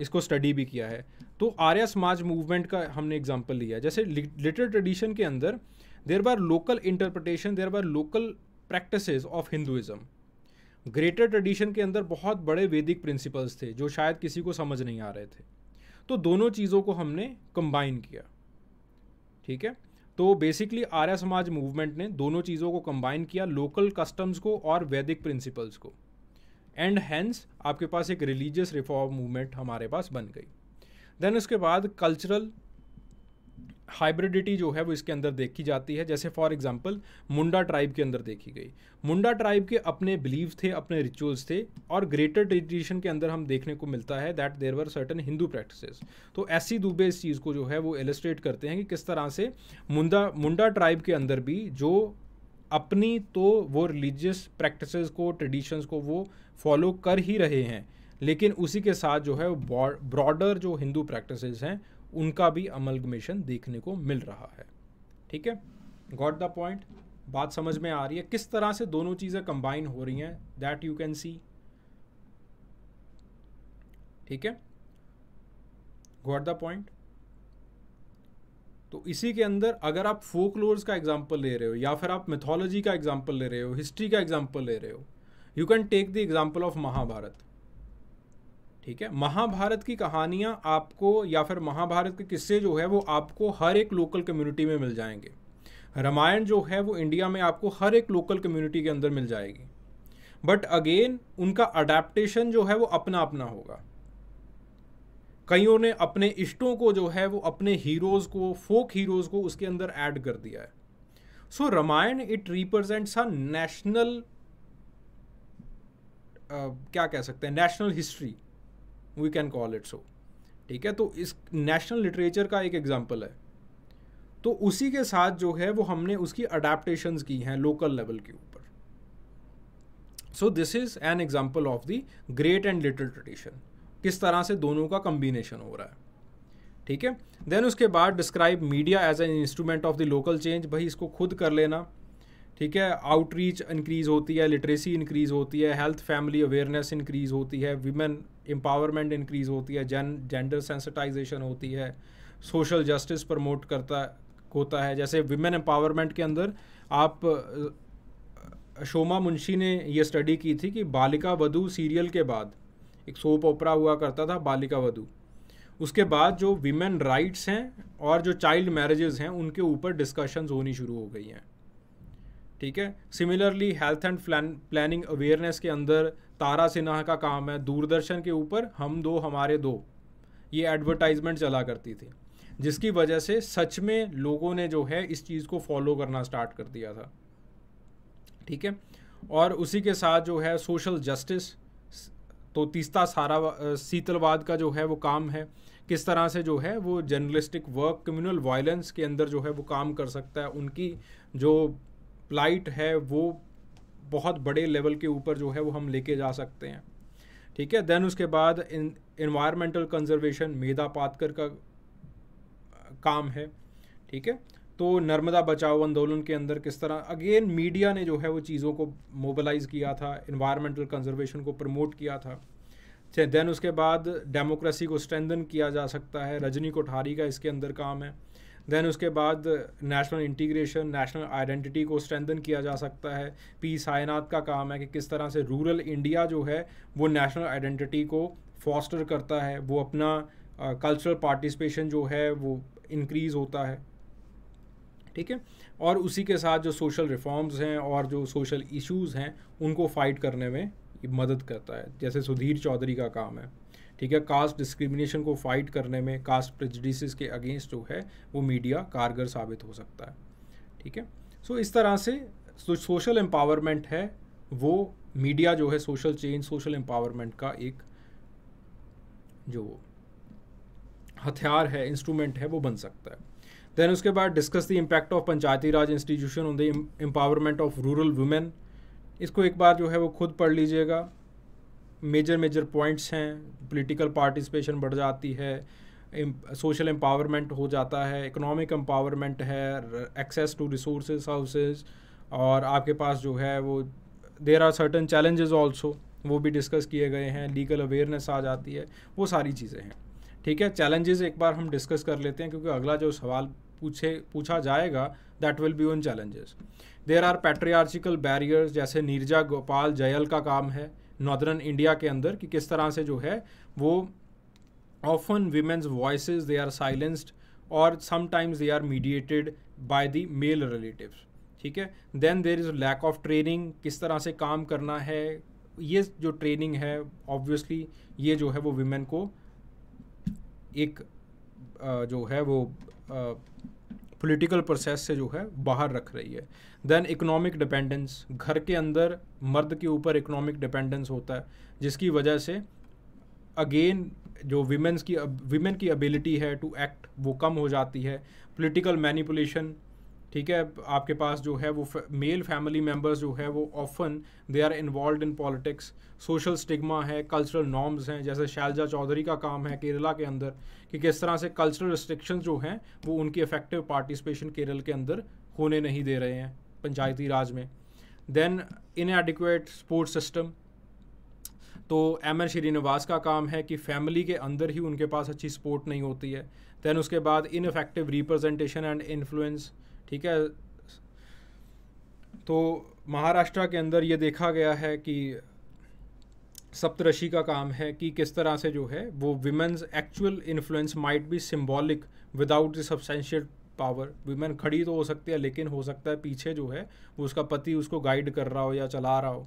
इसको स्टडी भी किया है तो आर्य समाज मूवमेंट का हमने एग्जाम्पल लिया जैसे लिटर ट्रेडिशन के अंदर there were local interpretation there were local practice of Hinduism greater tradition के अंदर बहुत बड़े वैदिक प्रिंसिपल्स थे जो शायद किसी को समझ नहीं आ रहे थे तो दोनों चीज़ों को हमने कंबाइन किया ठीक है तो बेसिकली आर्य समाज मूवमेंट ने दोनों चीज़ों को कंबाइन किया लोकल कस्टम्स को और वैदिक प्रिंसिपल्स को एंड हैंस आपके पास एक रिलीजियस रिफॉर्म मूवमेंट हमारे पास बन गई देन उसके बाद कल्चरल हाइब्रिडिटी जो है वो इसके अंदर देखी जाती है जैसे फॉर एग्जांपल मुंडा ट्राइब के अंदर देखी गई मुंडा ट्राइब के अपने बिलीव थे अपने रिचुअल्स थे और ग्रेटर ट्रेडिशन के अंदर हम देखने को मिलता है that there were certain Hindu practices तो ऐसी दुबे इस चीज़ को जो है वो एलिस्ट्रेट करते हैं कि किस तरह से मुंडा मुंडा ट्राइब के अंदर भी जो अपनी तो वो रिलीजियस प्रैक्टिसेस को ट्रेडिशंस को वो फॉलो कर ही रहे हैं लेकिन उसी के साथ जो है ब्रॉडर जो हिंदू प्रैक्टिसेस हैं उनका भी अमलगमेशन देखने को मिल रहा है ठीक है गॉट द पॉइंट बात समझ में आ रही है किस तरह से दोनों चीज़ें कंबाइन हो रही हैं दैट यू कैन सी ठीक है गॉट द पॉइंट तो इसी के अंदर अगर आप फोक का एग्जाम्पल ले रहे हो या फिर आप मिथोलॉजी का एग्जाम्पल ले रहे हो हिस्ट्री का एग्जाम्पल ले रहे हो you can take the example of Mahabharata ठीक है महाभारत की कहानियाँ आपको या फिर महाभारत के किस्से जो है वो आपको हर एक लोकल कम्युनिटी में मिल जाएंगे रामायण जो है वो इंडिया में आपको हर एक लोकल कम्युनिटी के अंदर मिल जाएगी बट अगेन उनका अडेप्टशन जो है वो अपना अपना होगा कईयों ने अपने इष्टों को जो है वो अपने हीरोज़ को फोक हीरोज़ को उसके अंदर ऐड कर दिया है so Ramayana it represents a national क्या कह सकते हैं national history we can call it so ठीक है तो इस नेशनल लिटरेचर का एक एग्जाम्पल है तो उसी के साथ जो है वो हमने उसकी अडेप्टेशन की हैं लोकल लेवल के ऊपर so this is an example of the great and little tradition किस तरह से दोनों का कम्बिनेशन हो रहा है ठीक है देन उसके बाद describe media as an instrument of the local change भाई इसको खुद कर लेना ठीक है आउटरीच इंक्रीज़ होती है लिटरेसी इंक्रीज़ होती है हेल्थ फैमिली अवेयरनेस इंक्रीज़ होती है विमेन एम्पावरमेंट इंक्रीज़ होती है जेन जेंडर सेंसिटाइजेशन होती है सोशल जस्टिस प्रमोट करता होता है जैसे विमेन एम्पावरमेंट के अंदर आप शोमा मुंशी ने ये स्टडी की थी कि बालिका वधु सीरियल के बाद एक सोप ओपरा हुआ करता था बालिका वधु उसके बाद जो विमेन राइट्स हैं और जो चाइल्ड मैरिजेज़ हैं उनके ऊपर डिस्कशंस होनी शुरू हो गई हैं ठीक है similarly health and planning awareness के अंदर तारा सिन्हा का काम है दूरदर्शन के ऊपर हम दो हमारे दो ये एडवर्टाइजमेंट चला करती थी जिसकी वजह से सच में लोगों ने जो है इस चीज़ को फॉलो करना स्टार्ट कर दिया था ठीक है और उसी के साथ जो है सोशल जस्टिस तो तीसरा सारा शीतलवाद का जो है वो काम है किस तरह से जो है वो जर्नलिस्टिक वर्क कम्युनल वायलेंस के अंदर जो है वो काम कर सकता है उनकी जो प्लाइट है वो बहुत बड़े लेवल के ऊपर जो है वो हम लेके जा सकते हैं ठीक है देन उसके बाद इन इन्वायरमेंटल कंजर्वेशन मेधा पातकर का काम है ठीक है तो नर्मदा बचाओ आंदोलन के अंदर किस तरह अगेन मीडिया ने जो है वो चीज़ों को मोबिलाइज़ किया था इन्वायरमेंटल कंजर्वेशन को प्रमोट किया था देन उसके बाद डेमोक्रेसी को स्ट्रेंदन किया जा सकता है रजनी कोठारी का इसके अंदर काम है देन उसके बाद नेशनल इंटीग्रेशन नेशनल आइडेंटिटी को स्ट्रेंथन किया जा सकता है पी सायनाथ का काम है कि किस तरह से रूरल इंडिया जो है वो नेशनल आइडेंटिटी को फॉस्टर करता है वो अपना कल्चरल uh, पार्टिसिपेशन जो है वो इंक्रीज़ होता है ठीक है और उसी के साथ जो सोशल रिफॉर्म्स हैं और जो सोशल इश्यूज़ हैं उनको फाइट करने में मदद करता है जैसे सुधीर चौधरी का काम है ठीक है कास्ट डिस्क्रिमिनेशन को फाइट करने में कास्ट प्रेजडिस के अगेंस्ट जो है वो मीडिया कारगर साबित हो सकता है ठीक है सो इस तरह से जो सोशल एम्पावरमेंट है वो मीडिया जो है सोशल चेंज सोशल एम्पावरमेंट का एक जो हथियार है इंस्ट्रूमेंट है वो बन सकता है देन उसके बाद discuss the impact of panchayati raj institution on the empowerment of rural women इसको एक बार जो है वो खुद पढ़ लीजिएगा मेजर मेजर पॉइंट्स हैं पॉलिटिकल पार्टिसिपेशन बढ़ जाती है सोशल एम्पावरमेंट हो जाता है इकोनॉमिक एम्पावरमेंट है एक्सेस टू रिसोर्स हाउसेज और आपके पास जो है वो there are certain challenges also वो भी डिस्कस किए गए हैं लीगल अवेयरनेस आ जाती है वो सारी चीज़ें हैं ठीक है चैलेंजेस एक बार हम डिस्कस कर लेते हैं क्योंकि अगला जो सवाल पूछे पूछा जाएगा that will be on challenges there are patriarchal barriers जैसे नीरजा गोपाल जयल का काम है नॉर्दर्न इंडिया के अंदर कि किस तरह से जो है वो often women's voice they are silenced और sometimes they are mediated by the male relative ठीक है then there is lack of training किस तरह से काम करना है ये जो ट्रेनिंग है ऑब्वियसली ये जो है वो विमेन को एक जो है वो पॉलिटिकल प्रोसेस से जो है बाहर रख रही है देन इकोनॉमिक डिपेंडेंस घर के अंदर मर्द के ऊपर इकोनॉमिक डिपेंडेंस होता है जिसकी वजह से अगेन जो वीमेंस की वीमेन की एबिलिटी है टू एक्ट वो कम हो जाती है पॉलिटिकल मैनिपुलेशन ठीक है आपके पास जो है वो मेल फैमिली मेम्बर्स जो है वो often they are involve in politics social stigma है कल्चरल नॉर्म्स हैं जैसे शैलजा चौधरी का काम है केरला के अंदर कि किस तरह से कल्चरल रिस्ट्रिक्शन जो हैं वो उनकी इफेक्टिव पार्टिसिपेशन केरल के अंदर होने नहीं दे रहे हैं पंचायती राज में then inadequate support system तो एम एन श्रीनिवास का काम है कि फैमिली के अंदर ही उनके पास अच्छी सपोर्ट नहीं होती है दैन उसके बाद इनफेक्टिव रिप्रेजेंटेशन एंड इन्फ्लुएंस ठीक है तो महाराष्ट्र के अंदर ये देखा गया है कि सप्तरशी का काम है कि किस तरह से जो है वो women's actual influence might be symbolic without the substantial power women खड़ी तो हो सकती है लेकिन हो सकता है पीछे जो है वो उसका पति उसको गाइड कर रहा हो या चला रहा हो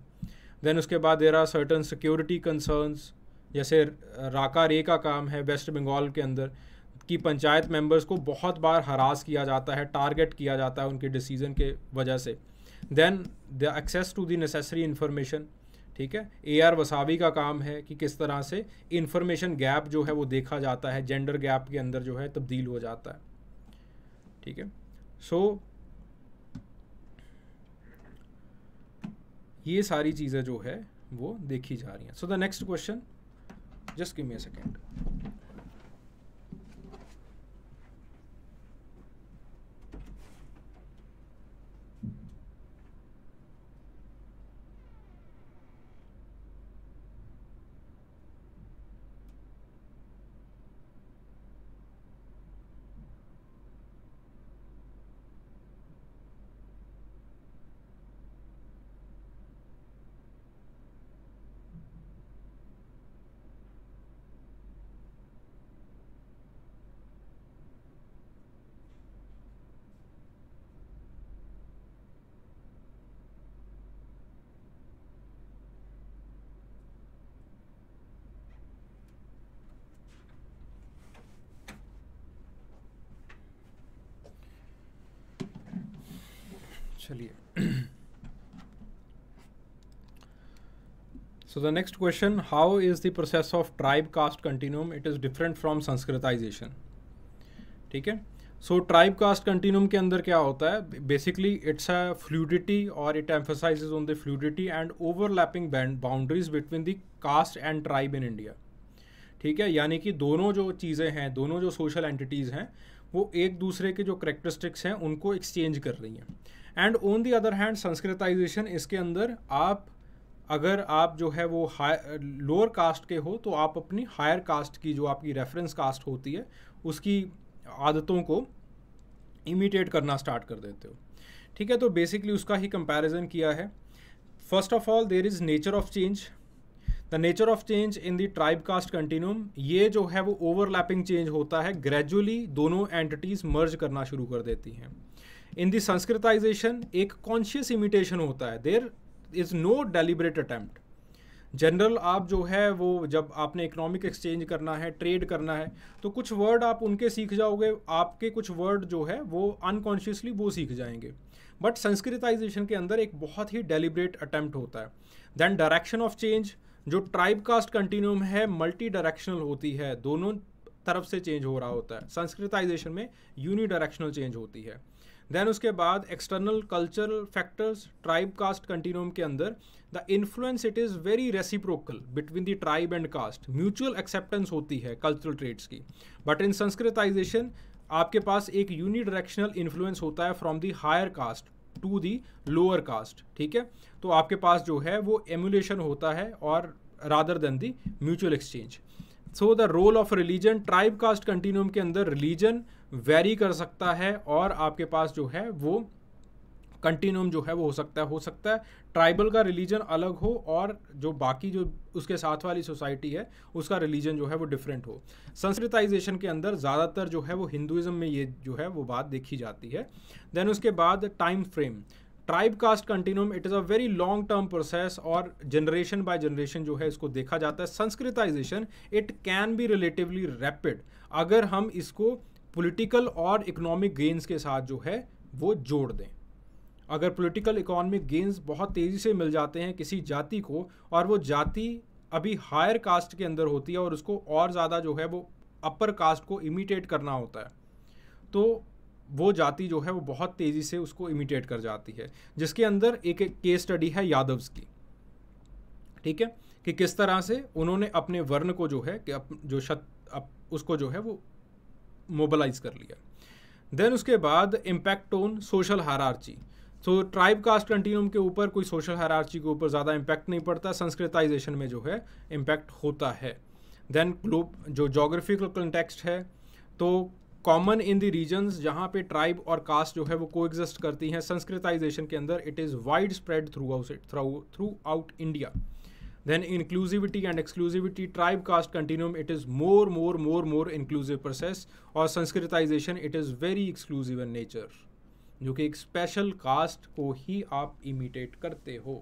देन उसके बाद there are certain security concerns जैसे राका रे का काम है वेस्ट बंगाल के अंदर कि पंचायत मेंबर्स को बहुत बार हरास किया जाता है टारगेट किया जाता है उनके डिसीजन के वजह से then the access to the necessary information ठीक है ए आर वसावी का काम है कि किस तरह से इन्फॉर्मेशन गैप जो है वो देखा जाता है जेंडर गैप के अंदर जो है तब्दील हो जाता है ठीक है सो ये सारी चीज़ें जो है वो देखी जा रही हैं so the next question just give me a second चलिए so the next question how is the process of tribe caste continuum it is different from Sanskritization ठीक है सो ट्राइब कास्ट कंटिन्यूम के अंदर क्या होता है बेसिकली इट्स अ फ्लूडिटी और it emphasize on the fluidity and overlapping band boundaries between the caste and tribe in India ठीक है यानी कि दोनों जो चीज़ें हैं दोनों जो सोशल एंटिटीज़ हैं वो एक दूसरे के जो करेक्टरिस्टिक्स हैं उनको एक्सचेंज कर रही हैं and on the other hand Sanskritization इसके अंदर आप अगर आप जो है वो हाई लोअर कास्ट के हो तो आप अपनी हायर कास्ट की जो आपकी रेफरेंस कास्ट होती है उसकी आदतों को इमिटेट करना स्टार्ट कर देते हो ठीक है तो बेसिकली उसका ही कंपैरिजन किया है first of all there is nature of change the nature of change in the tribe caste continuum ये जो है वो ओवरलैपिंग चेंज होता है ग्रेजुअली दोनों एंटिटीज़ मर्ज करना शुरू कर देती हैं इन दी संस्कृताइजेशन एक कॉन्शियस इमिटेशन होता है there is no deliberate attempt general आप जो है वो जब आपने इकोनॉमिक एक्सचेंज करना है ट्रेड करना है तो कुछ वर्ड आप उनके सीख जाओगे आपके कुछ वर्ड जो है वो अनकॉन्शियसली वो सीख जाएंगे बट संस्कृताइजेशन के अंदर एक बहुत ही डेलिब्रेट अटैम्प्ट होता है देन डायरेक्शन ऑफ चेंज जो ट्राइब कास्ट कंटिन्यूम है मल्टी डायरेक्शनल होती है दोनों तरफ से चेंज हो रहा होता है संस्कृताइजेशन में यूनिडायरेक्शनल चेंज होती है देन उसके बाद external cultural factors tribe caste continuum के अंदर the influence it is very reciprocal between the tribe and caste mutual acceptance होती है कल्चरल ट्रेड्स की बट इन संस्कृताइजेशन आपके पास एक यूनिडायरेक्शनल इन्फ्लुएंस होता है from the higher caste to the lower caste ठीक है तो आपके पास जो है वो एमुलेशन होता है और rather than the mutual exchange so the role of religion tribe caste continuum के अंदर रिलीजन वेरी कर सकता है और आपके पास जो है वो कंटिन्यूम जो है वो हो सकता है हो सकता है ट्राइबल का रिलीजन अलग हो और जो बाकी जो उसके साथ वाली सोसाइटी है उसका रिलीजन जो है वो डिफरेंट हो संस्कृताइजेशन के अंदर ज़्यादातर जो है वो हिंदुज़म में ये जो है वो बात देखी जाती है देन उसके बाद time frame tribe caste continuum it is a very long term process और जनरेशन बाय जनरेशन जो है इसको देखा जाता है Sanskritization it can be relatively rapid अगर हम इसको पॉलिटिकल और इकोनॉमिक गेंस के साथ जो है वो जोड़ दें अगर पॉलिटिकल इकोनॉमिक गेंस बहुत तेज़ी से मिल जाते हैं किसी जाति को और वो जाति अभी हायर कास्ट के अंदर होती है और उसको और ज़्यादा जो है वो अपर कास्ट को इमिटेट करना होता है तो वो जाति जो है वो बहुत तेज़ी से उसको इमिटेट कर जाती है जिसके अंदर एक एक केस स्टडी है यादव्स की ठीक है कि किस तरह से उन्होंने अपने वर्ण को जो है कि अप, जो शत अप, उसको जो है वो मोबलाइज कर लिया देन उसके बाद इम्पैक्ट ऑन सोशल आर्ची तो ट्राइब कास्ट कंटिन्यूम के ऊपर कोई सोशल हारार्ची के ऊपर ज़्यादा इम्पैक्ट नहीं पड़ता संस्कृताइजेशन में जो है इम्पैक्ट होता है देन ग्लोब जो जोग्राफिकल कंटेक्सट है तो कॉमन इन द रीजन्स जहाँ पे ट्राइब और कास्ट जो है वो को करती हैं संस्कृताइजेशन के अंदर it is widespread throughout throughout India then inclusivity and exclusivity tribe caste continuum it is more more more more inclusive process or sanskritization it is very exclusive in nature जो कि एक special cast को ही आप imitate करते हो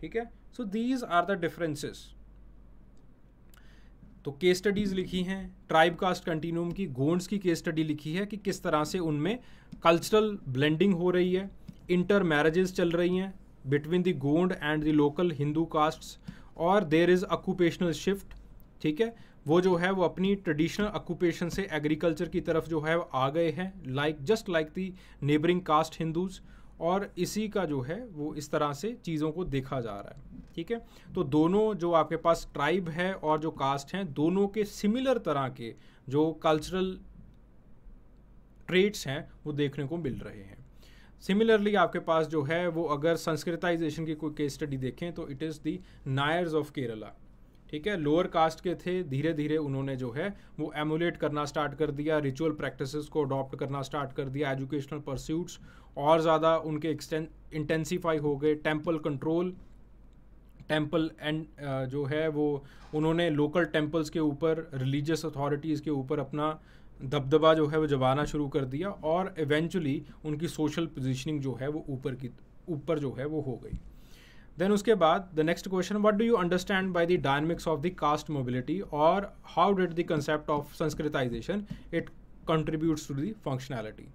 ठीक है so these are the differences तो केस स्टडीज़ लिखी हैं ट्राइब कास्ट कंटिन्यूम की गोंड्स की केस स्टडी लिखी है कि किस तरह से उनमें कल्चरल ब्लेंडिंग हो रही है इंटर मैरिजेस चल रही हैं between the Gond and the local Hindu caste और देर इज़ ऑक्यूपेशनल शिफ्ट ठीक है वो जो है वो अपनी ट्रेडिशनल ऑक्यूपेशन से एग्रीकल्चर की तरफ जो है वो आ गए हैं like just like the neighbouring caste Hindus और इसी का जो है वो इस तरह से चीज़ों को देखा जा रहा है ठीक है तो दोनों जो आपके पास ट्राइब है और जो कास्ट हैं दोनों के सिमिलर तरह के जो कल्चरल ट्रेट्स हैं वो देखने को मिल रहे हैं सिमिलरली आपके पास जो है वो अगर संस्कृताइजेशन की कोई केस स्टडी देखें तो it is the Nairs of Kerala ठीक है लोअर कास्ट के थे धीरे धीरे उन्होंने जो है वो एमुलेट करना स्टार्ट कर दिया रिचुअल प्रैक्टिसेस को अडॉप्ट करना स्टार्ट कर दिया एजुकेशनल परस्यूट्स और ज़्यादा उनके इंटेंसीफाई हो गए टेम्पल कंट्रोल टेम्पल एंड जो है वो उन्होंने लोकल टेम्पल्स के ऊपर रिलीजियस अथॉरिटीज़ के ऊपर अपना दबदबा जो है वो जबाना शुरू कर दिया और इवेंचुअली उनकी सोशल पोजीशनिंग जो है वो ऊपर की ऊपर जो है वो हो गई देन उसके बाद the next question what do you understand by the dynamics of the caste mobility और how did the concept of Sanskritization it contributes to the functionality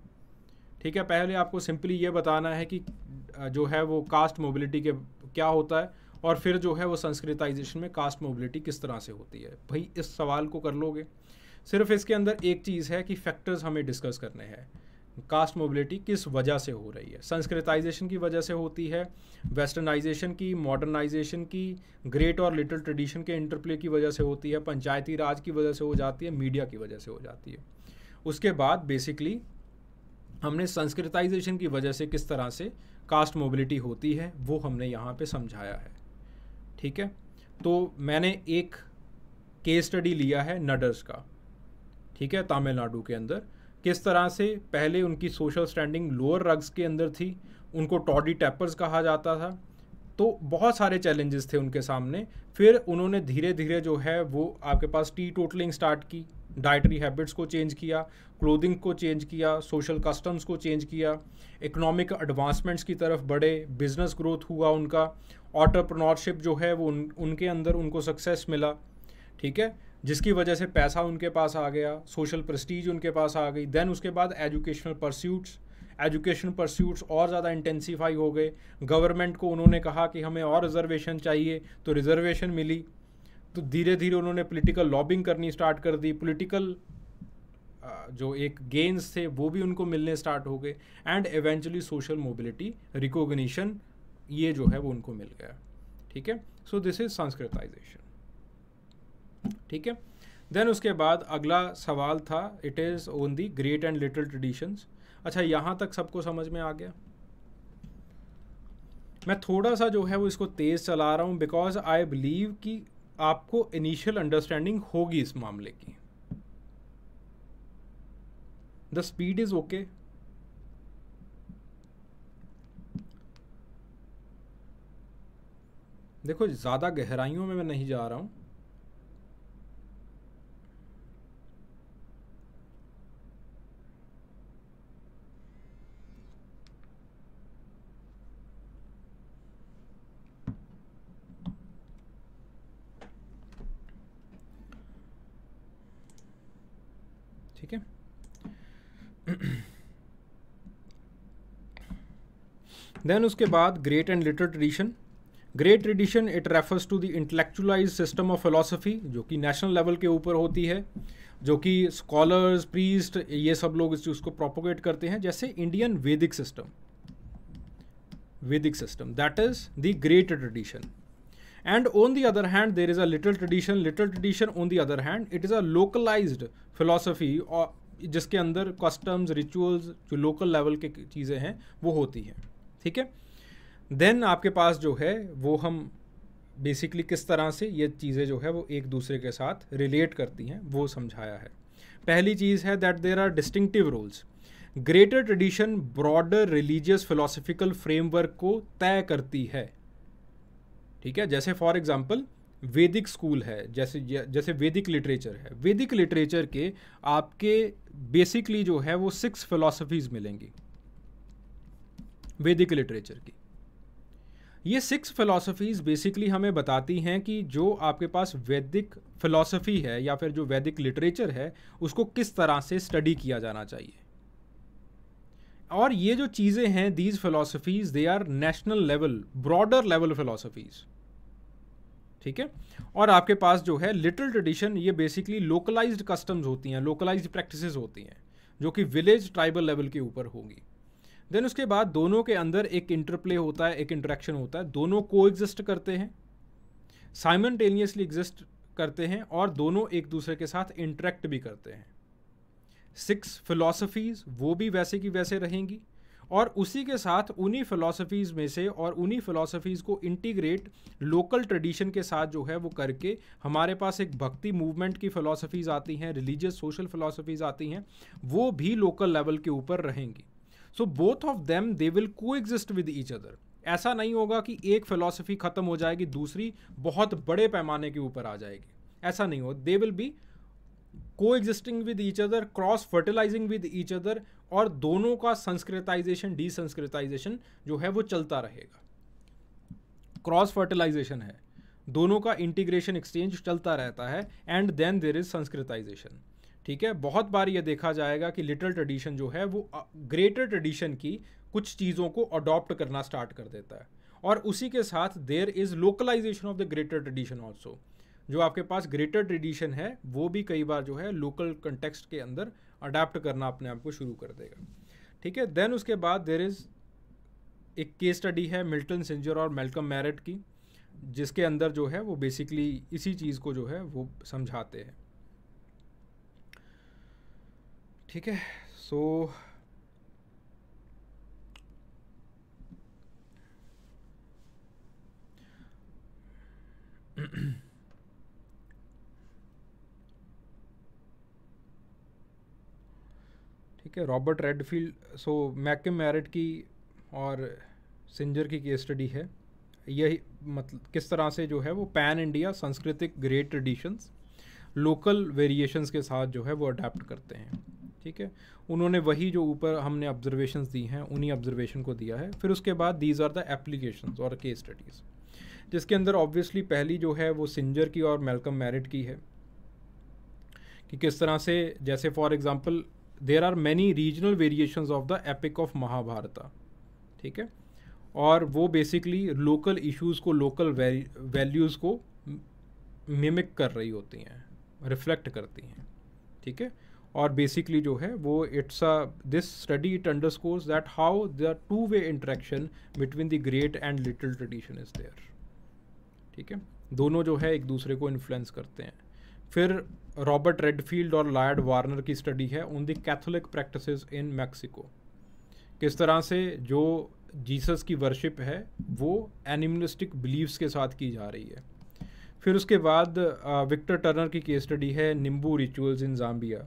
ठीक है पहले आपको सिंपली ये बताना है कि जो है वो कास्ट मोबिलिटी के क्या होता है और फिर जो है वो संस्कृताइजेशन में कास्ट मोबिलिटी किस तरह से होती है भाई इस सवाल को कर लोगे सिर्फ इसके अंदर एक चीज़ है कि फैक्टर्स हमें डिस्कस करने हैं कास्ट मोबिलिटी किस वजह से हो रही है संस्कृताइजेशन की वजह से होती है वेस्टर्नाइजेशन की मॉडर्नाइजेशन की ग्रेट और लिटिल ट्रेडिशन के इंटरप्ले की वजह से होती है पंचायती राज की वजह से हो जाती है मीडिया की वजह से हो जाती है उसके बाद बेसिकली हमने संस्कृताइजेशन की वजह से किस तरह से कास्ट मोबिलिटी होती है वो हमने यहाँ पे समझाया है ठीक है तो मैंने एक केस स्टडी लिया है नडर्स का ठीक है तमिलनाडु के अंदर किस तरह से पहले उनकी सोशल स्टैंडिंग लोअर रग्स के अंदर थी उनको टॉडी टैपर्स कहा जाता था तो बहुत सारे चैलेंजेस थे उनके सामने फिर उन्होंने धीरे धीरे जो है वो आपके पास टी टोटलिंग स्टार्ट की डाइटरी हैबिट्स को चेंज किया क्लोथिंग को चेंज किया सोशल कस्टम्स को चेंज किया इकोनॉमिक एडवांसमेंट्स की तरफ बढ़े बिजनेस ग्रोथ हुआ उनका ऑटरप्रनोरशिप जो है वो उन, उनके अंदर उनको सक्सेस मिला ठीक है जिसकी वजह से पैसा उनके पास आ गया सोशल प्रस्टीज उनके पास आ गई देन उसके बाद एजुकेशनल परस्यूट्स एजुकेशन परस्यूट्स और ज़्यादा इंटेंसीफाई हो गए गवर्नमेंट को उन्होंने कहा कि हमें और रिजर्वेशन चाहिए तो रिजर्वेशन मिली तो धीरे धीरे उन्होंने पोलिटिकल लॉबिंग करनी स्टार्ट कर दी पोलिटिकल जो एक गेंस थे वो भी उनको मिलने स्टार्ट हो गए and eventually social mobility recognition ये जो है वो उनको मिल गया ठीक है सो दिस इज संस्कृताइजेशन ठीक है देन उसके बाद अगला सवाल था it is on the great and little traditions अच्छा यहाँ तक सबको समझ में आ गया मैं थोड़ा सा जो है वो इसको तेज़ चला रहा हूँ बिकॉज आई बिलीव कि आपको इनिशियल अंडरस्टैंडिंग होगी इस मामले की द स्पीड इज़ ओके देखो ज़्यादा गहराइयों में मैं नहीं जा रहा हूँ देन उसके बाद great and little tradition great tradition it refers to the intellectualize system of philosophy जो कि नेशनल लेवल के ऊपर होती है जो कि स्कॉलर्स प्रीस्ट ये सब लोग इस चीज को प्रोपोगेट करते हैं जैसे Indian Vedic system Vedic system that is the great tradition and on the other hand there is a little tradition little tradition on the other hand it is a localized philosophy जिसके अंदर कस्टम्स रिचुअल्स जो local level के चीज़ें हैं वो होती हैं ठीक है देन आपके पास जो है वो हम बेसिकली किस तरह से ये चीज़ें जो है वो एक दूसरे के साथ रिलेट करती हैं वो समझाया है पहली चीज़ है that there are distinctive roles greater tradition broader religious philosophical framework को तय करती है ठीक है जैसे फॉर एग्जाम्पल वैदिक स्कूल है जैसे जैसे वैदिक लिटरेचर है वैदिक लिटरेचर के आपके बेसिकली जो है वो सिक्स फिलोसफीज मिलेंगी वैदिक लिटरेचर की ये सिक्स फिलोसफीज़ बेसिकली हमें बताती हैं कि जो आपके पास वैदिक फिलोसफी है या फिर जो वैदिक लिटरेचर है उसको किस तरह से स्टडी किया जाना चाहिए और ये जो चीज़ें हैं these philosophies they are national level broader level philosophies ठीक है और आपके पास जो है लिटिल ट्रेडिशन ये बेसिकली लोकलाइज्ड कस्टम्स होती हैं लोकलाइज्ड प्रैक्टिसेस होती हैं जो कि विलेज ट्राइबल लेवल के ऊपर होगी देन उसके बाद दोनों के अंदर एक इंटरप्ले होता है एक इंटरेक्शन होता है दोनों को एग्जिस्ट करते हैं साइमनटेनियसली एग्जिस्ट करते हैं और दोनों एक दूसरे के साथ इंटरेक्ट भी करते हैं सिक्स फिलोसफीज़ वो भी वैसे की वैसे रहेंगी और उसी के साथ उन्हीं फ़िलोसफीज़ में से और उन्हीं फ़िलासफ़ीज़ को इंटीग्रेट लोकल ट्रेडिशन के साथ जो है वो करके हमारे पास एक भक्ति मूवमेंट की फ़िलासफ़ीज़ आती हैं रिलीजियस सोशल फिलोसफीज़ आती हैं वो भी लोकल लेवल के ऊपर रहेंगी so both of them they will coexist with each other ऐसा नहीं होगा कि एक फ़िलोसफी ख़त्म हो जाएगी दूसरी बहुत बड़े पैमाने के ऊपर आ जाएगी ऐसा नहीं हो they will be coexisting with each other cross fertilizing with each other और दोनों का संस्कृताइजेशन डी संस्कृताइजेशन जो है वो चलता रहेगा क्रॉस फर्टिलाइजेशन है दोनों का इंटीग्रेशन एक्सचेंज चलता रहता है and then there is Sanskritization ठीक है बहुत बार ये देखा जाएगा कि लिटल ट्रेडिशन जो है वो ग्रेटर ट्रेडिशन की कुछ चीज़ों को अडॉप्ट करना स्टार्ट कर देता है और उसी के साथ there is localization of the greater tradition also जो आपके पास ग्रेटर ट्रेडिशन है वो भी कई बार जो है लोकल कंटेक्सट के अंदर अडेप्ट करना अपने आप को शुरू कर देगा ठीक है देन उसके बाद देर इज़ एक केस स्टडी है मिल्टन सिंजर और मेलकम मैरट की जिसके अंदर जो है वो बेसिकली इसी चीज़ को जो है वो समझाते हैं ठीक है सो so, ठीक है Robert Redfield so McKim Marriott की और सिंजर की केस स्टडी है यही मतलब किस तरह से जो है वो पैन इंडिया सांस्कृतिक ग्रेट ट्रेडिशंस लोकल वेरिएशंस के साथ जो है वो अडेप्ट करते हैं ठीक है उन्होंने वही जो ऊपर हमने ऑब्जर्वेशंस दी हैं उन्हीं ऑब्जर्वेशन को दिया है फिर उसके बाद दीज आर द एप्लीकेशन और केस स्टडीज़ जिसके अंदर ऑब्वियसली पहली जो है वो सिंजर की और मेलकम मैरिट की है कि किस तरह से जैसे for example there are many regional variation of the epic of Mahabharata ठीक है और वो बेसिकली लोकल इश्यूज़ को लोकल वैल्यूज़ को मिमिक कर रही होती हैं रिफ्लेक्ट करती हैं ठीक है और बेसिकली जो है वो it's a this study it underscores that how the two way interaction between the great and little tradition is there ठीक है दोनों जो है एक दूसरे को इन्फ्लुएंस करते हैं फिर रॉबर्ट रेडफील्ड और लायड वार्नर की स्टडी है on the Catholic practices in Mexico किस तरह से जो जीसस की वर्शिप है वो एनिमलिस्टिक बिलीव्स के साथ की जा रही है फिर उसके बाद विक्टर टर्नर की केस स्टडी है नींबू रिचुअल्स इन जाम्बिया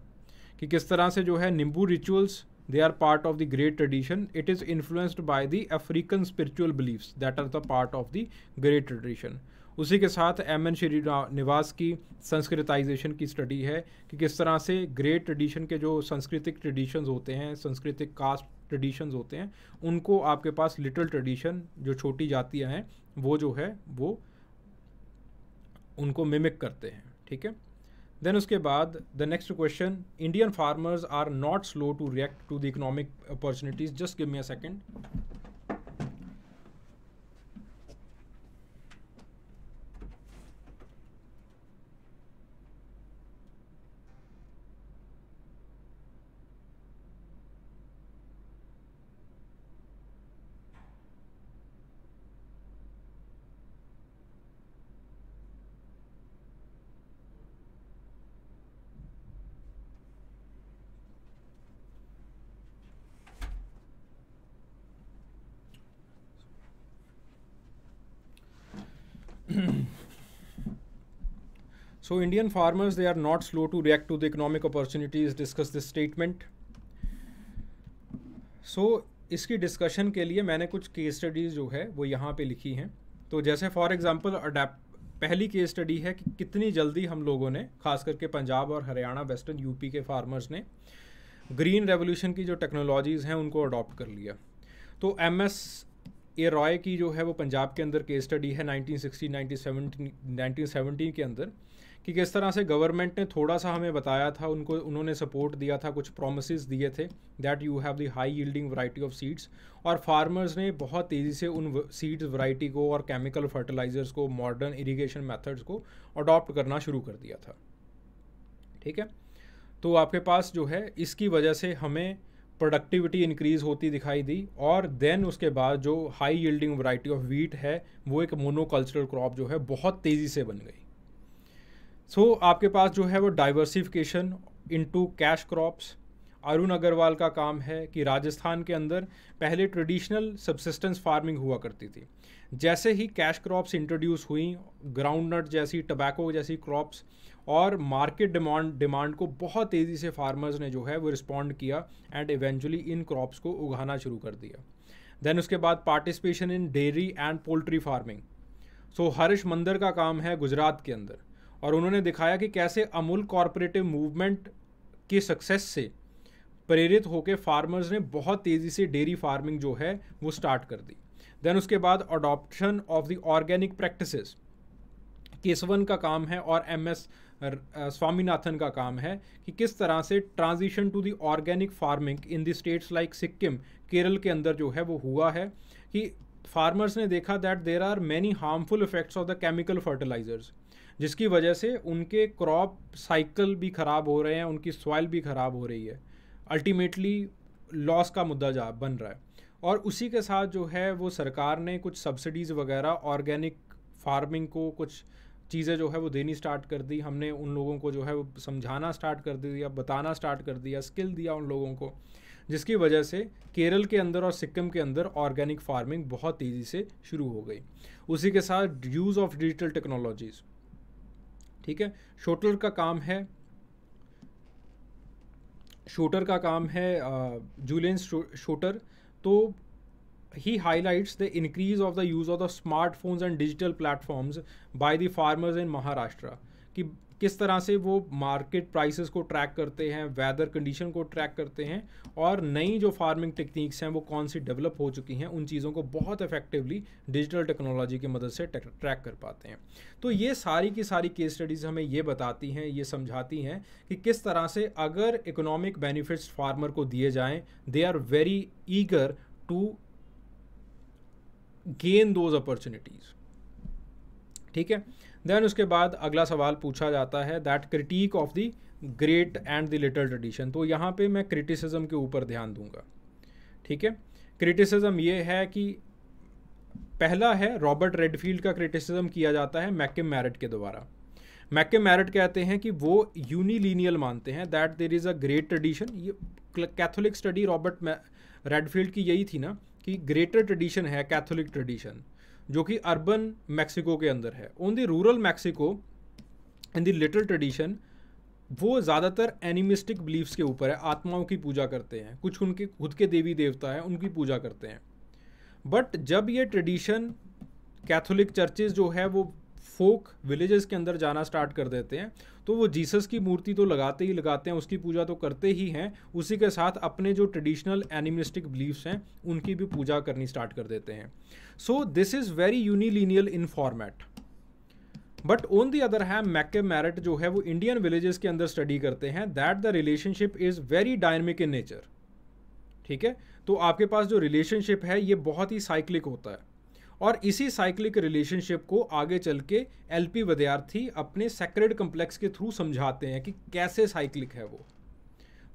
कि किस तरह से जो है Ndembu rituals they are part of the great tradition it is influenced by the African spiritual beliefs that are the part of the great tradition उसी के साथ एम एन श्री निवास की संस्कृताइजेशन की स्टडी है कि किस तरह से ग्रेट ट्रेडिशन के जो सांस्कृतिक ट्रेडिशंस होते हैं सांस्कृतिक कास्ट ट्रेडिशंस होते हैं उनको आपके पास लिटिल ट्रेडिशन जो छोटी जातियाँ हैं वो जो है वो उनको मिमिक करते हैं ठीक है देन उसके बाद the next question Indian farmers are not slow to react to the economic opportunities just give me a second so Indian farmers they are not slow to react to the economic opportunities discuss this statement so इसकी discussion के लिए मैंने कुछ case studies जो है वो यहाँ पे लिखी हैं तो जैसे फॉर एग्जांपल अडेप्ट पहली केस स्टडी है कि कितनी जल्दी हम लोगों ने खास करके पंजाब और हरियाणा वेस्टर्न यूपी के फार्मर्स ने ग्रीन रेवोल्यूशन की जो टेक्नोलॉजीज़ हैं उनको अडॉप्ट कर लिया तो एम एस ए रॉय की जो है वो पंजाब के अंदर केस स्टडी है नाइनटीन 1960 नाइनटीन सेवनटीन के अंदर कि किस तरह से गवर्नमेंट ने थोड़ा सा हमें बताया था उनको उन्होंने सपोर्ट दिया था कुछ प्रोमिस दिए थे that you have the high yielding variety of seeds और फार्मर्स ने बहुत तेज़ी से उन सीड्स वराइटी को और केमिकल फर्टिलाइजर्स को मॉडर्न इरीगेशन मैथड्स को अडॉप्ट करना शुरू कर दिया था ठीक है तो आपके पास जो है इसकी वजह से हमें प्रोडक्टिविटी इंक्रीज़ होती दिखाई दी और देन उसके बाद जो high yielding variety of wheat है वो एक मोनोकल्चरल क्रॉप जो है बहुत तेज़ी से बन गई सो so, आपके पास जो है वो diversification into cash crops Arun Agarwal का काम है कि राजस्थान के अंदर पहले ट्रेडिशनल सब्सिस्टेंस फार्मिंग हुआ करती थी जैसे ही कैश क्रॉप्स इंट्रोड्यूस हुई ग्राउंड नट जैसी टबैको जैसी क्रॉप्स और मार्केट डिमांड डिमांड को बहुत तेज़ी से फार्मर्स ने जो है वो रिस्पॉन्ड किया एंड इवेंचुअली इन क्रॉप्स को उगाना शुरू कर दिया देन उसके बाद participation in dairy and poultry farming so Harsh Mander का काम है गुजरात के अंदर और उन्होंने दिखाया कि कैसे अमूल कॉरपोरेटिव मूवमेंट की सक्सेस से प्रेरित होकर फार्मर्स ने बहुत तेज़ी से डेयरी फार्मिंग जो है वो स्टार्ट कर दी देन उसके बाद adoption of the organic practices Kesavan का काम है और एम एस स्वामीनाथन का काम है कि किस तरह से transition to the organic farming in the states like Sikkim Kerala के अंदर जो है वो हुआ है कि फार्मर्स ने देखा that there are many harmful effects of the chemical fertilisers जिसकी वजह से उनके क्रॉप साइकिल भी ख़राब हो रहे हैं उनकी सॉइल भी ख़राब हो रही है अल्टीमेटली लॉस का मुद्दा जा बन रहा है और उसी के साथ जो है वो सरकार ने कुछ सब्सिडीज़ वगैरह ऑर्गेनिक फार्मिंग को कुछ चीज़ें जो है वो देनी स्टार्ट कर दी हमने उन लोगों को जो है वो समझाना स्टार्ट कर दिया बताना स्टार्ट कर दिया स्किल दिया उन लोगों को जिसकी वजह से केरल के अंदर और सिक्किम के अंदर ऑर्गेनिक फार्मिंग बहुत तेज़ी से शुरू हो गई उसी के साथ यूज़ ऑफ डिजिटल टेक्नोलॉजीज़ ठीक है शोटर का काम है शोटर का काम है जूलियन uh, शोटर तो ही highlights the increase of the use of the smartphones and digital platforms by the farmers in Maharashtra कि किस तरह से वो मार्केट प्राइसेस को ट्रैक करते हैं वेदर कंडीशन को ट्रैक करते हैं और नई जो फार्मिंग टेक्निक्स हैं वो कौन सी डेवलप हो चुकी हैं उन चीज़ों को बहुत इफेक्टिवली डिजिटल टेक्नोलॉजी की मदद से ट्रैक कर पाते हैं तो ये सारी की सारी केस स्टडीज़ हमें ये बताती हैं ये समझाती हैं कि किस तरह से अगर इकोनॉमिक बेनिफिट्स फार्मर को दिए जाएँ they are very eager to gain those opportunities ठीक है देन उसके बाद अगला सवाल पूछा जाता है that critique of the great and the little tradition तो यहाँ पे मैं क्रिटिसिज्म के ऊपर ध्यान दूंगा ठीक है क्रिटिसिज्म ये है कि पहला है रॉबर्ट रेडफील्ड का क्रिटिसिज्म किया जाता है मैके मैरट के द्वारा मैके मैरट कहते हैं कि वो यूनिलीनियल मानते हैं that there is a great tradition ये कैथोलिक स्टडी रॉबर्ट रेडफील्ड की यही थी ना कि ग्रेटर ट्रेडिशन है कैथोलिक ट्रेडिशन जो कि अर्बन मैक्सिको के अंदर है on the rural Mexico in the little tradition वो ज़्यादातर एनिमिस्टिक बिलीव्स के ऊपर है आत्माओं की पूजा करते हैं कुछ उनके खुद के देवी देवता हैं उनकी पूजा करते हैं बट जब ये ट्रेडिशन कैथोलिक चर्चेज जो है वो फोक विलेजेस के अंदर जाना स्टार्ट कर देते हैं तो वो जीसस की मूर्ति तो लगाते ही लगाते हैं उसकी पूजा तो करते ही हैं उसी के साथ अपने जो ट्रेडिशनल एनिमिस्टिक बिलीफ्स हैं उनकी भी पूजा करनी स्टार्ट कर देते हैं so this is very unilineal in format but on the other है मैके मैरट जो है वो इंडियन विलेजेस के अंदर स्टडी करते हैं that the relationship is very dynamic in nature ठीक है तो आपके पास जो रिलेशनशिप है ये बहुत ही साइक्लिक होता है और इसी साइक्लिक रिलेशनशिप को आगे चल के एल पी विद्यार्थी अपने सेक्रेड कम्प्लेक्स के थ्रू समझाते हैं कि कैसे साइक्लिक है वो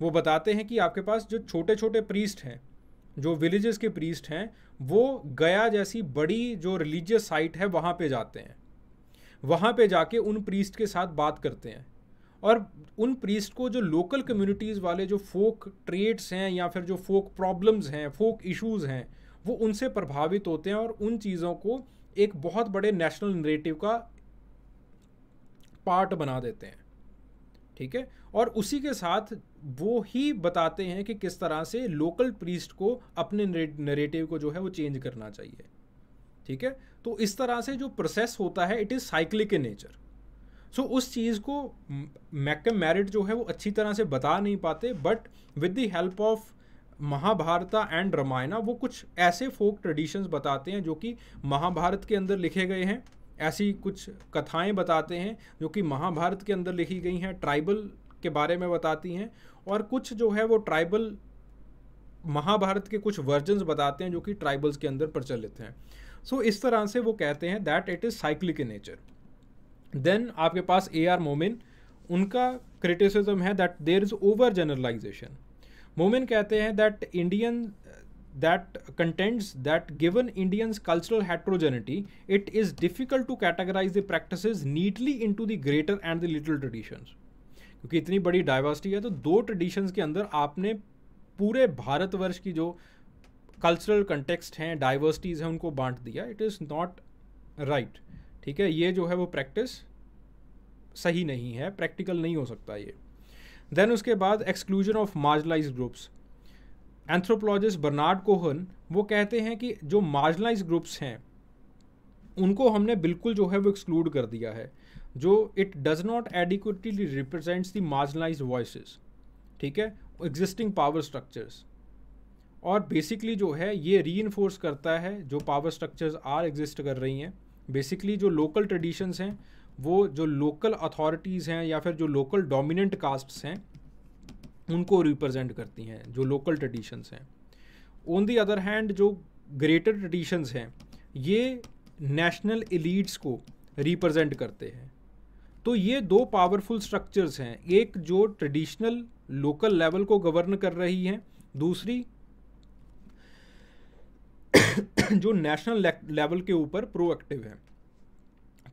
वो बताते हैं कि आपके पास जो छोटे छोटे प्रीस्ट हैं जो विलेजेस के प्रीस्ट हैं वो गया जैसी बड़ी जो रिलीजियस साइट है वहाँ पे जाते हैं वहाँ पे जाके उन प्रीस्ट के साथ बात करते हैं और उन प्रीस्ट को जो लोकल कम्युनिटीज़ वाले जो फोक ट्रेड्स हैं या फिर जो फोक प्रॉब्लम्स हैं फोक इश्यूज़ हैं वो उनसे प्रभावित होते हैं और उन चीज़ों को एक बहुत बड़े नेशनल नरेटिव का पार्ट बना देते हैं ठीक है और उसी के साथ वो ही बताते हैं कि किस तरह से लोकल प्रीस्ट को अपने नरेटिव को जो है वो चेंज करना चाहिए ठीक है तो इस तरह से जो प्रोसेस होता है it is cyclic in nature so उस चीज़ को मैकम मैरिट जो है वो अच्छी तरह से बता नहीं पाते but with the help of Mahabharata and Ramayana वो कुछ ऐसे फोक ट्रेडिशंस बताते हैं जो कि महाभारत के अंदर लिखे गए हैं ऐसी कुछ कथाएं बताते हैं जो कि महाभारत के अंदर लिखी गई हैं ट्राइबल के बारे में बताती हैं और कुछ जो है वो ट्राइबल महाभारत के कुछ वर्जन्स बताते हैं जो कि ट्राइबल्स के अंदर प्रचलित हैं सो so, इस तरह से वो कहते हैं that it is cyclic in nature then आपके पास ए आर मोमिन उनका क्रिटिसिज्म है that there is over generalisation Momin कहते हैं that Indian that contents that given Indians cultural heterogeneity it is difficult to categorise the practice neatly into the greater and the little traditions क्योंकि इतनी बड़ी diversity है तो दो traditions के अंदर आपने पूरे भारतवर्ष की जो कल्चरल कंटेक्सट हैं डाइवर्सिटीज़ हैं उनको बांट दिया इट इज़ नॉट राइट ठीक है ये जो है वो प्रैक्टिस सही नहीं है प्रैक्टिकल नहीं हो सकता ये देन उसके बाद exclusion of marginalised groups anthropologist Bernard Cohn वो कहते हैं कि जो मार्जलाइज ग्रुप्स हैं उनको हमने बिल्कुल जो है वो एक्सक्लूड कर दिया है जो it does not adequately represents the marginalised voice ठीक है एग्जिस्टिंग पावर स्ट्रक्चर्स और बेसिकली जो है ये री करता है जो पावर स्ट्रक्चर्स आर एग्जिस्ट कर रही हैं बेसिकली जो लोकल ट्रेडिशंस हैं वो जो लोकल अथॉरिटीज़ हैं या फिर जो लोकल डोमिनेंट कास्ट्स हैं उनको रिप्रेजेंट करती हैं जो लोकल ट्रेडिशंस हैं ऑन दी अदर हैंड जो ग्रेटर ट्रेडिशंस हैं ये नेशनल एलिट्स को रिप्रेजेंट करते हैं तो ये दो पावरफुल स्ट्रक्चर्स हैं एक जो ट्रेडिशनल लोकल लेवल को गवर्न कर रही हैं दूसरी जो नेशनल लेवल के ऊपर प्रोएक्टिव है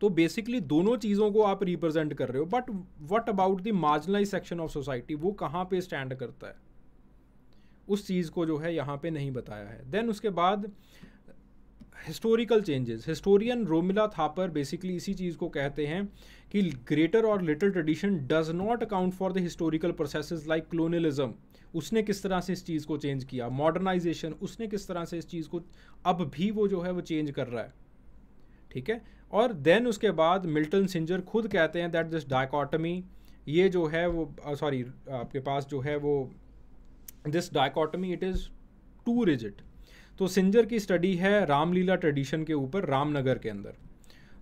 तो बेसिकली दोनों चीज़ों को आप रिप्रेजेंट कर रहे हो but what about the marginalised section of society वो कहाँ पे स्टैंड करता है उस चीज़ को जो है यहाँ पे नहीं बताया है देन उसके बाद historical changes historian Romila Thapar basically इसी चीज़ को कहते हैं कि ग्रेटर और little tradition does not account for the historical process like colonialism उसने किस तरह से इस चीज़ को चेंज किया मॉडर्नाइजेशन उसने किस तरह से इस चीज़ को अब भी वो जो है वो चेंज कर रहा है ठीक है और देन उसके बाद मिल्टन सिंजर खुद कहते हैं दैट दिस डाइकॉटमी ये जो है वो सॉरी uh, आपके पास जो है वो this dichotomy it is too rigid तो सिंजर की स्टडी है रामलीला ट्रेडिशन के ऊपर रामनगर के अंदर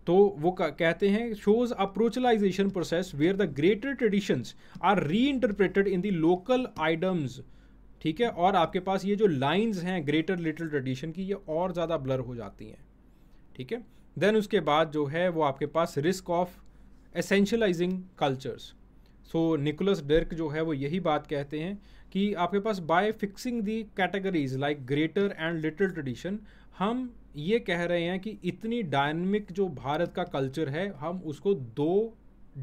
तो वो कहते हैं shows parochialisation process where the greater traditions are reinterpreted in the local items ठीक है और आपके पास ये जो लाइंस हैं ग्रेटर लिटिल ट्रेडिशन की ये और ज़्यादा ब्लर हो जाती हैं ठीक है देन उसके बाद जो है वो आपके पास risk of essentialising cultures so Nicholas Dirk जो है वो यही बात कहते हैं कि आपके पास by fixing the categories like greater and little tradition हम ये कह रहे हैं कि इतनी डायनमिक जो भारत का कल्चर है हम उसको दो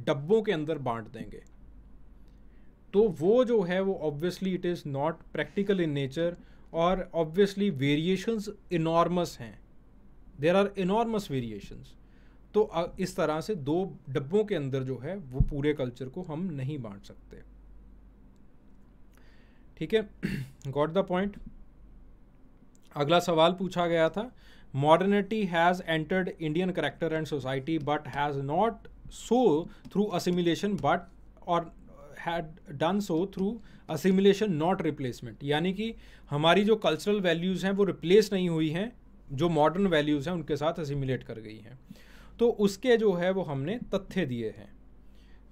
डब्बों के अंदर बांट देंगे तो वो जो है वो obviously it is not practical in nature और ऑब्वियसली वेरिएशंस इनॉर्मस हैं देर आर इनॉर्मस वेरिएशंस तो इस तरह से दो डब्बों के अंदर जो है वो पूरे कल्चर को हम नहीं बांट सकते ठीक है गॉट द पॉइंट अगला सवाल पूछा गया था modernity has entered Indian character and society but has not so through assimilation but और had done so through assimilation not replacement यानी कि हमारी जो कल्चरल वैल्यूज़ हैं वो रिप्लेस नहीं हुई हैं जो मॉडर्न वैल्यूज़ हैं उनके साथ असिमिलेट कर गई हैं तो उसके जो है वो हमने तथ्य दिए हैं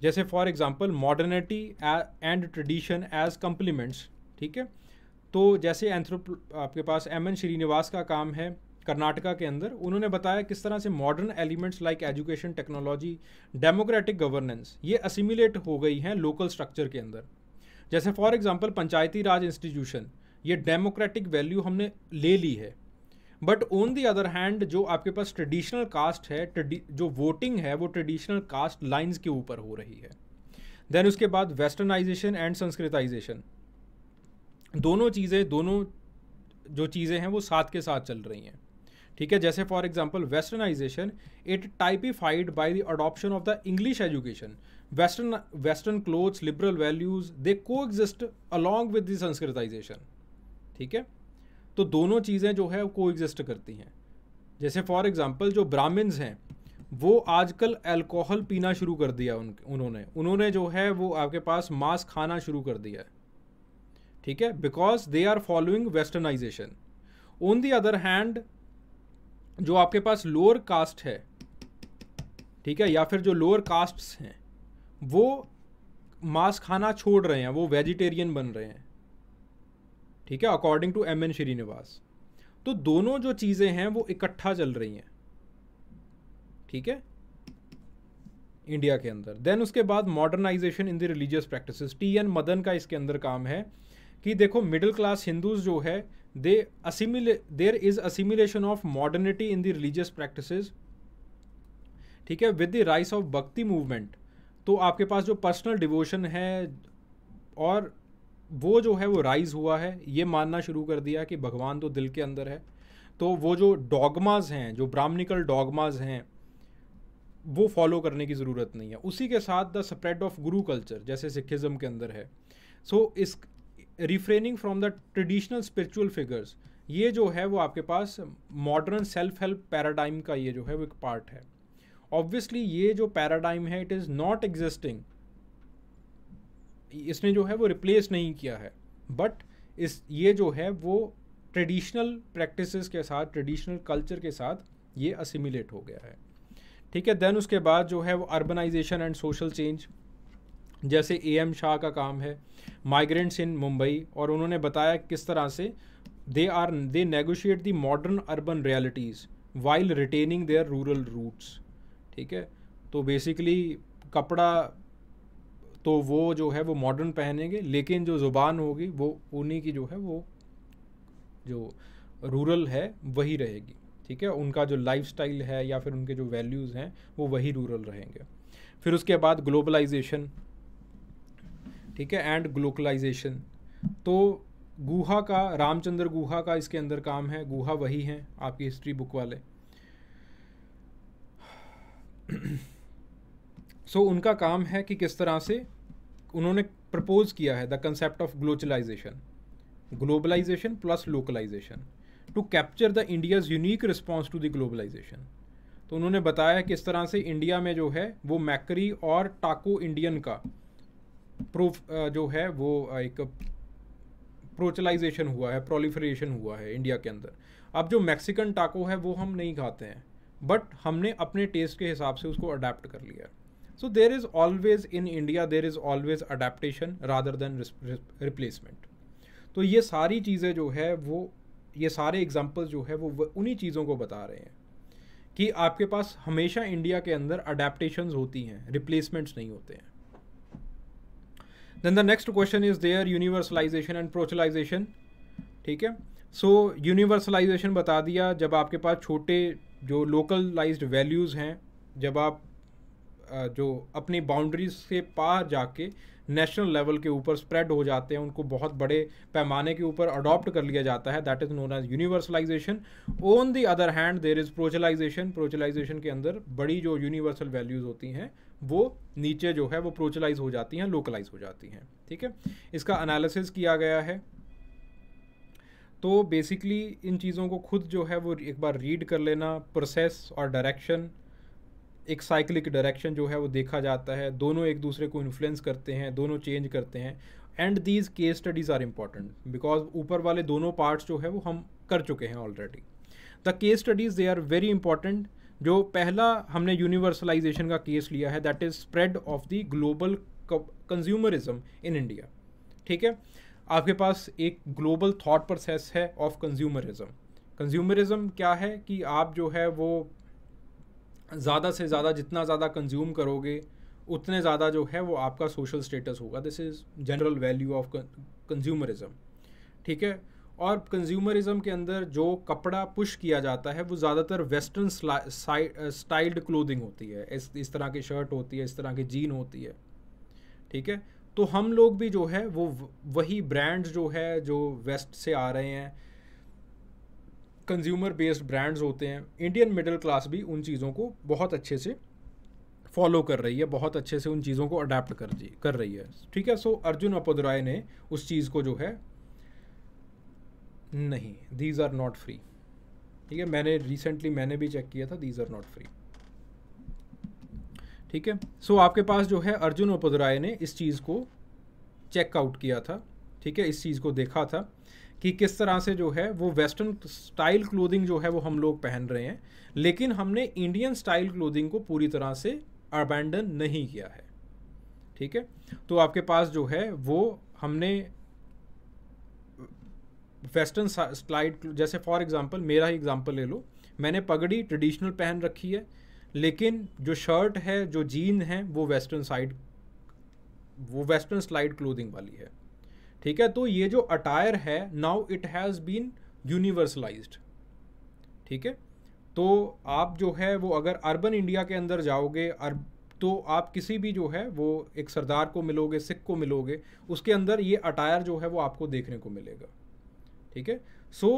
जैसे for example modernity and tradition as complements ठीक है तो जैसे एंथ्रोप आपके पास एम एन श्रीनिवास का काम है कर्नाटका के अंदर उन्होंने बताया किस तरह से modern elements like education technology democratic governance ये असिमिलेट हो गई हैं लोकल स्ट्रक्चर के अंदर जैसे for example panchayati raj institution ये डेमोक्रेटिक वैल्यू हमने ले ली है but on the other hand जो आपके पास ट्रेडिशनल कास्ट है जो वोटिंग है वो ट्रेडिशनल कास्ट लाइंस के ऊपर हो रही है देन उसके बाद वेस्टर्नाइजेशन एंड संस्कृताइजेशन दोनों चीज़ें दोनों जो चीज़ें हैं वो साथ के साथ चल रही हैं ठीक है जैसे for example westernisation it typified by the adoption of the English education western western clothes liberal values they coexist along with the sanskritisation ठीक है तो दोनों चीज़ें जो है को एग्जिस्ट करती हैं जैसे फॉर एग्ज़ाम्पल जो ब्राह्मण्स हैं वो आजकल अल्कोहल पीना शुरू कर दिया उन उन्होंने उन्होंने जो है वो आपके पास मांस खाना शुरू कर दिया ठीक है because they are following westernisation on the other hand जो आपके पास लोअर कास्ट है ठीक है या फिर जो लोअर कास्ट हैं वो मांस खाना छोड़ रहे हैं वो वेजिटेरियन बन रहे हैं ठीक है according to M N Srinivas तो दोनों जो चीज़ें हैं वो इकट्ठा चल रही हैं ठीक है इंडिया के अंदर देन उसके बाद modernisation in the religious practices T N Madan का इसके अंदर काम है कि देखो मिडिल क्लास हिंदूज जो है they assimilate there is assimilation of modernity in the religious practices ठीक है with the rise of Bhakti movement तो आपके पास जो पर्सनल डिवोशन है और वो जो है वो राइज़ हुआ है ये मानना शुरू कर दिया कि भगवान तो दिल के अंदर है तो वो जो डॉगमाज हैं जो ब्राह्मणिकल डॉगमाज हैं वो फॉलो करने की ज़रूरत नहीं है उसी के साथ the spread of guru culture जैसे सिखिज़म के अंदर है सो so, इस reframing from the traditional spiritual figures ये जो है वो आपके पास मॉडर्न सेल्फ हेल्प पैराडाइम का ये जो है वो एक पार्ट है ऑब्वियसली ये जो पैराडाइम है इट इज़ नॉट एग्जिस्टिंग इसने जो है वो रिप्लेस नहीं किया है बट इस ये जो है वो ट्रेडिशनल प्रैक्टिस के साथ ट्रेडिशनल कल्चर के साथ ये असिमिलेट हो गया है ठीक है देन उसके बाद जो है वो अर्बनाइजेशन एंड सोशल चेंज जैसे ए एम शाह का काम है माइग्रेंट्स इन मुंबई और उन्होंने बताया किस तरह से they are they negotiate the modern urban realities while retaining their rural roots ठीक है तो बेसिकली कपड़ा तो वो जो है वो मॉडर्न पहनेंगे लेकिन जो ज़ुबान होगी वो उन्हीं की जो है वो जो रूरल है वही रहेगी ठीक है उनका जो लाइफ है या फिर उनके जो वैल्यूज़ हैं वो वही रूरल रहेंगे फिर उसके बाद ग्लोबलाइजेशन ठीक है एंड ग्लोकलाइजेशन तो गुहा का रामचंद्र गुहा का इसके अंदर काम है गुहा वही हैं आपकी हिस्ट्री बुक वाले सो so, उनका काम है कि किस तरह से उन्होंने प्रपोज किया है the concept of glocalisation globalisation plus localisation to capture the India's unique response to the globalisation तो उन्होंने बताया किस तरह से इंडिया में जो है वो मैकरी और टाको इंडियन का प्रूफ जो है वो एक प्रोचलाइजेशन हुआ है प्रोलिफरेशन हुआ है इंडिया के अंदर अब जो मैक्सिकन टाको है वो हम नहीं खाते हैं बट हमने अपने टेस्ट के हिसाब से उसको अडेप्ट कर लिया है So there is always in India there is always adaptation rather than replacement. तो ये सारी चीज़ें जो है वो ये सारे एग्जाम्पल्स जो है वो उन्हीं चीज़ों को बता रहे हैं कि आपके पास हमेशा इंडिया के अंदर अडेप्टशन होती हैं रिप्लेसमेंट्स नहीं होते हैं then the next question is there universalisation and parochialisation ठीक है सो यूनिवर्सलाइजेशन बता दिया जब आपके पास छोटे जो लोकलाइज्ड वैल्यूज़ हैं जब आप जो अपनी बाउंड्रीज से पार जाके नेशनल लेवल के ऊपर स्प्रेड हो जाते हैं उनको बहुत बड़े पैमाने के ऊपर अडॉप्ट कर लिया जाता है that is known as universalisation on the other hand there is parochialisation parochialisation के अंदर बड़ी जो यूनिवर्सल वैल्यूज़ होती हैं वो नीचे जो है वो प्रोचलाइज हो जाती हैं लोकलाइज हो जाती हैं ठीक है इसका अनालिसिस किया गया है तो बेसिकली इन चीज़ों को खुद जो है वो एक बार रीड कर लेना प्रोसेस और डायरेक्शन एक साइक्लिक डायरेक्शन जो है वो देखा जाता है दोनों एक दूसरे को इन्फ्लुएंस करते हैं दोनों चेंज करते हैं and these case studies are important because ऊपर वाले दोनों पार्ट्स जो है वो हम कर चुके हैं already the case studies they are very important जो पहला हमने यूनिवर्सलाइजेशन का केस लिया है that is spread of the global consumerism in India ठीक है आपके पास एक ग्लोबल थॉट प्रोसेस है ऑफ कंज्यूमरिज्म कंज्यूमरिज्म क्या है कि आप जो है वो ज़्यादा से ज़्यादा जितना ज़्यादा कंज्यूम करोगे उतने ज़्यादा जो है वो आपका सोशल स्टेटस होगा this is general value of consumerism ठीक है और कंज्यूमरिज्म के अंदर जो कपड़ा पुश किया जाता है वो ज़्यादातर वेस्टर्न स्टाइल्ड क्लोदिंग होती है इस इस तरह की शर्ट होती है इस तरह की जीन होती है ठीक है तो हम लोग भी जो है वो वही ब्रांड्स जो है जो वेस्ट से आ रहे हैं कंज्यूमर बेस्ड ब्रांड्स होते हैं इंडियन मिडिल क्लास भी उन चीज़ों को बहुत अच्छे से फॉलो कर रही है बहुत अच्छे से उन चीज़ों को अडेप्ट कर कर रही है ठीक है सो अर्जुन अपोदराय ने उस चीज़ को जो है नहीं दीज आर नॉट फ्री ठीक है मैंने रिसेंटली मैंने भी चेक किया था दीज आर नॉट फ्री ठीक है सो आपके पास जो है अर्जुन ओपदराय ने इस चीज़ को चेकआउट किया था ठीक है इस चीज़ को देखा था कि किस तरह से जो है वो वेस्टर्न स्टाइल क्लोथिंग जो है वो हम लोग पहन रहे हैं लेकिन हमने इंडियन स्टाइल क्लोथिंग को पूरी तरह से अबैंडन नहीं किया है ठीक है तो आपके पास जो है वो हमने वेस्टर्न स्लाइड जैसे फॉर एग्जांपल मेरा ही एग्जांपल ले लो मैंने पगड़ी ट्रेडिशनल पहन रखी है लेकिन जो शर्ट है जो जीन है वो वेस्टर्न साइड वो वेस्टर्न स्लाइड क्लोथिंग वाली है ठीक है तो ये जो अटायर है now it has been universalized ठीक है तो आप जो है वो अगर अर्बन इंडिया के अंदर जाओगे अर्ब तो आप किसी भी जो है वो एक सरदार को मिलोगे सिख को मिलोगे उसके अंदर ये अटायर जो है वो आपको देखने को मिलेगा ठीक है so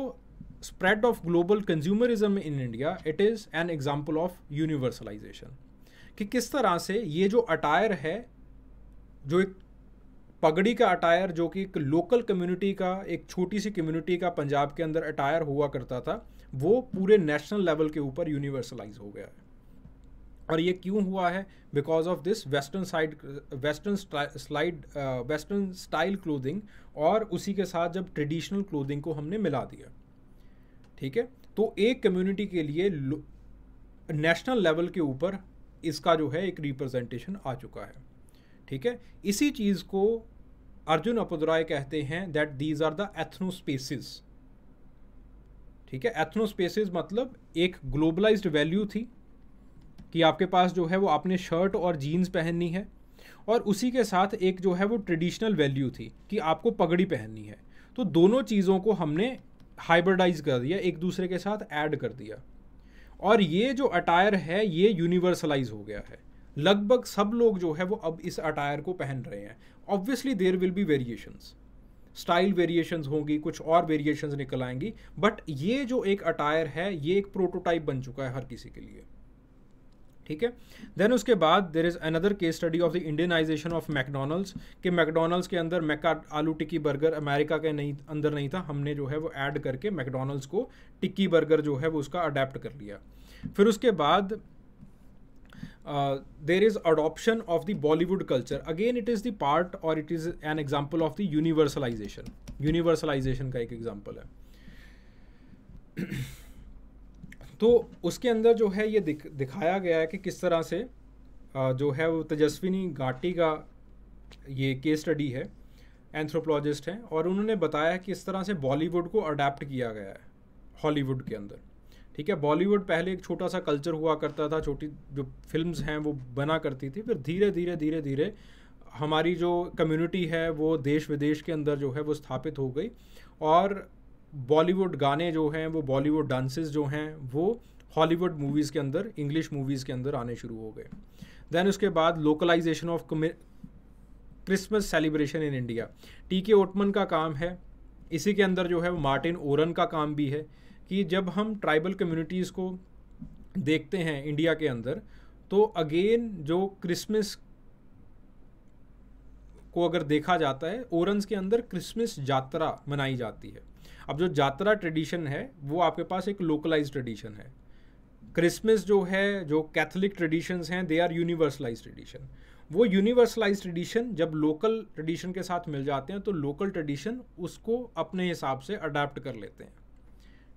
spread of global consumerism in India it is an example of universalization कि किस तरह से ये जो अटायर है जो एक पगड़ी का अटायर जो कि एक लोकल कम्युनिटी का एक छोटी सी कम्युनिटी का पंजाब के अंदर अटायर हुआ करता था वो पूरे नेशनल लेवल के ऊपर यूनिवर्सलाइज हो गया है और ये क्यों हुआ है because of this western side western slide western style clothing और उसी के साथ जब ट्रेडिशनल क्लोदिंग को हमने मिला दिया ठीक है तो एक कम्युनिटी के लिए नेशनल लेवल के ऊपर इसका जो है एक रिप्रेजेंटेशन आ चुका है ठीक है इसी चीज़ को अर्जुन अपदराय कहते हैं that these are the scapes ठीक है एथनोस्पेसिस मतलब एक ग्लोबलाइज्ड वैल्यू थी कि आपके पास जो है वो आपने शर्ट और जीन्स पहननी है और उसी के साथ एक जो है वो ट्रेडिशनल वैल्यू थी कि आपको पगड़ी पहननी है तो दोनों चीज़ों को हमने हाइब्रिडाइज कर दिया एक दूसरे के साथ ऐड कर दिया और ये जो अटायर है ये यूनिवर्सलाइज हो गया है लगभग सब लोग जो है वो अब इस अटायर को पहन रहे हैं obviously there will be variations style variations होंगी कुछ और वेरिएशंस निकल आएंगी बट ये जो एक अटायर है ये एक प्रोटोटाइप बन चुका है हर किसी के लिए ठीक है देन उसके बाद there is another case study of the Indianization of McDonald's कि मैकडोनल्ड्स के अंदर मैका आलू टिक्की बर्गर अमेरिका के नहीं अंदर नहीं था हमने जो है वो ऐड करके मैकडोनल्ड्स को टिक्की बर्गर जो है वो उसका अडेप्ट कर लिया फिर उसके बाद there is adoption of the Bollywood culture again it is दार्ट और it is an example of the universalization universalization का एक एग्जाम्पल है तो उसके अंदर जो है ये दिख, दिखाया गया है कि किस तरह से uh, जो है वो तेजस्विनी घाटी का ये केस स्टडी है एंथ्रोपोलॉजिस्ट हैं और उन्होंने बताया कि इस तरह से बॉलीवुड को अडेप्ट किया गया है हॉलीवुड के अंदर ठीक है बॉलीवुड पहले एक छोटा सा कल्चर हुआ करता था छोटी जो फिल्म हैं वो बना करती थी फिर धीरे धीरे धीरे धीरे हमारी जो कम्युनिटी है वो देश विदेश के अंदर जो है वो स्थापित हो गई और बॉलीवुड गाने जो हैं वो बॉलीवुड डांसेस जो हैं वो हॉलीवुड मूवीज़ के अंदर इंग्लिश मूवीज़ के अंदर आने शुरू हो गए देन उसके बाद localization of Christmas celebration in India T K Oommen का काम है इसी के अंदर जो है वो मार्टिन ओरन का काम भी है कि जब हम ट्राइबल कम्युनिटीज़ को देखते हैं इंडिया के अंदर तो अगेन जो क्रिसमस को अगर देखा जाता है ओरंस के अंदर क्रिसमस यात्रा मनाई जाती है अब जो यात्रा ट्रेडिशन है वो आपके पास एक लोकलाइज ट्रेडिशन है क्रिसमस जो है जो कैथोलिक ट्रेडिशंस हैं दे आर यूनिवर्सलाइज ट्रेडिशन वो यूनिवर्सलाइज ट्रेडिशन जब लोकल ट्रेडिशन के साथ मिल जाते हैं तो लोकल ट्रेडिशन उसको अपने हिसाब से अडाप्ट कर लेते हैं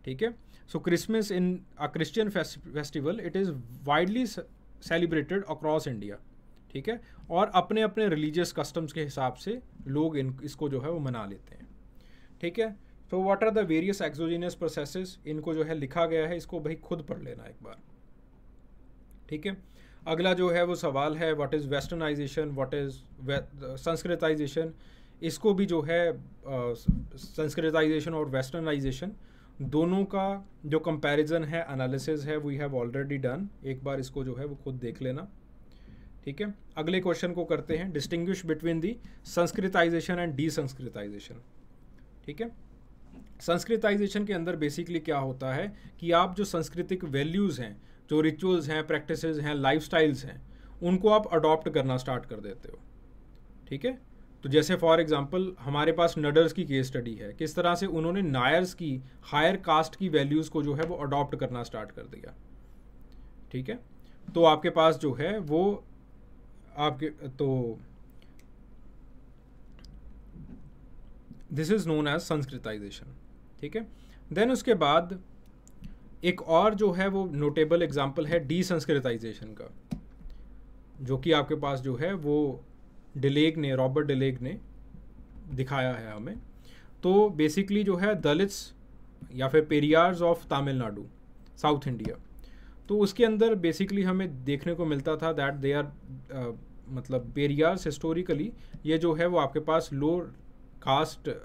ठीक है so Christmas in a Christian festival it is widely celebrated across India ठीक है और अपने अपने रिलीजियस कस्टम्स के हिसाब से लोग इन इसको जो है वो मना लेते हैं ठीक है so what are the various exogenous processes इनको जो है लिखा गया है इसको भाई खुद पढ़ लेना एक बार ठीक है अगला जो है वो सवाल है what is westernization what is Sanskritization इसको भी जो है संस्कृताइजेशन और वेस्टर्नाइजेशन दोनों का जो कंपैरिजन है एनालिसिस है वी हैव ऑलरेडी डन एक बार इसको जो है वो खुद देख लेना ठीक है अगले क्वेश्चन को करते हैं distinguish between the Sanskritization and de Sanskritization ठीक है संस्कृताइजेशन के अंदर बेसिकली क्या होता है कि आप जो सांस्कृतिक वैल्यूज़ हैं जो रिचुअल्स हैं प्रैक्टिसेस हैं लाइफस्टाइल्स हैं उनको आप अडॉप्ट करना स्टार्ट कर देते हो ठीक है तो जैसे फॉर एग्जांपल हमारे पास नडर्स की केस स्टडी है किस तरह से उन्होंने नायर्स की हायर कास्ट की वैल्यूज़ को जो है वो अडॉप्ट करना स्टार्ट कर दिया ठीक है तो आपके पास जो है वो आपके तो this is known as Sanskritization ठीक है देन उसके बाद एक और जो है वो नोटेबल एग्जाम्पल है डी संस्कृताइजेशन का जो कि आपके पास जो है वो डिलेग ने रॉबर्ट डिलेग ने दिखाया है हमें तो बेसिकली जो है दलित्स या फिर Periyars of Tamil Nadu south India तो उसके अंदर बेसिकली हमें देखने को मिलता था दैट दे आर मतलब पेरियार्स हिस्टोरिकली ये जो है वो आपके पास लो कास्ट uh,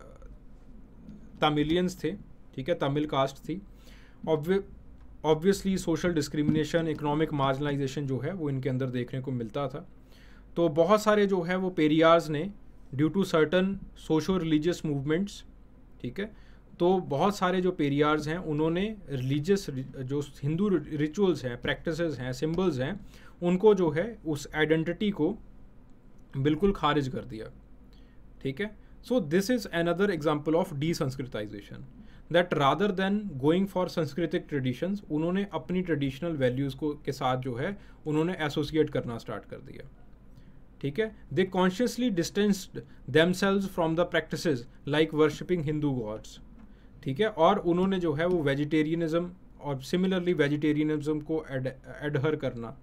तमिलियंस थे ठीक है तमिल कास्ट थी obviously social discrimination economic marginalization जो है वो इनके अंदर देखने को मिलता था तो बहुत सारे जो है वो पेरियार्स ने due to certain socio religious movements ठीक है तो बहुत सारे जो पेरियार्स हैं उन्होंने रिलीजियस जो हिंदू रिचुअल्स हैं प्रैक्टिस हैं सिम्बल्स हैं उनको जो है उस आइडेंटिटी को बिल्कुल खारिज कर दिया ठीक है so this is another example of de Sanskritization that rather than going for संस्कृतिक ट्रेडिशंस उन्होंने अपनी ट्रेडिशनल वैल्यूज़ को के साथ जो है उन्होंने एसोसिएट करना स्टार्ट कर दिया ठीक है they consciously distanced selves from the practice like worshipping Hindu gods ठीक है और उन्होंने जो है वो वेजिटेरियनिज्म और सिमिलरली वेजिटेरियनिज्म को एडहर करना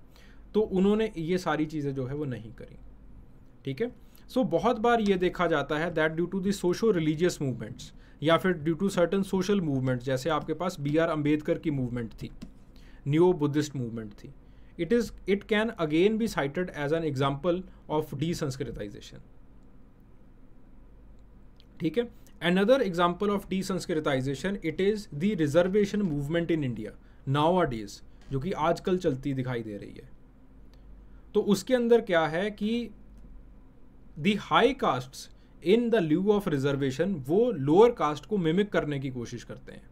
तो उन्होंने ये सारी चीज़ें जो है वो नहीं करी ठीक है सो बहुत बार ये देखा जाता है दैट ड्यू टू दोशो सोशो रिलीजियस मूवमेंट्स या फिर due to certain social movements जैसे आपके पास बी आर अम्बेडकर की मूवमेंट थी न्यू बुद्धिस्ट मूवमेंट थी it is it can again be cited as an example of de Sanskritization ठीक है another example of de Sanskritization it is the reservation movement in India nowadays जो कि आजकल चलती दिखाई दे रही है तो उसके अंदर क्या है कि the high caste in the lieu of reservation वो लोअर कास्ट को मिमिक करने की कोशिश करते हैं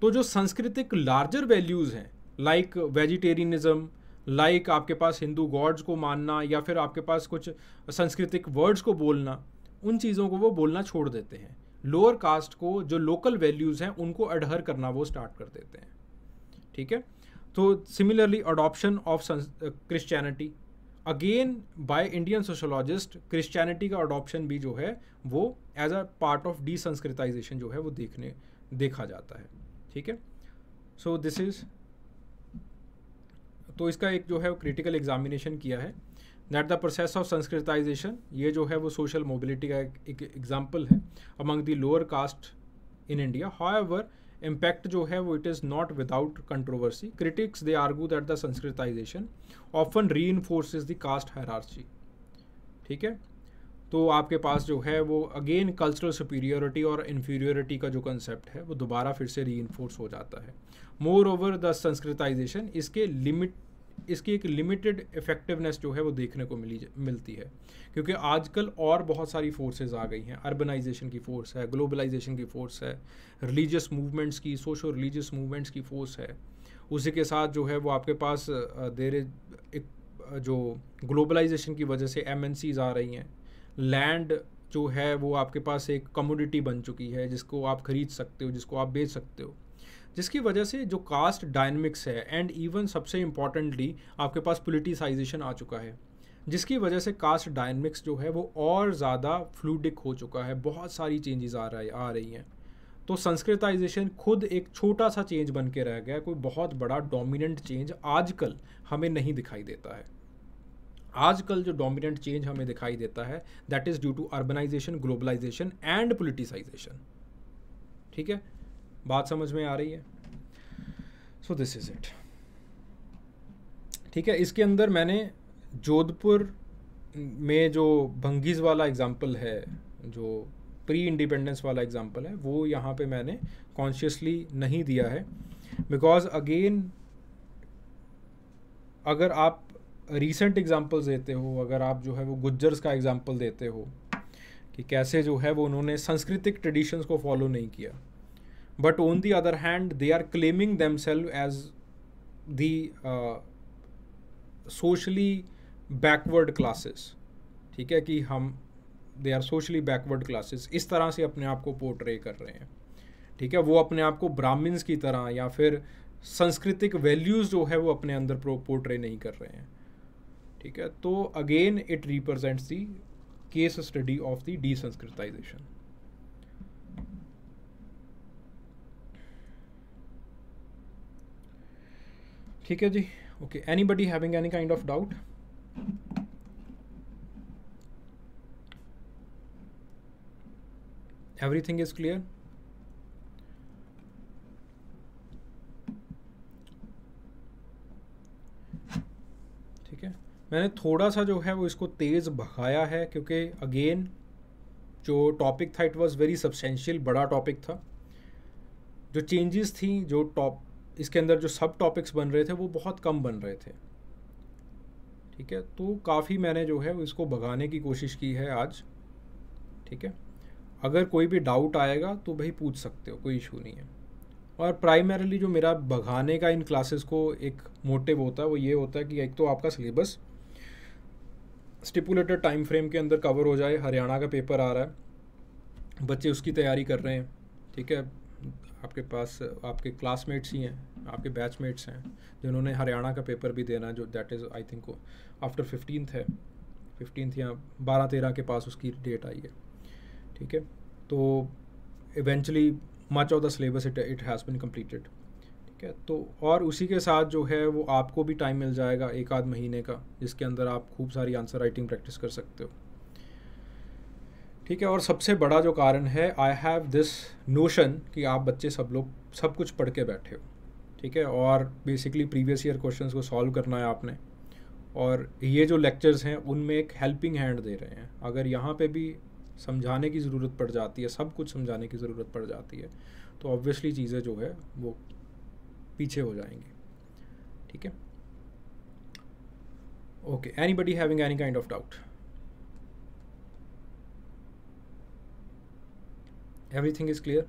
तो जो सांस्कृतिक लार्जर वैल्यूज हैं लाइक वेजिटेरियनिज्म लाइक like आपके पास हिंदू गॉड्स को मानना या फिर आपके पास कुछ संस्कृतिक वर्ड्स को बोलना उन चीज़ों को वो बोलना छोड़ देते हैं लोअर कास्ट को जो लोकल वैल्यूज़ हैं उनको अडहर करना वो स्टार्ट कर देते हैं ठीक है तो similarly adoption of Christianity again by Indian sociologist Christianity का अडॉप्शन भी जो है वो as a part of the जो है वो देखने देखा जाता है ठीक है सो दिस इज़ तो इसका एक जो है वो क्रिटिकल एग्जामिनेशन किया है that the process of Sanskritization ये जो है वो सोशल मोबिलिटी का एक एग्जाम्पल है among the lower caste in India how impact जो है वो it is not without controversy critics they argue that the Sanskritization often reinforce the caste hierarchy ठीक है तो आपके पास जो है वो अगेन कल्चरल सुपीरियोरिटी और इन्फीरियोरिटी का जो कंसेप्ट है वो दोबारा फिर से री हो जाता है मोर ओवर द संस्कृताइजेशन इसके लिमिट इसकी एक लिमिटेड इफेक्टिवनेस जो है वो देखने को मिली मिलती है क्योंकि आजकल और बहुत सारी फोर्सेज आ गई हैं अर्बनाइजेशन की फोर्स है ग्लोबलाइजेशन की फोर्स है रिलीजियस मूवमेंट्स की सोशो रिलीजियस मूवमेंट्स की फोर्स है उसी के साथ जो है वो आपके पास देर एक जो ग्लोबलाइजेशन की वजह से एम आ रही हैं लैंड जो है वो आपके पास एक कमोडिटी बन चुकी है जिसको आप खरीद सकते हो जिसको आप बेच सकते हो जिसकी वजह से जो कास्ट डायनमिक्स है एंड इवन सबसे इम्पॉर्टेंटली आपके पास पोलिटिसाइजेशन आ चुका है जिसकी वजह से कास्ट डायनमिक्स जो है वो और ज़्यादा फ्लूडिक हो चुका है बहुत सारी चेंजेस आ रहा है आ रही हैं तो संस्कृताइजेशन खुद एक छोटा सा चेंज बन के रह गया कोई बहुत बड़ा डोमिनेंट चेंज आजकल हमें नहीं दिखाई देता है आजकल जो डोमिनेंट चेंज हमें दिखाई देता है that is due to urbanization globalization and politicization ठीक है बात समझ में आ रही है सो दिस इज़ इट ठीक है इसके अंदर मैंने जोधपुर में जो भंगीज वाला एग्ज़ाम्पल है जो प्री इंडिपेंडेंस वाला एग्ज़ाम्पल है वो यहाँ पे मैंने कॉन्शियसली नहीं दिया है बिकॉज अगेन अगर आप रीसेंट एग्ज़ाम्पल देते हो अगर आप जो है वो गुज्जर्स का एग्ज़ाम्पल देते हो कि कैसे जो है वो उन्होंने सांस्कृतिक ट्रेडिशंस को फॉलो नहीं किया but on the other hand they are claiming themselves as the uh, socially backward classes ठीक है कि हम they are socially backward classes इस तरह से अपने आप को पोर्ट्रे कर रहे हैं ठीक है वो अपने आप को ब्राह्मण्स की तरह या फिर सांस्कृतिक वैल्यूज़ जो है वो अपने अंदर पोर्ट्रे नहीं कर रहे हैं ठीक है तो again it represents the case study of the de Sanskritization ठीक है जी okay anybody having any kind of doubt everything is clear ठीक है मैंने थोड़ा सा जो है वो इसको तेज़ भगाया है क्योंकि अगेन जो टॉपिक था इट वाज वेरी सब्सटेंशियल बड़ा टॉपिक था जो चेंजेस थी जो टॉप इसके अंदर जो सब टॉपिक्स बन रहे थे वो बहुत कम बन रहे थे ठीक है तो काफ़ी मैंने जो है इसको भगाने की कोशिश की है आज ठीक है अगर कोई भी डाउट आएगा तो भाई पूछ सकते हो कोई इशू नहीं है और प्राइमरली जो मेरा भगाने का इन क्लासेस को एक मोटिव होता है वो ये होता है कि एक तो आपका सिलेबस स्टिपुलेटेड टाइम फ्रेम के अंदर कवर हो जाए हरियाणा का पेपर आ रहा है बच्चे उसकी तैयारी कर रहे हैं ठीक है आपके पास आपके क्लासमेट्स ही हैं आपके बैचमेट्स हैं जिन्होंने हरियाणा का पेपर भी देना जो that is I think after fifteen है फिफ्टीन या बारह तेरह के पास उसकी डेट आई है ठीक है तो eventually much of the syllabus it it has been completed ठीक है तो और उसी के साथ जो है वो आपको भी टाइम मिल जाएगा एक आध महीने का जिसके अंदर आप खूब सारी आंसर राइटिंग प्रैक्टिस कर सकते हो ठीक है और सबसे बड़ा जो कारण है आई हैव दिस नोशन कि आप बच्चे सब लोग सब कुछ पढ़ के बैठे हो ठीक है और बेसिकली प्रीवियस ईयर क्वेश्चंस को सॉल्व करना है आपने और ये जो लेक्चर्स हैं उनमें एक हेल्पिंग हैंड दे रहे हैं अगर यहाँ पे भी समझाने की ज़रूरत पड़ जाती है सब कुछ समझाने की ज़रूरत पड़ जाती है तो ऑब्वियसली चीज़ें जो है वो पीछे हो जाएंगी ठीक है okay anybody having any kind of doubt everything is clear